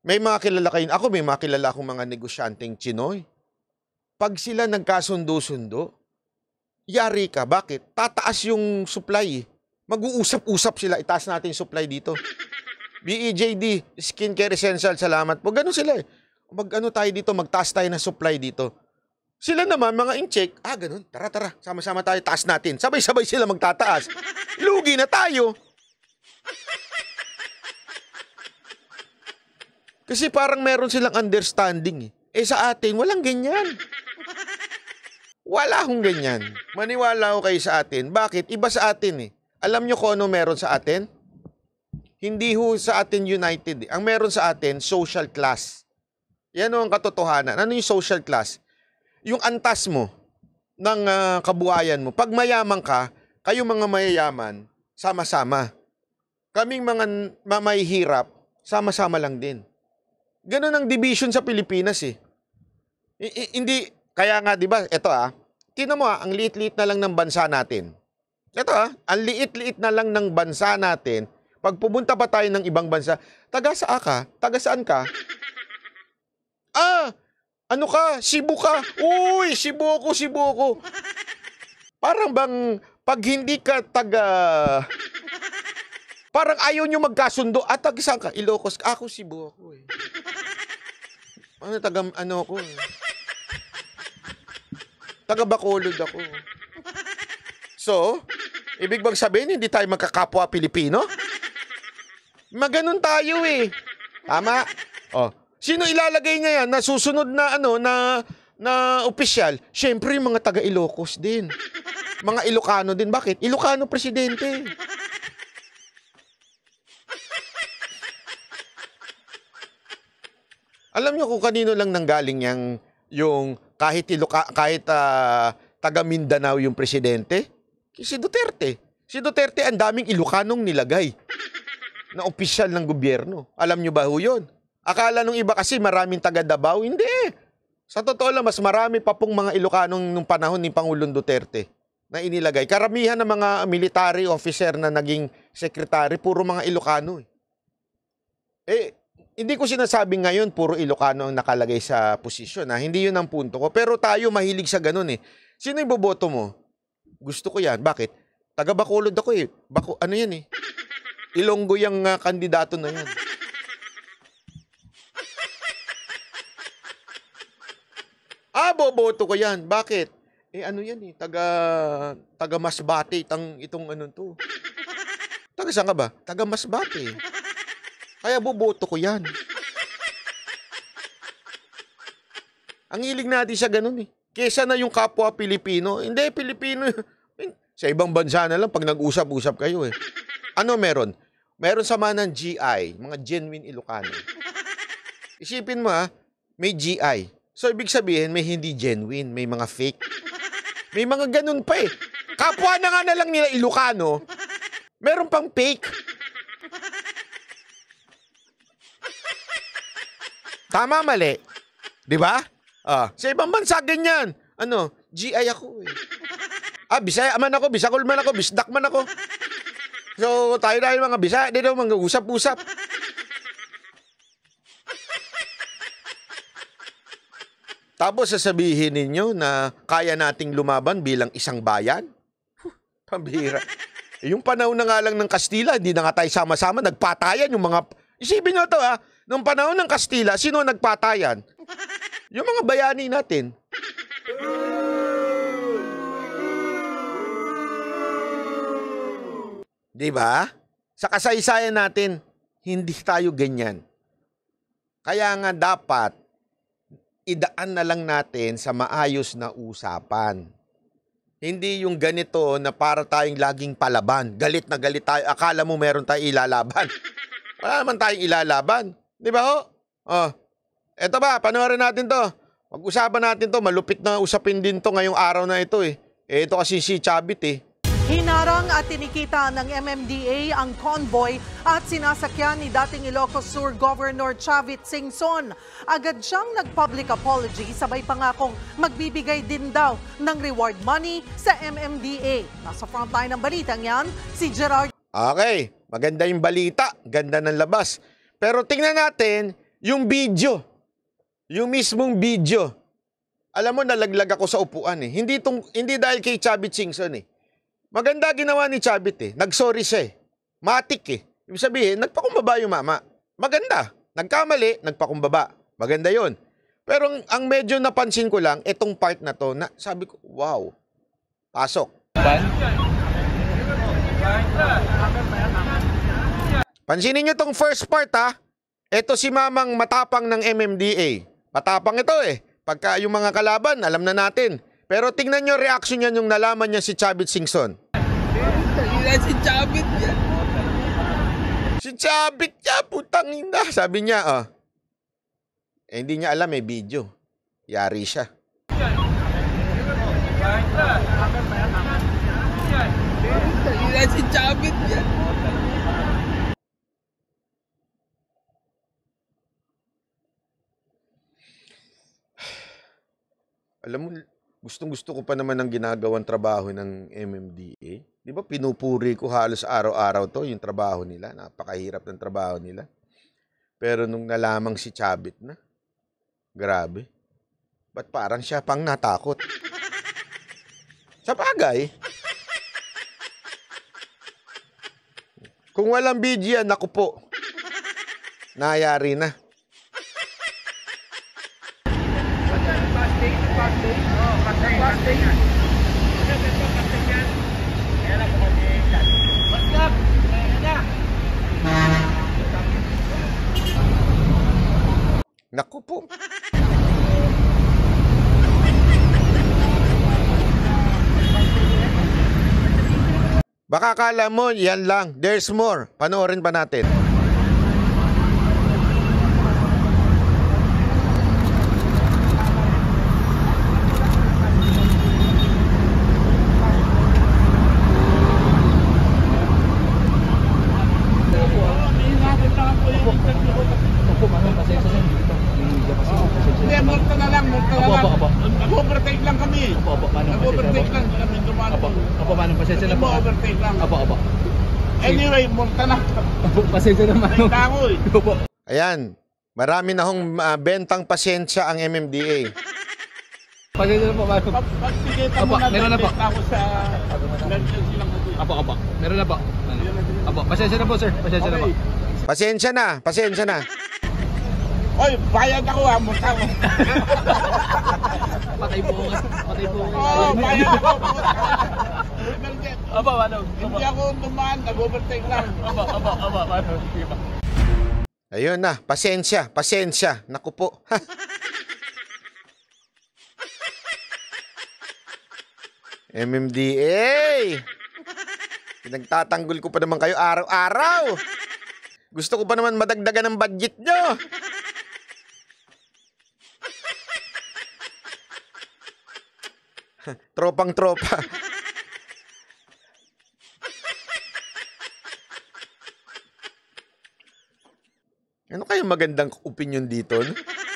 May mga kilala kayo. Ako may mga kilala akong mga negosyanteng Chinoy. Pag sila nagkasundo-sundo, yari ka. Bakit? Tataas yung supply eh. Mag-uusap-usap sila, itaas natin supply dito. BEJD, Skincare Essential, salamat po. Ganun sila eh. Mag ano tayo dito, magtaas tayo ng supply dito. Sila naman, mga in-check, ah ganun, tara tara, sama-sama tayo, taas natin. Sabay-sabay sila magtataas. Lugi na tayo. Kasi parang meron silang understanding eh. Eh sa atin, walang ganyan. Wala akong ganyan. Maniwala ko kayo sa atin. Bakit? Iba sa atin eh. Alam nyo kung ano meron sa atin? Hindi ho sa atin united. Eh. Ang meron sa atin, social class. Yan ang katotohanan. Ano yung social class? Yung antas mo ng uh, kabuhayan mo. Pag mayaman ka, kayo mga mayayaman, sama-sama. Kaming mga mamahihirap, sama-sama lang din. Ganun ang division sa Pilipinas eh. I- I- hindi, kaya nga 'di ba? Ito ah. Tingnan mo ah, ang liit-liit na lang ng bansa natin. Ito ah, ang liit-liit na lang ng bansa natin. Pag pumunta pa tayo ng ibang bansa, taga sa ah, ka? Taga saan ka? Ah, ano ka? Cebu ka? Uy, Cebu ako, Cebu ako. Parang bang pag hindi ka taga Parang ayaw nyo magkasundo. At ah, taga saan ka? Ilocos ka. Ako Cebu ako eh. Ano taga ano ako eh. Taga Bacolod ako. Eh. So, ibig bang sabihin hindi tayo magkakapwa Pilipino? Maganon tayo eh. Tama? Oh. Sino ilalagay niya yan na susunod na ano na na official? Siyempre mga taga Ilocos din. Mga Ilocano din. Bakit? Ilocano presidente. Alam niyo kung kanino lang nanggaling yang yung kahit Iloca, kahit uh, taga Mindanao yung presidente? si Duterte. Si Duterte ang daming Ilocanong nilagay na opisyal ng gobyerno. Alam nyo ba ho yun? Akala nung iba kasi maraming taga Davao, hindi eh. Sa totoo lang, mas marami pa pong mga Ilocanong nung panahon ni Pangulong Duterte na inilagay. Karamihan ng mga military officer na naging secretary, puro mga Ilocano eh. Eh, hindi ko sinasabi ngayon puro Ilocano ang nakalagay sa posisyon. Ha? Hindi yun ang punto ko. Pero tayo mahilig sa ganun eh. Sino yung boboto mo? Gusto ko yan. Bakit? Taga Bacolod ako eh. Bako, ano yan eh? Ilonggo yung uh, kandidato na yan. Ah, boboto ko yan. Bakit? Eh ano yan eh, taga, taga Masbate tang itong ano to. Taga saan ka ba? Taga Masbate. Kaya boboto ko yan. Ang hilig natin siya ganun eh kesa na yung kapwa Pilipino. Hindi, Pilipino. sa ibang bansa na lang pag nag-usap-usap kayo eh. Ano meron? Meron sama ng GI, mga genuine Ilocano. Isipin mo ha, ah, may GI. So ibig sabihin, may hindi genuine, may mga fake. May mga ganun pa eh. Kapwa na nga na lang nila Ilocano, meron pang fake. Tama, mali. Di ba? Ah, sa ibang bansa ganyan. Ano, GI ako eh. Ah, Bisaya man ako, Bisakol man ako, Bisdak man ako. So, tayo tayo mga Bisaya, di daw mga usap-usap. Tapos sasabihin ninyo na kaya nating lumaban bilang isang bayan? Huh, Yung panahon na nga lang ng Kastila, hindi na nga tayo sama-sama, nagpatayan yung mga... Isipin nyo to ha, ah. nung panahon ng Kastila, sino nagpatayan? Yung mga bayani natin. Di ba? Sa kasaysayan natin, hindi tayo ganyan. Kaya nga dapat idaan na lang natin sa maayos na usapan. Hindi yung ganito na para tayong laging palaban. Galit na galit tayo. Akala mo meron tayong ilalaban. Wala naman tayong ilalaban. Di ba ho? Oh, Eto ba, panoorin natin to. mag usapan natin to, malupit na usapin din to ngayong araw na ito eh. Eh, ito kasi si Chabit eh. Hinarang at tinikita ng MMDA ang convoy at sinasakyan ni dating Ilocos Sur Governor Chavit Singson. Agad siyang nag-public apology sabay pangakong magbibigay din daw ng reward money sa MMDA. Nasa frontline ng balita yan, si Gerard. Okay, maganda yung balita, ganda ng labas. Pero tingnan natin yung video. Yung mismong video. Alam mo, nalaglag ako sa upuan eh. Hindi, tong, hindi dahil kay Chubby Chingson eh. Maganda ginawa ni Chabit eh. Nagsorry siya eh. Matik eh. Ibig sabihin, nagpakumbaba yung mama. Maganda. Nagkamali, nagpakumbaba. Maganda yon. Pero ang, ang medyo napansin ko lang, itong part na to, na, sabi ko, wow. Pasok. Pansinin nyo tong first part ha. Ito si mamang matapang ng MMDA. Matapang ito eh. Pagka yung mga kalaban, alam na natin. Pero tingnan nyo reaction niya yung nalaman niya si Chabit Singson. Si Chabit yan. Si Chabit niya, putang ina. Sabi niya, Oh. Eh, hindi niya alam, may eh, video. Yari siya. Si Chabit yan. alam mo, gustong-gusto ko pa naman ang ginagawang trabaho ng MMDA. Di ba pinupuri ko halos araw-araw to yung trabaho nila. Napakahirap ng trabaho nila. Pero nung nalamang si Chabit na, grabe. Ba't parang siya pang natakot? Sa bagay. Kung walang BG yan, ako po. Nayari na. Naku po. Baka kala mo, yan lang. There's more. Panoorin pa natin. naman. Nagtango eh. Ayan, marami na hong uh, bentang pasensya ang MMDA. Pagkita na po, Marco. Pagkita mo na, meron na po. Ako Apo, apo. Meron na po. Apo, ano? pasensya na po, sir. Pasensya okay. na po. Pasensya na, pasensya na. Oy, bayad ako ha, murta mo. patay po. Patay po. Oo, oh, bayad ako. Aba, manog. Hindi ako dumaan, nag-overtake lang. aba, aba, aba, manog. Diba? Ayun na, pasensya, pasensya. Naku po. MMDA! Pinagtatanggol ko pa naman kayo araw-araw. Gusto ko pa naman madagdagan ng budget nyo. Tropang-tropa. Ano kayong magandang opinion dito? No?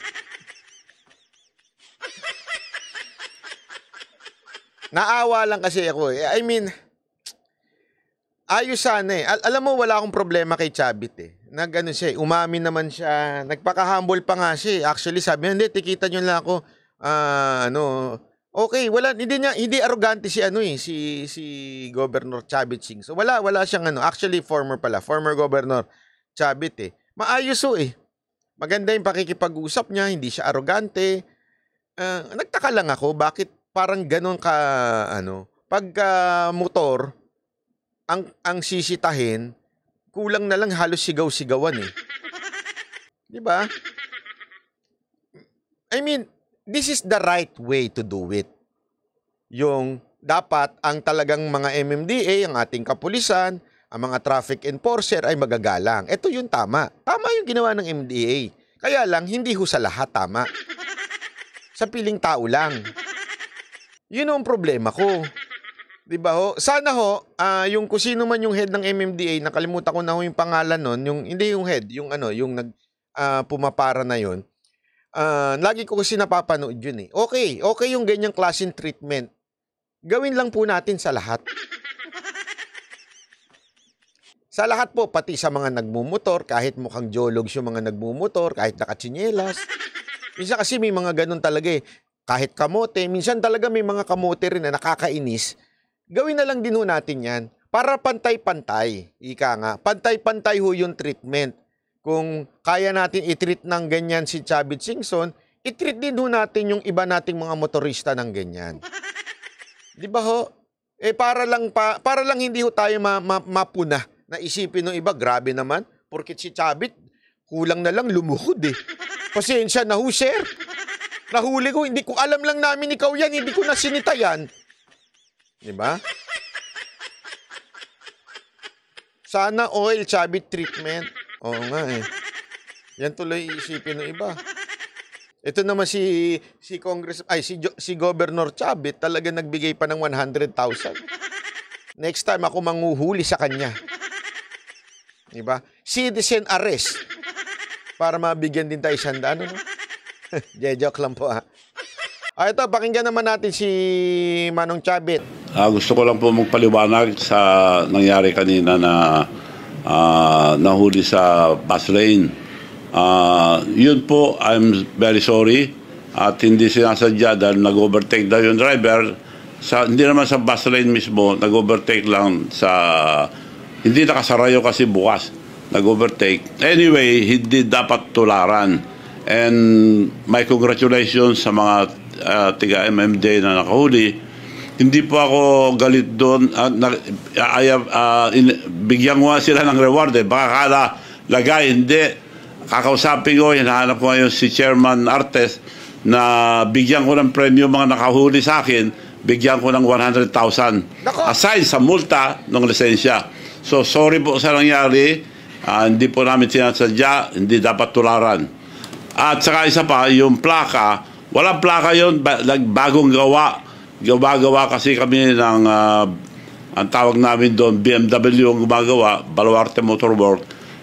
Naawa lang kasi ako eh. I mean, ayos sana eh. Al- alam mo, wala akong problema kay Chabit eh. Nagano siya eh. Umamin naman siya. Nagpaka-humble pa nga siya eh. Actually, sabi niya, hindi, tikita niyo lang ako. Ah, ano, okay, wala, hindi niya, hindi arrogante si ano eh, si, si Governor Chabit Singh. So, wala, wala siyang ano. Actually, former pala, former Governor Chabit eh maayos o oh, eh. Maganda yung pakikipag-usap niya, hindi siya arogante. Uh, ah, nagtaka lang ako bakit parang ganon ka ano, pagka uh, motor ang ang sisitahin, kulang na lang halos sigaw-sigawan eh. 'Di ba? I mean, this is the right way to do it. Yung dapat ang talagang mga MMDA, ang ating kapulisan, ang mga traffic enforcer ay magagalang. Ito yung tama. Tama yung ginawa ng MDA. Kaya lang, hindi ho sa lahat tama. Sa piling tao lang. Yun ang problema ko. Di ba ho? Sana ho, uh, yung kusino man yung head ng MMDA, nakalimutan ko na ho yung pangalan nun, yung, hindi yung head, yung ano, yung nag, uh, pumapara na yun. Uh, lagi ko kasi napapanood yun eh. Okay, okay yung ganyang klaseng treatment. Gawin lang po natin sa lahat. Sa lahat po, pati sa mga nagmumotor, kahit mukhang geologs yung mga nagmumotor, kahit nakatsinyelas. Minsan kasi may mga ganun talaga eh. Kahit kamote, minsan talaga may mga kamote rin na nakakainis. Gawin na lang din ho natin yan para pantay-pantay. Ika nga, pantay-pantay ho yung treatment. Kung kaya natin i-treat ng ganyan si Chabit Singson, i-treat din ho natin yung iba nating mga motorista ng ganyan. Di ba ho? Eh para lang pa, para lang hindi ho tayo ma, ma, mapuna Naisipin ng iba, grabe naman, porkit si Chabit, kulang na lang lumuhod eh. Pasensya na ho, sir. Nahuli ko, hindi ko alam lang namin ikaw yan, hindi ko na sinita yan. Di ba? Sana oil Chabit treatment. Oo nga eh. Yan tuloy isipin ng iba. Ito naman si si Congress ay si si Governor Chavit talaga nagbigay pa ng 100,000. Next time ako manghuhuli sa kanya. Di ba? Citizen arrest. Para mabigyan din tayo isang ano, no? Je, joke lang po, ha? Ah. ah, ito, pakinggan naman natin si Manong Chabit. Uh, gusto ko lang po magpaliwanag sa nangyari kanina na uh, nahuli sa bus lane. Uh, yun po, I'm very sorry. At hindi sinasadya dahil nag-overtake daw yung driver. Sa, hindi naman sa bus lane mismo, nag-overtake lang sa hindi nakasarayo kasi bukas. Nag-overtake. Anyway, hindi dapat tularan. And my congratulations sa mga uh, tiga MMD na nakahuli. Hindi po ako galit doon. Uh, na, ah, I have, uh, in, bigyan ko sila ng reward. Eh. Baka kala lagay, hindi. Kakausapin ko, hinahanap ko ngayon si Chairman Artes na bigyan ko ng premyo mga nakahuli sa akin, bigyan ko ng 100,000. Aside sa multa ng lisensya. So sorry po sa nangyari, uh, hindi po namin sinasadya, hindi dapat tularan. At saka isa pa, yung plaka, wala plaka yun, ba- bagong gawa. Gawa-gawa kasi kami ng, uh, ang tawag namin doon, BMW ang gumagawa, Baluarte Motor Work,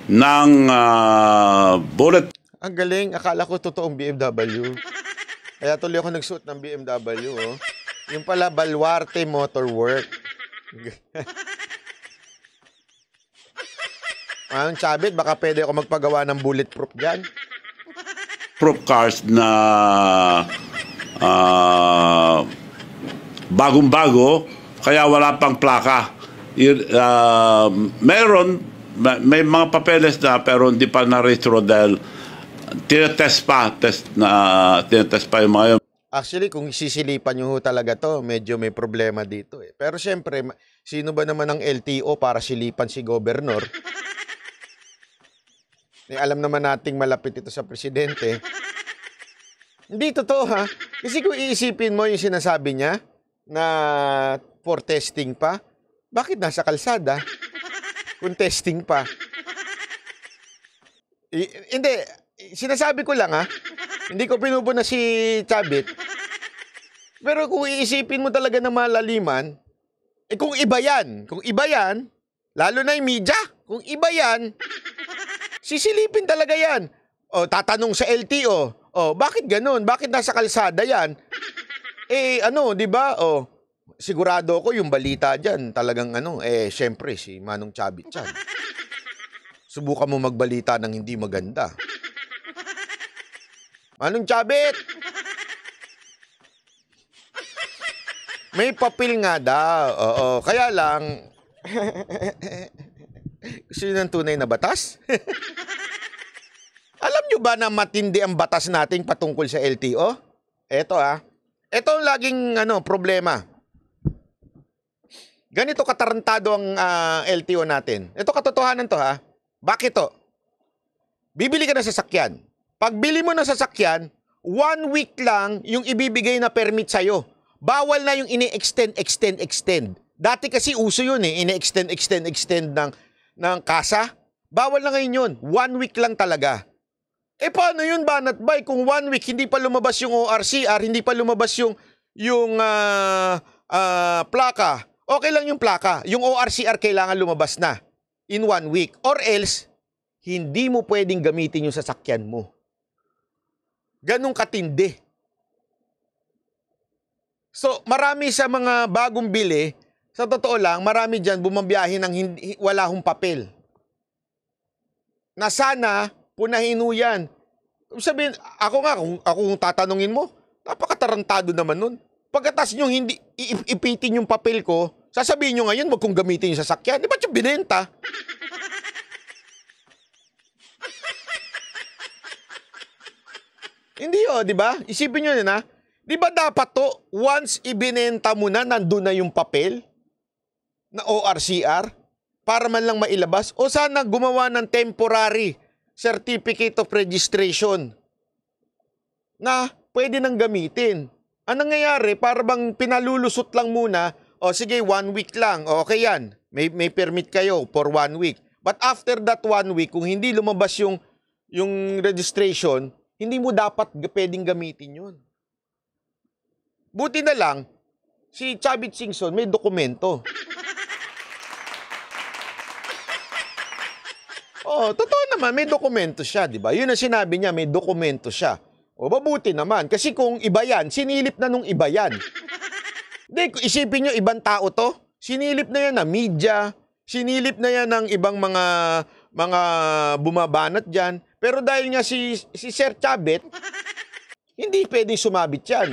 ng uh, bullet. Ang galing, akala ko totoong BMW. Kaya tuloy ako nagsuot ng BMW. Oh. Yung pala, Baluarte Motor Work. Anong chabit? Baka pwede ako magpagawa ng bulletproof dyan. Proof cars na uh, bagong-bago, kaya wala pang plaka. Uh, meron, may mga papeles na pero hindi pa na-retro dahil tinetest pa, test na, tinetest pa yung mga yun. Actually, kung sisilipan nyo talaga to, medyo may problema dito eh. Pero siyempre, sino ba naman ang LTO para silipan si governor? Eh, alam naman nating malapit ito sa presidente. Hindi totoo ha. Kasi kung iisipin mo yung sinasabi niya na for testing pa, bakit nasa kalsada? Kung testing pa. I, hindi, sinasabi ko lang ha. Hindi ko pinupo na si Chabit. Pero kung iisipin mo talaga ng malaliman, eh kung iba yan, kung iba yan, lalo na yung media, kung iba yan, Sisilipin talaga yan. O, oh, tatanong sa LTO. O, oh. oh, bakit ganun? Bakit nasa kalsada yan? Eh, ano, di ba? O, sigurado ko yung balita dyan. Talagang ano, eh, syempre, si Manong Chabit dyan. Subukan mo magbalita ng hindi maganda. Manong Chabit! May papel nga daw. Oo, kaya lang... Sino ang tunay na batas? Alam nyo ba na matindi ang batas nating patungkol sa LTO? Eto ah. Ito ang laging ano, problema. Ganito katarantado ang uh, ah, LTO natin. Ito katotohanan to ha. Ah. Bakit to? Bibili ka ng sasakyan. Pagbili mo ng sasakyan, one week lang yung ibibigay na permit sa'yo. Bawal na yung ini-extend, extend, extend. Dati kasi uso yun eh, ini-extend, extend, extend ng ng kasa? Bawal na ngayon yun. One week lang talaga. Eh paano yun, Banat Bay? Kung one week, hindi pa lumabas yung ORCR, hindi pa lumabas yung, yung uh, uh, plaka. Okay lang yung plaka. Yung ORCR kailangan lumabas na in one week. Or else, hindi mo pwedeng gamitin yung sasakyan mo. Ganong katindi. So, marami sa mga bagong bili, sa totoo lang, marami dyan bumabiyahe ng hindi, wala hong papel. Na sana, punahin ho yan. Sabihin, ako nga, kung ako kung tatanungin mo, napakatarantado naman nun. Pagkatas nyo hindi, ipitin yung papel ko, sasabihin nyo ngayon, wag kong gamitin yung sasakyan. Di ba't yung binenta? Hindi o, di ba? Isipin nyo na, di ba dapat to, once ibinenta mo na, nandun na yung papel? na ORCR para man lang mailabas o sana gumawa ng temporary certificate of registration na pwede nang gamitin. Ang nangyayari, para bang pinalulusot lang muna, o sige, one week lang, okay yan, may, may permit kayo for one week. But after that one week, kung hindi lumabas yung, yung registration, hindi mo dapat pwedeng gamitin yun. Buti na lang, si Chavit Singson may dokumento. Oh, totoo naman, may dokumento siya, 'di ba? 'Yun ang sinabi niya, may dokumento siya. O mabuti naman kasi kung iba 'yan, sinilip na nung iba 'yan. Hindi, isipin niyo ibang tao 'to. Sinilip na 'yan ng media, sinilip na 'yan ng ibang mga mga bumabanat diyan. Pero dahil nga si si Sir Chabet, hindi pwedeng sumabit 'yan.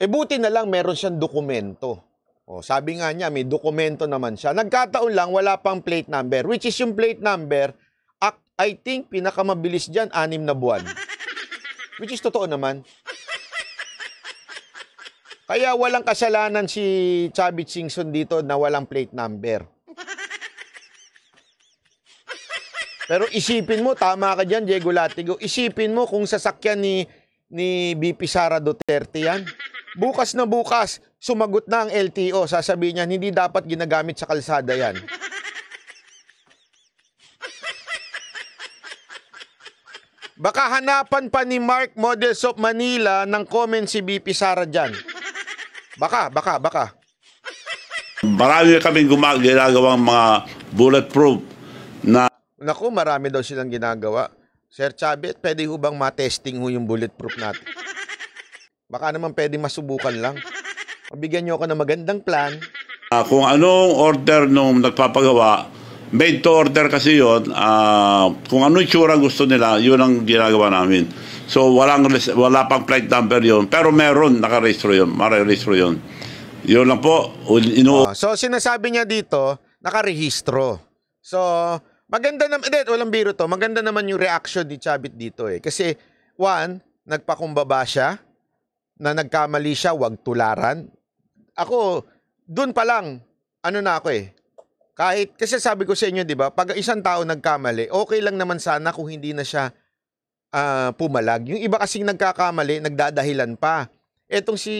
E buti na lang meron siyang dokumento. O, sabi nga niya, may dokumento naman siya. Nagkataon lang, wala pang plate number, which is yung plate number, I think pinakamabilis dyan, anim na buwan. Which is totoo naman. Kaya walang kasalanan si Chavit Singson dito na walang plate number. Pero isipin mo, tama ka dyan, Diego Latigo. Isipin mo kung sasakyan ni, ni BP Sara Duterte yan. Bukas na bukas, sumagot na ang LTO, sasabihin niya, hindi dapat ginagamit sa kalsada yan. Baka hanapan pa ni Mark Models of Manila ng comment si BP Sara dyan. Baka, baka, baka. Marami kaming ginagawang mga bulletproof na... Naku, marami daw silang ginagawa. Sir Chabit, pwede ho bang matesting ho yung bulletproof natin? Baka naman pwede masubukan lang. Pabigyan niyo ako ng magandang plan. Uh, kung anong order nung nagpapagawa, made to order kasi yun, uh, kung anong itsura gusto nila, yun ang ginagawa namin. So walang, wala pang flight number yun, pero meron, nakarehistro yun, marirehistro yun. Yun lang po. Inu- uh, so sinasabi niya dito, nakarehistro. So, maganda naman, hindi, walang biro to, maganda naman yung reaction ni Chabit dito eh. Kasi, one, nagpakumbaba siya, na nagkamali siya, wag tularan. Ako, dun pa lang, ano na ako eh. Kahit, kasi sabi ko sa inyo, di ba, pag isang tao nagkamali, okay lang naman sana kung hindi na siya uh, pumalag. Yung iba kasing nagkakamali, nagdadahilan pa. Etong si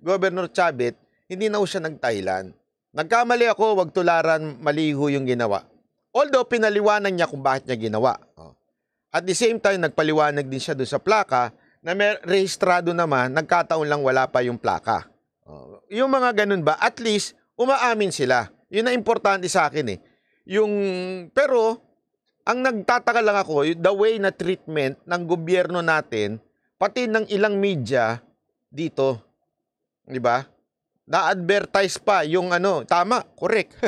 Governor Chabit, hindi na siya nagtahilan. Nagkamali ako, wag tularan, maliho yung ginawa. Although pinaliwanan niya kung bakit niya ginawa. Oh. At the same time, nagpaliwanag din siya doon sa plaka na may rehistrado naman, nagkataon lang wala pa yung plaka. Uh, yung mga ganun ba, at least, umaamin sila. Yun na importante sa akin eh. Yung, pero, ang nagtataka lang ako, the way na treatment ng gobyerno natin, pati ng ilang media dito. Di ba? Na-advertise pa yung ano, tama, correct.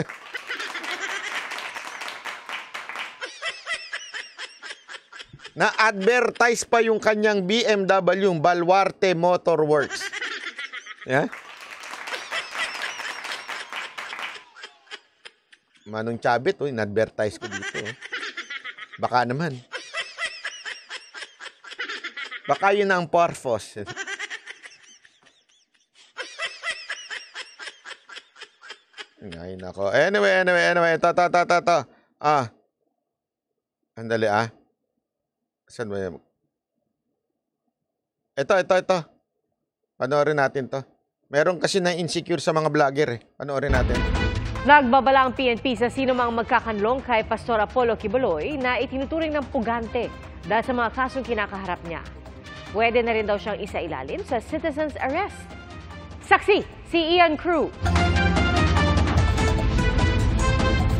Na-advertise pa yung kanyang BMW Balwarte Motor Works. Yeah? Manong Chabit, oh, in-advertise ko dito. Eh. Baka naman. Baka yun ang purpose. Ay, nako. Anyway, anyway, anyway. Ito, ito, ito, ito, Ah. Andali, ah. Saan ba yung... Ito, ito, ito. Panoorin natin to. Meron kasi na insecure sa mga vlogger eh. Panoorin natin. Nagbabala ang PNP sa sino mang magkakanlong kay Pastor Apollo Kibuloy na itinuturing ng pugante dahil sa mga kasong kinakaharap niya. Pwede na rin daw siyang isailalim sa citizen's arrest. Saksi, si Ian Crew.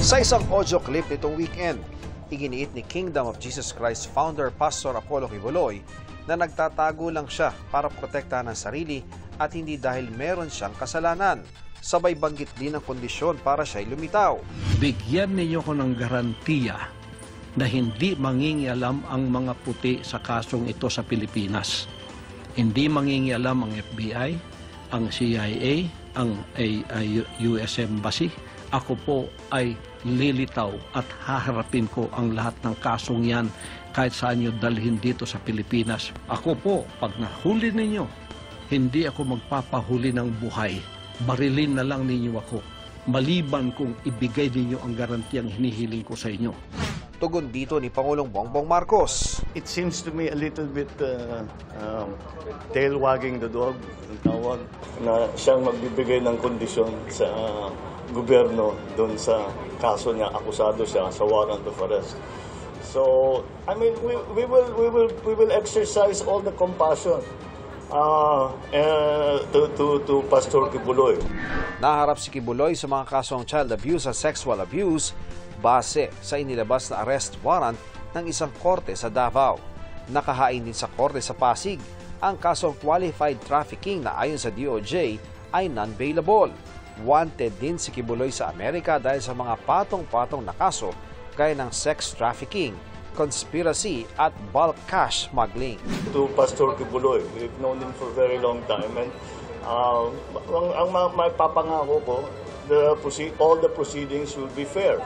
Sa isang audio clip nitong weekend, iginiit ni Kingdom of Jesus Christ founder Pastor Apollo Kibuloy na nagtatago lang siya para protektahan ang sarili at hindi dahil meron siyang kasalanan sabay banggit din ang kondisyon para siya'y lumitaw. Bigyan ninyo ko ng garantiya na hindi mangingialam ang mga puti sa kasong ito sa Pilipinas. Hindi mangingialam ang FBI, ang CIA, ang US Embassy. Ako po ay lilitaw at haharapin ko ang lahat ng kasong yan kahit saan nyo dalhin dito sa Pilipinas. Ako po, pag nahuli ninyo, hindi ako magpapahuli ng buhay barilin na lang ninyo ako, maliban kung ibigay ninyo ang garantiyang hinihiling ko sa inyo. Tugon dito ni Pangulong Bongbong Marcos. It seems to me a little bit uh, um, tail wagging the dog, ang tawag, na siyang magbibigay ng kondisyon sa uh, gobyerno doon sa kaso niya, akusado siya sa warrant of arrest. So, I mean, we, we will we will we will exercise all the compassion uh, eh, to, to, to Pastor Kibuloy. Naharap si Kibuloy sa mga kasong child abuse at sexual abuse base sa inilabas na arrest warrant ng isang korte sa Davao. Nakahain din sa korte sa Pasig ang kasong qualified trafficking na ayon sa DOJ ay non-bailable. Wanted din si Kibuloy sa Amerika dahil sa mga patong-patong na kaso gaya ng sex trafficking, conspiracy at bulk cash smuggling. To Pastor Kibuloy, we've known him for a very long time and uh, ang, ang mapapangako ko, the, all the proceedings will be fair.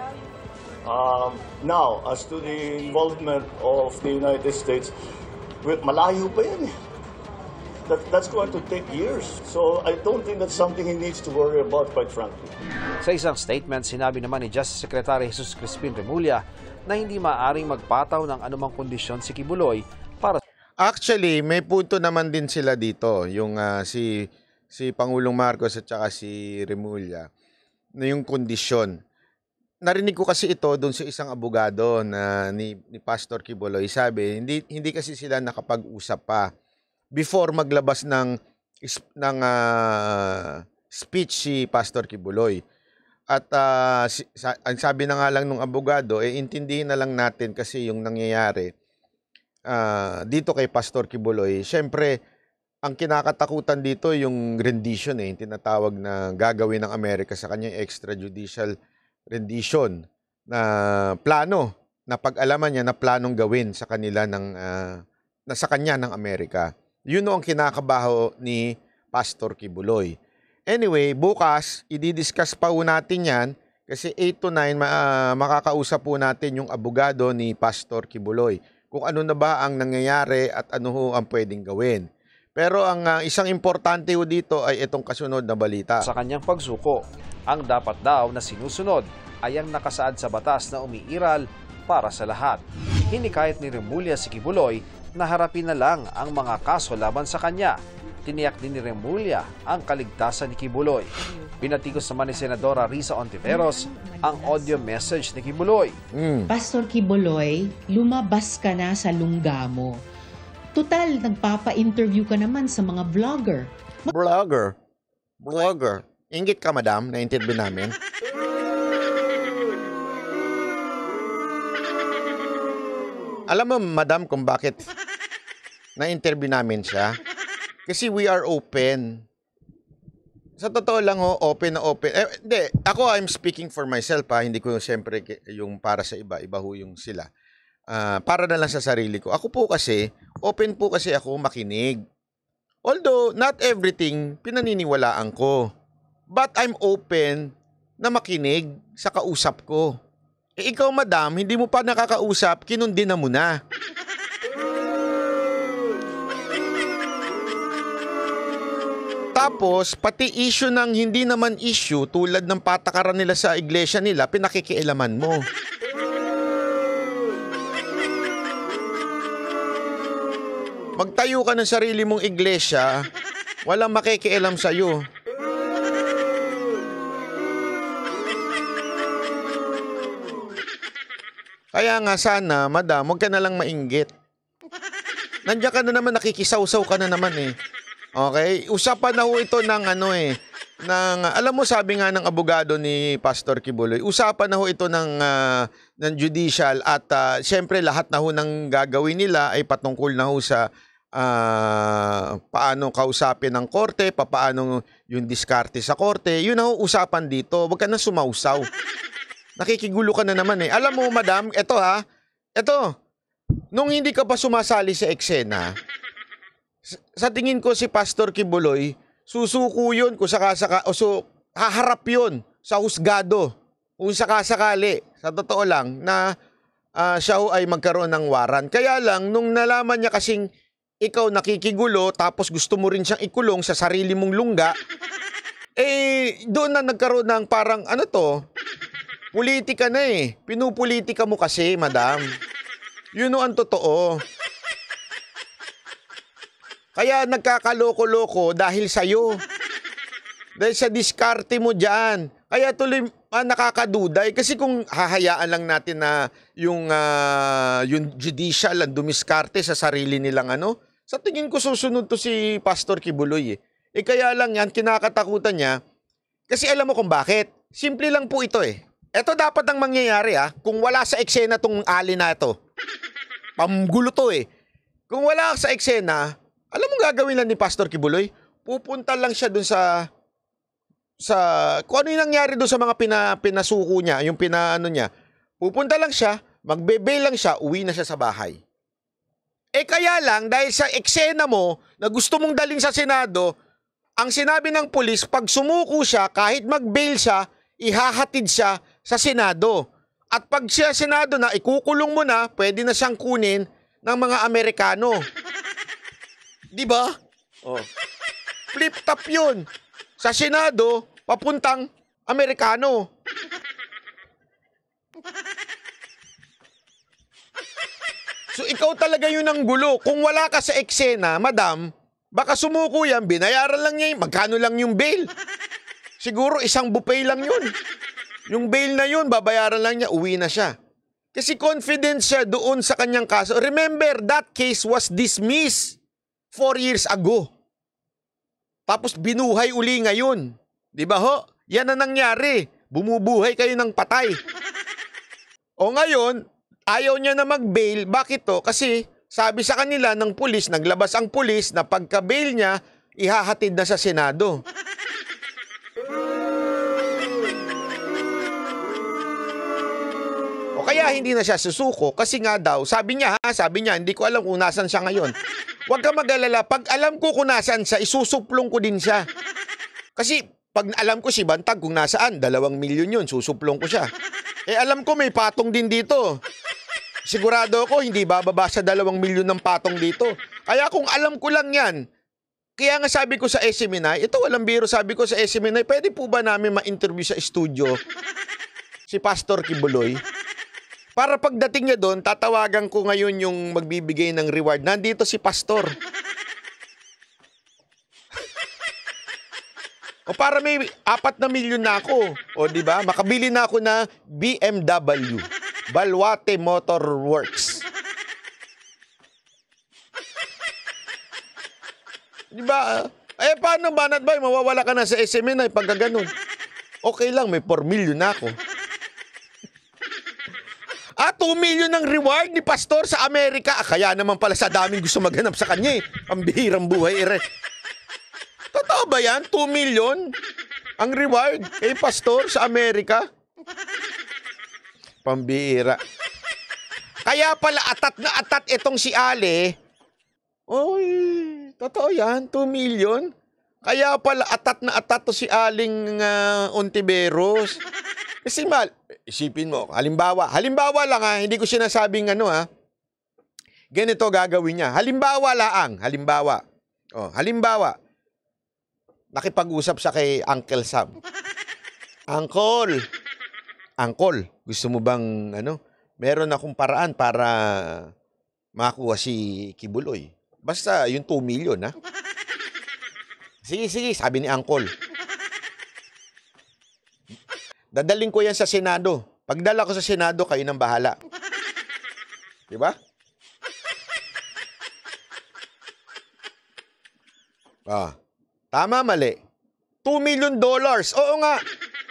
Um, now, as to the involvement of the United States, malayo pa yan eh. That, that's going to take years. So I don't think that's something he needs to worry about, quite frankly. Sa isang statement, sinabi naman ni Justice Secretary Jesus Crispin Remulla na hindi maaring magpataw ng anumang kondisyon si Kibuloy para Actually, may punto naman din sila dito, yung uh, si si Pangulong Marcos at saka si Remulla na yung kondisyon. Narinig ko kasi ito doon sa isang abogado na ni, ni Pastor Kibuloy. Sabi, hindi hindi kasi sila nakapag-usap pa before maglabas ng ng uh, speech si Pastor Kibuloy. At uh, sa, ang sabi na nga lang ng abogado, eh, intindihin na lang natin kasi yung nangyayari uh, dito kay Pastor Kibuloy. Siyempre, ang kinakatakutan dito yung rendition eh, yung tinatawag na gagawin ng Amerika sa kanyang extrajudicial rendition na plano na pag-alaman niya na planong gawin sa kanila ng uh, ah, na sa kanya ng Amerika. Yun ang kinakabaho ni Pastor Kibuloy. Anyway, bukas, i-discuss pa po natin yan kasi 8 to 9 uh, ah, makakausap po natin yung abogado ni Pastor Kibuloy kung ano na ba ang nangyayari at ano ho ang pwedeng gawin. Pero ang uh, isang importante ho dito ay itong kasunod na balita. Sa kanyang pagsuko, ang dapat daw na sinusunod ay ang nakasaad sa batas na umiiral para sa lahat. Hindi ni Remulia si Kibuloy na harapin na lang ang mga kaso laban sa kanya tiniyak din ni Remulla ang kaligtasan ni Kibuloy. Pinatikos naman ni Senadora Risa Ontiveros ang audio message ni Kibuloy. Mm. Pastor Kibuloy, lumabas ka na sa lungga mo. Tutal, nagpapa-interview ka naman sa mga vlogger. Mag vlogger? Vlogger? Ingit ka, madam, naintindihan namin. Alam mo, madam, kung bakit na-interview namin siya? Kasi we are open. Sa totoo lang ho, oh, open na open. Eh, hindi, ako I'm speaking for myself ha. Hindi ko siyempre yung para sa iba. Iba ho yung sila. Uh, para na lang sa sarili ko. Ako po kasi, open po kasi ako makinig. Although, not everything pinaniniwalaan ko. But I'm open na makinig sa kausap ko. Eh, ikaw, madam, hindi mo pa nakakausap, kinundin na mo na. Tapos, pati issue ng hindi naman issue, tulad ng patakaran nila sa iglesia nila, pinakikialaman mo. Magtayo ka ng sarili mong iglesia, walang makikialam sa'yo. Kaya nga sana, madam, huwag ka na lang mainggit. Nandiyan ka na naman, nakikisawsaw ka na naman eh. Okay, usapan na ho ito ng ano eh, ng alam mo sabi nga ng abogado ni Pastor Kibuloy, usapan na ho ito ng uh, ng judicial at uh, siyempre lahat na ho ng gagawin nila ay patungkol na ho sa uh, paano kausapin ng korte, paano yung diskarte sa korte. Yun na ho usapan dito. Huwag ka na sumausaw. Nakikigulo ka na naman eh. Alam mo, madam, ito ha, ito, nung hindi ka pa sumasali sa eksena, sa tingin ko si Pastor Kibuloy, susuko yun kung sakasaka, o so, haharap yun sa husgado kung sakasakali, sa totoo lang, na uh, siya ay magkaroon ng waran. Kaya lang, nung nalaman niya kasing ikaw nakikigulo tapos gusto mo rin siyang ikulong sa sarili mong lungga, eh doon na nagkaroon ng parang ano to, politika na eh. Pinupolitika mo kasi, madam. Yun no ang totoo. Kaya nagkakaloko-loko dahil sa'yo. dahil sa diskarte mo dyan. Kaya tuloy ah, nakakaduda Kasi kung hahayaan lang natin na yung, uh, yung judicial ang dumiskarte sa sarili nilang ano, sa tingin ko susunod to si Pastor Kibuloy eh. eh kaya lang yan, kinakatakutan niya. Kasi alam mo kung bakit. Simple lang po ito eh. Ito dapat ang mangyayari ah, kung wala sa eksena tong ali na ito. Pamgulo to eh. Kung wala sa eksena, alam mo gagawin lang ni Pastor Kibuloy? Pupunta lang siya dun sa sa kung ano yung nangyari doon sa mga pina, pinasuko niya, yung pinaano niya. Pupunta lang siya, magbebe lang siya, uwi na siya sa bahay. Eh kaya lang, dahil sa eksena mo na gusto mong dalin sa Senado, ang sinabi ng pulis, pag sumuko siya, kahit mag-bail siya, ihahatid siya sa Senado. At pag siya Senado na, ikukulong mo na, pwede na siyang kunin ng mga Amerikano. Di ba? Oh. Flip-top yun. Sa Senado, papuntang Amerikano. So ikaw talaga yun ang gulo. Kung wala ka sa eksena, madam, baka sumuko yan, binayaran lang niya yun. Magkano lang yung bail? Siguro isang buffet lang yun. Yung bail na yun, babayaran lang niya, uwi na siya. Kasi confident siya doon sa kanyang kaso. Remember, that case was dismissed four years ago. Tapos binuhay uli ngayon. Di ba ho? Yan ang nangyari. Bumubuhay kayo ng patay. O ngayon, ayaw niya na mag-bail. Bakit to? Kasi sabi sa kanila ng pulis, naglabas ang pulis na pagka-bail niya, ihahatid na sa Senado. Kaya hindi na siya susuko kasi nga daw, sabi niya ha, sabi niya, hindi ko alam kung nasan siya ngayon. Huwag ka magalala, pag alam ko kung nasan siya, isusuplong ko din siya. Kasi pag alam ko si Bantag kung nasaan, dalawang milyon yun, susuplong ko siya. Eh alam ko may patong din dito. Sigurado ako hindi bababa sa dalawang milyon ng patong dito. Kaya kung alam ko lang yan, kaya nga sabi ko sa SMNI, ito walang biro sabi ko sa SMNI, pwede po ba namin ma-interview sa studio si Pastor Kibuloy? Para pagdating niya doon, tatawagan ko ngayon yung magbibigay ng reward. Nandito si pastor. o para may apat na milyon na ako. O di ba? Makabili na ako na BMW. Balwate Motor Works. Di ba? Eh, paano ba, Natbay? Mawawala ka na sa SMN ay pagka Okay lang, may 4 million na ako. Ah, 2 million ang reward ni Pastor sa Amerika. Ah, kaya naman pala sa daming gusto maghanap sa kanya eh. Ang bihirang buhay, ere. Totoo ba yan? 2 million? Ang reward kay Pastor sa Amerika? Pambihira. Kaya pala atat na atat itong si Ali. Oy, totoo yan, 2 million. Kaya pala atat na atat to si Aling uh, Ontiveros. Kasi mal, isipin mo, halimbawa, halimbawa lang ha, ah, hindi ko sinasabing ano ha, ah, ganito gagawin niya. Halimbawa laang, halimbawa. Oh, halimbawa, nakipag-usap sa kay Uncle Sam. Uncle, Uncle, gusto mo bang ano, meron akong paraan para makuha si Kibuloy. Basta yung 2 million ha. Ah. Sige, sige, sabi ni Uncle dadalhin ko yan sa Senado. Pagdala ko sa Senado, kayo nang bahala. Di ba? Ah. Tama, mali. 2 million dollars. Oo nga.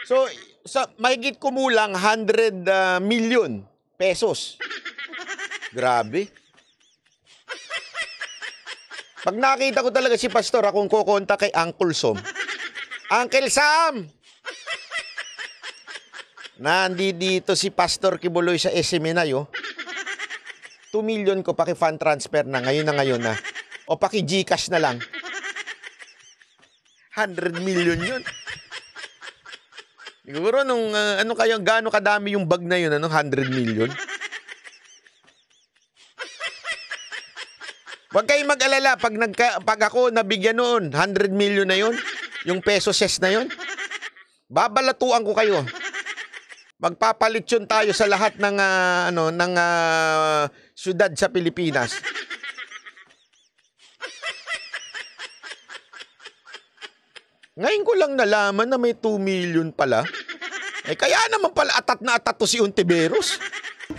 So, sa mahigit kumulang 100 uh, ah, million pesos. Grabe. Pag nakita ko talaga si Pastor, akong kukonta kay Uncle Som. Uncle Sam! na andi dito si Pastor Kibuloy sa SM e na oh. 2 million ko paki-fund transfer na ngayon na ngayon na. O paki-Gcash na lang. 100 million yun. Siguro nung uh, ano kayo gaano kadami yung bag na yun ano 100 million. Huwag kayong mag-alala pag nagka, pag ako nabigyan noon 100 million na yun, yung peso ses na yun. Babalatuan ko kayo. Magpapalitsyon tayo sa lahat ng uh, ano ng uh, syudad sa Pilipinas. Ngayon ko lang nalaman na may 2 million pala. Eh kaya naman pala atat na atat to si Untiveros.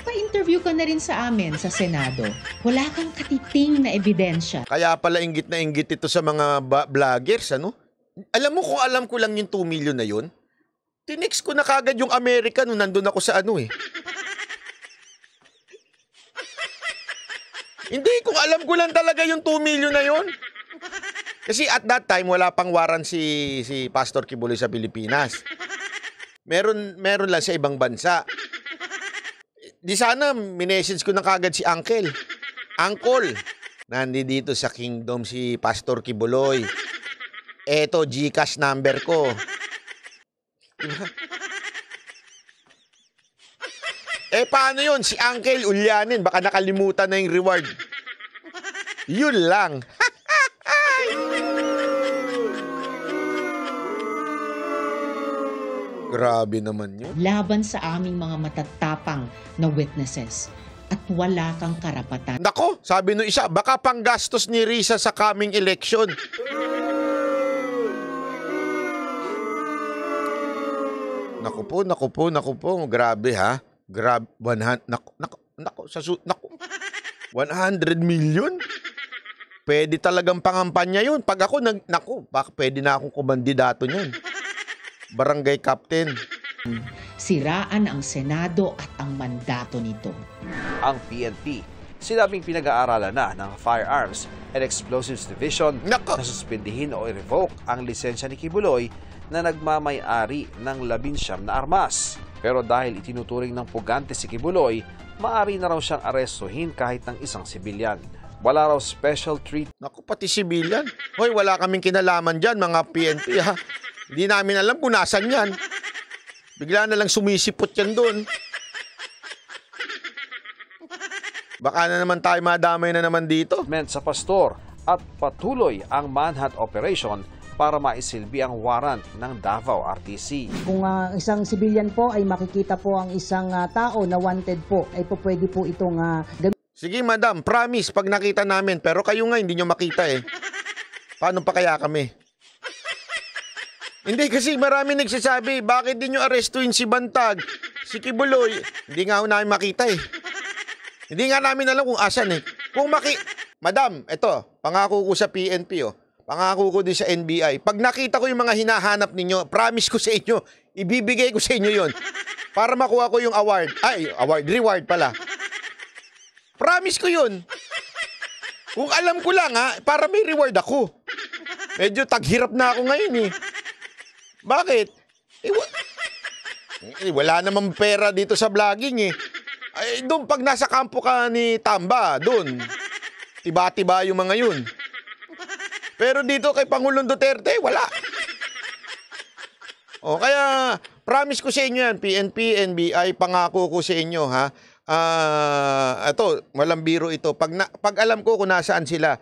Pa-interview ka na rin sa amin sa Senado. Wala kang katiting na ebidensya. Kaya pala inggit na inggit ito sa mga vloggers, ano? Alam mo kung alam ko lang yung 2 million na yun, Tinext ko na kagad yung Amerika nung nandun ako sa ano eh. Hindi, kung alam ko lang talaga yung 2 million na yun. Kasi at that time, wala pang waran si, si Pastor Kibuloy sa Pilipinas. Meron, meron lang sa ibang bansa. Di sana, minessage ko na kagad si Uncle. Uncle, nandi dito sa kingdom si Pastor Kibuloy. Eto, Gcash number ko. eh, paano yun? Si Uncle Ulyanin, baka nakalimutan na yung reward. Yun lang. Grabe naman yun. Laban sa aming mga matatapang na witnesses at wala kang karapatan. Nako, sabi no isa, baka panggastos ni Risa sa coming election. Naku po, naku po, naku po. Grabe ha. Grab 100 naku naku naku sa su- naku. 100 million? Pwede talagang pangampanya 'yun. Pag ako nag naku, baka pwede na akong kumandidato niyan. Barangay captain. Siraan ang Senado at ang mandato nito. Ang PNP sinabing pinag-aaralan na ng Firearms and Explosives Division naku. na suspindihin o revoke ang lisensya ni Kibuloy na nagmamayari ng labinsyam na armas. Pero dahil itinuturing ng pugante si Kibuloy, maari na raw siyang arestuhin kahit ng isang sibilyan. Wala raw special treat. Naku, pati sibilyan. Hoy, wala kaming kinalaman dyan, mga PNP ha. Hindi namin alam kung nasan yan. Bigla na lang sumisipot yan doon. Baka na naman tayo madamay na naman dito. Meant sa pastor at patuloy ang manhunt operation para maisilbi ang warrant ng Davao RTC. Kung uh, isang civilian po ay makikita po ang isang uh, tao na wanted po, ay po pwede po itong uh, Sige madam, promise pag nakita namin pero kayo nga hindi nyo makita eh. Paano pa kaya kami? Hindi kasi marami nagsasabi, bakit din nyo arestuin si Bantag, si Kibuloy? Hindi nga ho namin makita eh. Hindi nga namin alam kung asan eh. Kung maki... Madam, eto, pangako ko sa PNP oh. Pangako ko din sa NBI. Pag nakita ko yung mga hinahanap ninyo, promise ko sa inyo, ibibigay ko sa inyo yon para makuha ko yung award. Ay, award, reward pala. Promise ko yun. Kung alam ko lang ha, para may reward ako. Medyo taghirap na ako ngayon eh. Bakit? Eh, wa- eh wala namang pera dito sa vlogging eh. Ay, doon pag nasa kampo ka ni Tamba, doon. Tiba-tiba yung mga yun. Pero dito kay Pangulong Duterte, wala. O kaya promise ko sa inyo yan, PNP, NBI, pangako ko sa inyo ha. Ah, uh, ito, walang biro ito. Pag, na, pag alam ko kung nasaan sila,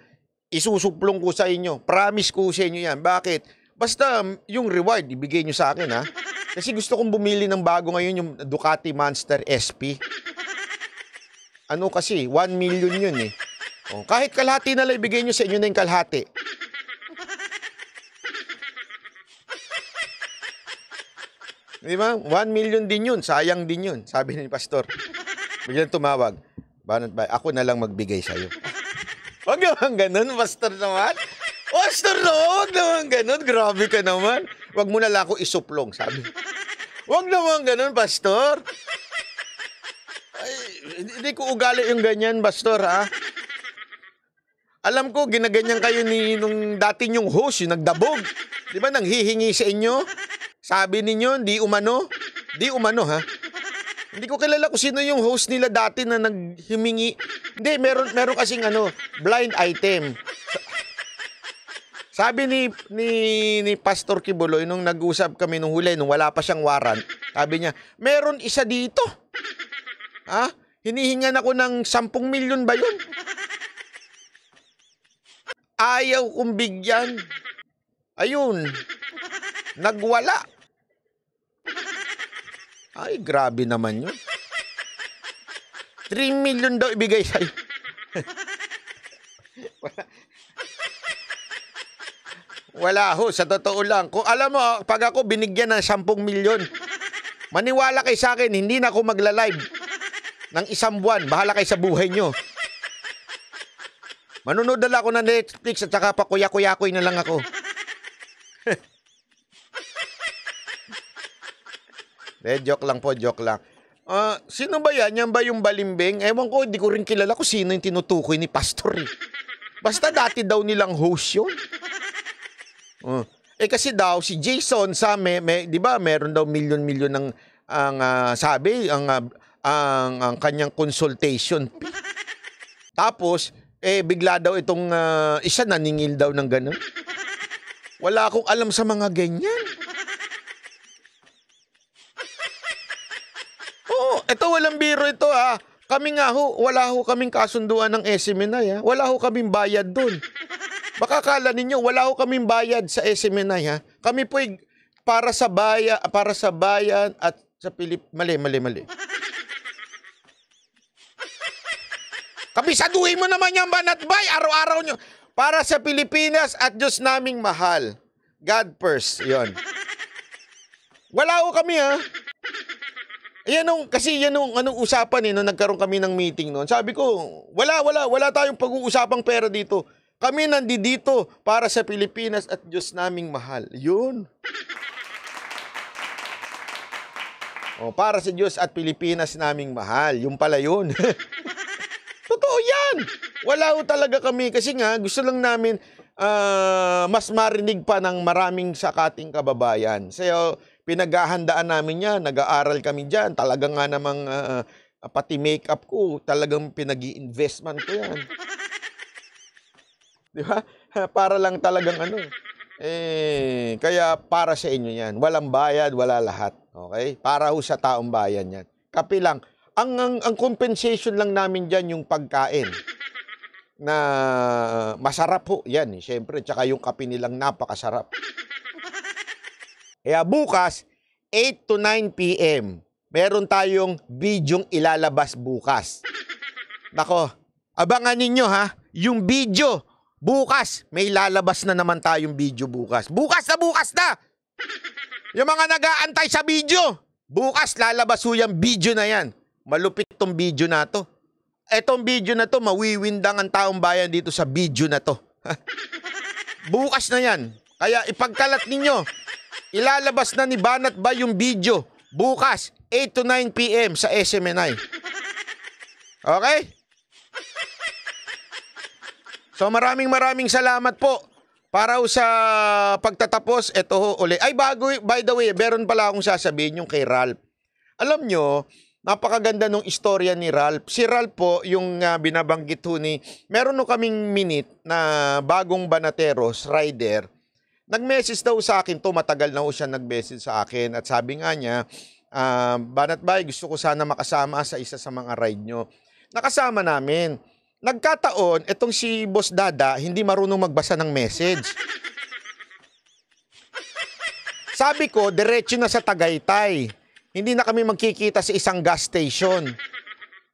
isusuplong ko sa inyo. Promise ko sa inyo yan. Bakit? Basta yung reward, ibigay nyo sa akin ha. Kasi gusto kong bumili ng bago ngayon yung Ducati Monster SP. Ano kasi, 1 million yun eh. O, kahit kalahati na lang ibigay nyo sa inyo na yung kalahati. Di ba? 1 million din yun. Sayang din yun. Sabi ni pastor. Biglang tumawag. Banat ba? Ako na lang magbigay sa'yo. Huwag naman ganun, pastor naman. Pastor no, huwag naman ganun. Grabe ka naman. Huwag mo na lang ako isuplong, sabi. Huwag naman ganun, pastor. Ay, hindi ko ugali yung ganyan, pastor, ha? Alam ko, ginaganyan kayo ni nung dati yung host, yung nagdabog. Di ba, nang hihingi sa inyo? Sabi ninyo, di umano. Di umano ha. Hindi ko kilala kung sino yung host nila dati na naghimingi. Hindi, meron, meron kasing ano, blind item. Sabi ni, ni, ni Pastor Kibuloy, nung nag-usap kami nung huli, nung wala pa siyang warrant, sabi niya, meron isa dito. Ha? Hinihingan ako ng 10 milyon ba yun? Ayaw kong bigyan. Ayun. Nagwala. Ay, grabe naman yun. 3 million daw ibigay sa'yo. wala. Wala ho, sa totoo lang. Kung alam mo, pag ako binigyan ng 10 million, maniwala kay sa akin, hindi na ako magla-live ng isang buwan. Bahala kay sa buhay nyo. Manunod na ako na Netflix at saka pa kuya-kuyakoy na lang ako. Eh, joke lang po, joke lang. Uh, sino ba yan? Yan ba yung balimbing? Ewan ko, hindi ko rin kilala kung sino yung tinutukoy ni Pastor eh. Basta dati daw nilang host yun. Uh, eh kasi daw si Jason sa may, may 'di ba, meron daw milyon-milyon ng ang uh, sabi ang, uh, ang ang kanyang consultation. Tapos eh bigla daw itong uh, isa naningil daw ng ganun. Wala akong alam sa mga ganyan. Ito walang biro ito ha. Kami nga ho, wala ho kaming kasunduan ng SMNI ha. Wala ho kaming bayad doon. Baka ninyo, wala ho kaming bayad sa SMNI ha. Kami po para sa bayan, para sa bayan at sa Pilip... Mali, mali, mali. Kabisaduhin mo naman yung banatbay, araw-araw nyo. Para sa Pilipinas at Diyos naming mahal. God first, yon. Wala ho kami ha. Yan nung, kasi yan nung anong usapan eh, nung nagkaroon kami ng meeting noon. Sabi ko, wala, wala, wala tayong pag-uusapang pera dito. Kami nandito para sa Pilipinas at Diyos naming mahal. Yun. O, oh, para sa Diyos at Pilipinas naming mahal. Yung pala yun. Totoo yan. Wala ho talaga kami kasi nga gusto lang namin uh, mas marinig pa ng maraming sa kating kababayan. So, pinaghahandaan namin yan, nag-aaral kami dyan, talaga nga namang uh, pati makeup ko, talagang pinag investment ko yan. Di ba? Para lang talagang ano. Eh, kaya para sa inyo yan. Walang bayad, wala lahat. Okay? Para ho sa taong bayan yan. Kapi lang. Ang, ang, ang compensation lang namin dyan yung pagkain na masarap po. Yan, eh, siyempre. Tsaka yung kape nilang napakasarap. Kaya bukas, 8 to 9 p.m., meron tayong bidyong ilalabas bukas. Nako, abangan ninyo ha, yung video. Bukas, may lalabas na naman tayong video bukas. Bukas na bukas na! Yung mga nagaantay sa video, bukas lalabas ho yung video na yan. Malupit tong video na to. Etong video na to, mawiwindang ang taong bayan dito sa video na to. bukas na yan. Kaya ipagkalat ninyo. Ilalabas na ni Banat ba yung video bukas 8 to 9 p.m. sa SMNI. Okay? So maraming maraming salamat po para sa pagtatapos. Ito ho uli. Ay bago, by the way, meron pala akong sasabihin yung kay Ralph. Alam nyo, napakaganda nung istorya ni Ralph. Si Ralph po, yung uh, binabanggit ho ni, meron no kaming minute na bagong Banateros rider Nag-message daw sa akin to, matagal na ho siya nag-message sa akin at sabi nga niya, uh, Banat Bay, gusto ko sana makasama sa isa sa mga ride nyo. Nakasama namin. Nagkataon, itong si Boss Dada, hindi marunong magbasa ng message. Sabi ko, diretso na sa Tagaytay. Hindi na kami magkikita sa isang gas station.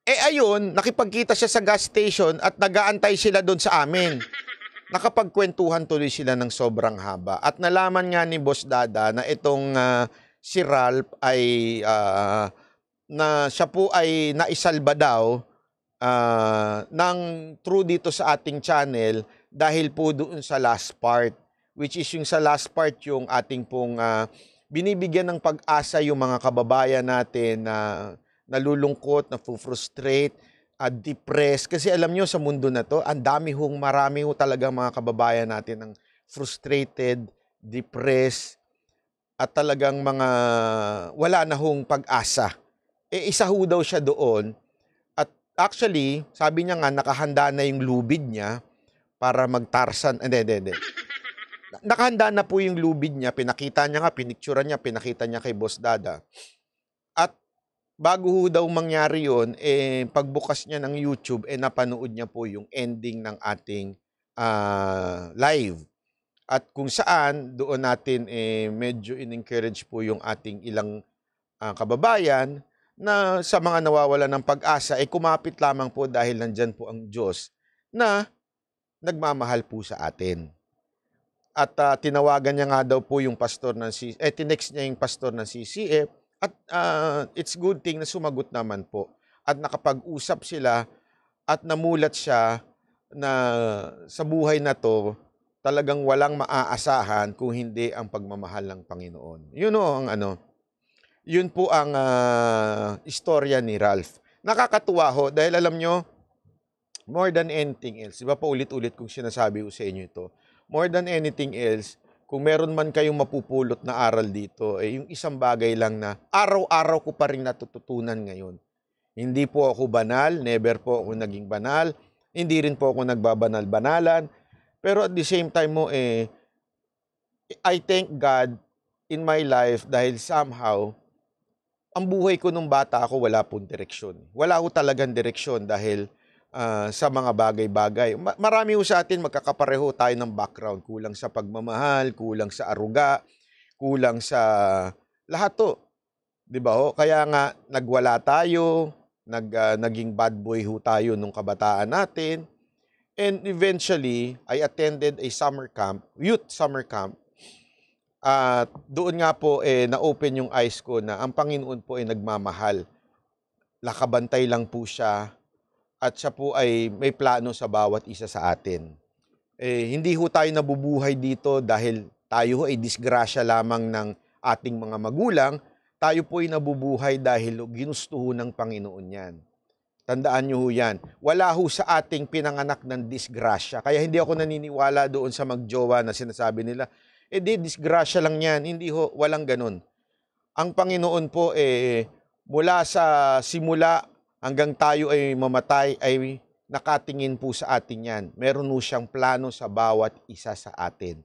Eh ayun, nakipagkita siya sa gas station at nagaantay sila doon sa amin. Nakapagkwentuhan tuloy sila ng sobrang haba at nalaman nga ni Boss Dada na itong uh, si Ralph ay uh, na siya po ay naisalba daw uh, ng true dito sa ating channel dahil po doon sa last part which is yung sa last part yung ating pong uh, binibigyan ng pag-asa yung mga kababayan natin na nalulungkot, na frustrate uh, depressed. Kasi alam nyo, sa mundo na to, ang dami hong, marami ho talaga mga kababayan natin ng frustrated, depressed, at talagang mga wala na hong pag-asa. E isa ho daw siya doon. At actually, sabi niya nga, nakahanda na yung lubid niya para magtarsan. Hindi, hindi, hindi. Nakahanda na po yung lubid niya. Pinakita niya nga, pinicturan niya, pinakita niya kay Boss Dada bago ho daw mangyari yon eh, pagbukas niya ng YouTube, eh, napanood niya po yung ending ng ating uh, live. At kung saan, doon natin eh, medyo in-encourage po yung ating ilang uh, kababayan na sa mga nawawala ng pag-asa, eh, kumapit lamang po dahil nandyan po ang Diyos na nagmamahal po sa atin. At uh, tinawagan niya nga daw po yung pastor ng CCF, eh, tinext niya yung pastor ng CCF, at uh, it's good thing na sumagot naman po at nakapag-usap sila at namulat siya na sa buhay na to talagang walang maaasahan kung hindi ang pagmamahal ng Panginoon. Yun o ang ano. Yun po ang uh, istorya ni Ralph. Nakakatuwa ho dahil alam nyo, more than anything else, di ba ulit ulit kong sinasabi ko sa inyo ito, more than anything else, kung meron man kayong mapupulot na aral dito, eh, yung isang bagay lang na araw-araw ko pa rin natututunan ngayon. Hindi po ako banal, never po ako naging banal, hindi rin po ako nagbabanal-banalan, pero at the same time mo, eh, I thank God in my life dahil somehow, ang buhay ko nung bata ako wala pong direksyon. Wala ko talagang direksyon dahil uh, sa mga bagay-bagay. Marami ho sa atin magkakapareho tayo ng background. Kulang sa pagmamahal, kulang sa aruga, kulang sa lahat to. 'Di ba ho? Kaya nga nagwala tayo, nag uh, naging bad boy ho tayo nung kabataan natin. And eventually, I attended a summer camp, youth summer camp. At uh, doon nga po eh na-open yung eyes ko na ang Panginoon po ay eh, nagmamahal. Lakabantay lang po siya at siya po ay may plano sa bawat isa sa atin. Eh, hindi ho tayo nabubuhay dito dahil tayo ho ay disgrasya lamang ng ating mga magulang. Tayo po ay nabubuhay dahil ginusto ho ng Panginoon yan. Tandaan nyo ho yan. Wala ho sa ating pinanganak ng disgrasya. Kaya hindi ako naniniwala doon sa magjowa na sinasabi nila, eh di, disgrasya lang yan. Hindi ho, walang ganun. Ang Panginoon po, eh, mula sa simula hanggang tayo ay mamatay ay nakatingin po sa atin yan. Meron po siyang plano sa bawat isa sa atin.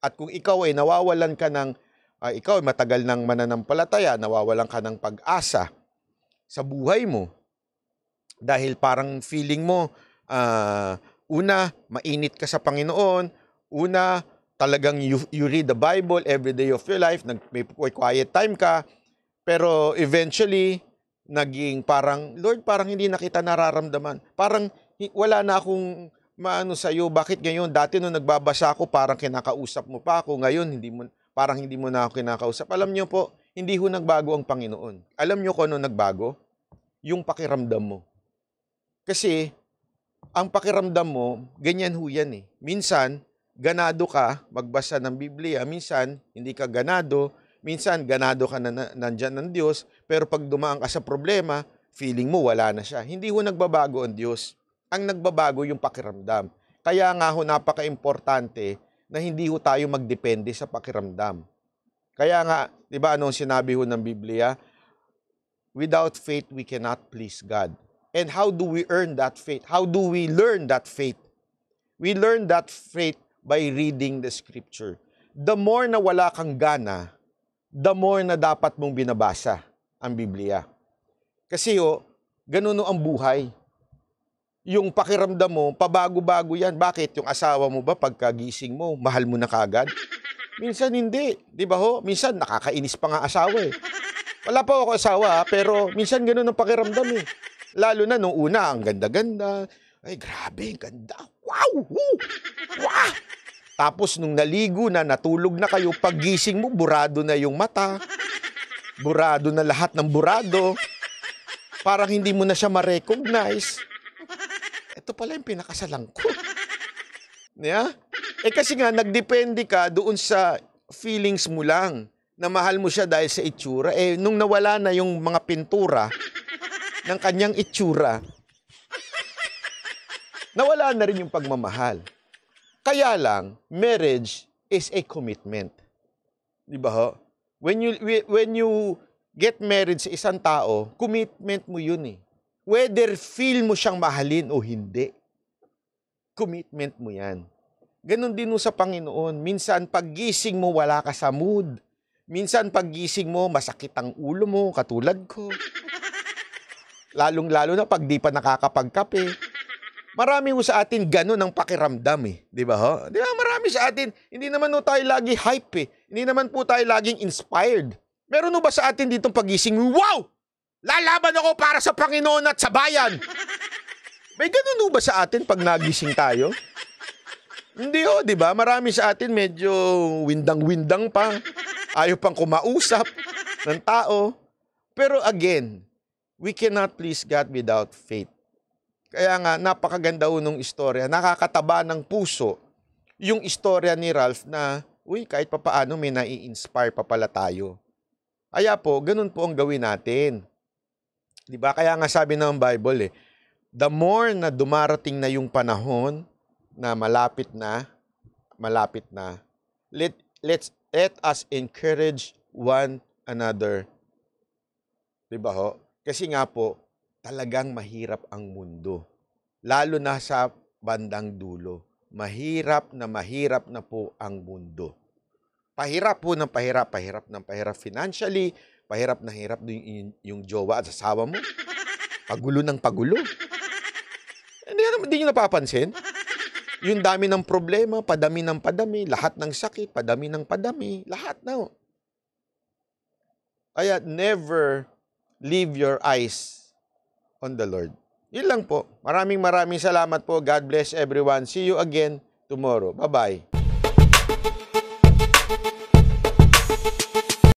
At kung ikaw ay nawawalan ka ng, uh, ikaw ay matagal ng mananampalataya, nawawalan ka ng pag-asa sa buhay mo, dahil parang feeling mo, uh, una, mainit ka sa Panginoon, una, talagang you, you read the Bible every day of your life, nag, may quiet time ka, pero eventually, naging parang, Lord, parang hindi na kita nararamdaman. Parang wala na akong maano sa iyo, bakit ngayon? Dati nung nagbabasa ako, parang kinakausap mo pa ako. Ngayon, hindi mo, parang hindi mo na ako kinakausap. Alam niyo po, hindi ho nagbago ang Panginoon. Alam niyo kung ano nagbago? Yung pakiramdam mo. Kasi, ang pakiramdam mo, ganyan ho yan eh. Minsan, ganado ka, magbasa ng Biblia. Minsan, hindi ka ganado, Minsan, ganado ka na, na nandyan ng Diyos, pero pag dumaan ka sa problema, feeling mo wala na siya. Hindi ho nagbabago ang Diyos. Ang nagbabago yung pakiramdam. Kaya nga ho napaka-importante na hindi ho tayo magdepende sa pakiramdam. Kaya nga, di ba anong sinabi ho ng Biblia? Without faith, we cannot please God. And how do we earn that faith? How do we learn that faith? We learn that faith by reading the scripture. The more na wala kang gana, the more na dapat mong binabasa ang Biblia. Kasi oh, ganun ang buhay. Yung pakiramdam mo, pabago-bago yan. Bakit? Yung asawa mo ba pagkagising mo, mahal mo na kagad? Minsan hindi. Di ba ho? Minsan nakakainis pa nga asawa eh. Wala pa ako asawa ah, pero minsan ganun ang pakiramdam eh. Lalo na nung una, ang ganda-ganda. Ay, grabe, ganda. Wow! Woo! Wow! Tapos nung naligo na, natulog na kayo, paggising mo, burado na yung mata. Burado na lahat ng burado. Parang hindi mo na siya ma-recognize. Ito pala yung pinakasalang ko. Yeah? Eh kasi nga, nagdepende ka doon sa feelings mo lang na mahal mo siya dahil sa itsura. Eh, nung nawala na yung mga pintura ng kanyang itsura, nawala na rin yung pagmamahal. Kaya lang, marriage is a commitment. Di ba ho? When you, when you get married sa isang tao, commitment mo yun eh. Whether feel mo siyang mahalin o hindi, commitment mo yan. Ganon din mo sa Panginoon. Minsan paggising mo, wala ka sa mood. Minsan paggising mo, masakit ang ulo mo, katulad ko. Lalong-lalo na pag di pa nakakapagkape. Marami ho sa atin ganun ang pakiramdam eh. Di ba ho? Di ba? Marami sa atin, hindi naman ho tayo lagi hype eh. Hindi naman po tayo laging inspired. Meron ho ba sa atin ditong pagising, wow! Lalaban ako para sa Panginoon at sa bayan! May ganun ho ba sa atin pag nagising tayo? Hindi ho, di ba? Marami sa atin medyo windang-windang pa. Ayaw pang kumausap ng tao. Pero again, we cannot please God without faith. Kaya nga, napakaganda unong istorya. Nakakataba ng puso yung istorya ni Ralph na, uy, kahit papaano may nai-inspire pa pala tayo. Kaya po, ganun po ang gawin natin. Di ba? Kaya nga sabi ng Bible eh, the more na dumarating na yung panahon na malapit na, malapit na, let, let's, let us encourage one another. Di ba ho? Kasi nga po, talagang mahirap ang mundo. Lalo na sa bandang dulo. Mahirap na mahirap na po ang mundo. Pahirap po ng pahirap, pahirap ng pahirap financially, pahirap na hirap yung, yung jowa at asawa mo. Pagulo ng pagulo. Hindi, hindi nyo napapansin? Yung dami ng problema, padami ng padami, lahat ng sakit, padami ng padami, lahat na. Oh. Kaya never leave your eyes on the Lord. Yun lang po. Maraming maraming salamat po. God bless everyone. See you again tomorrow. Bye-bye.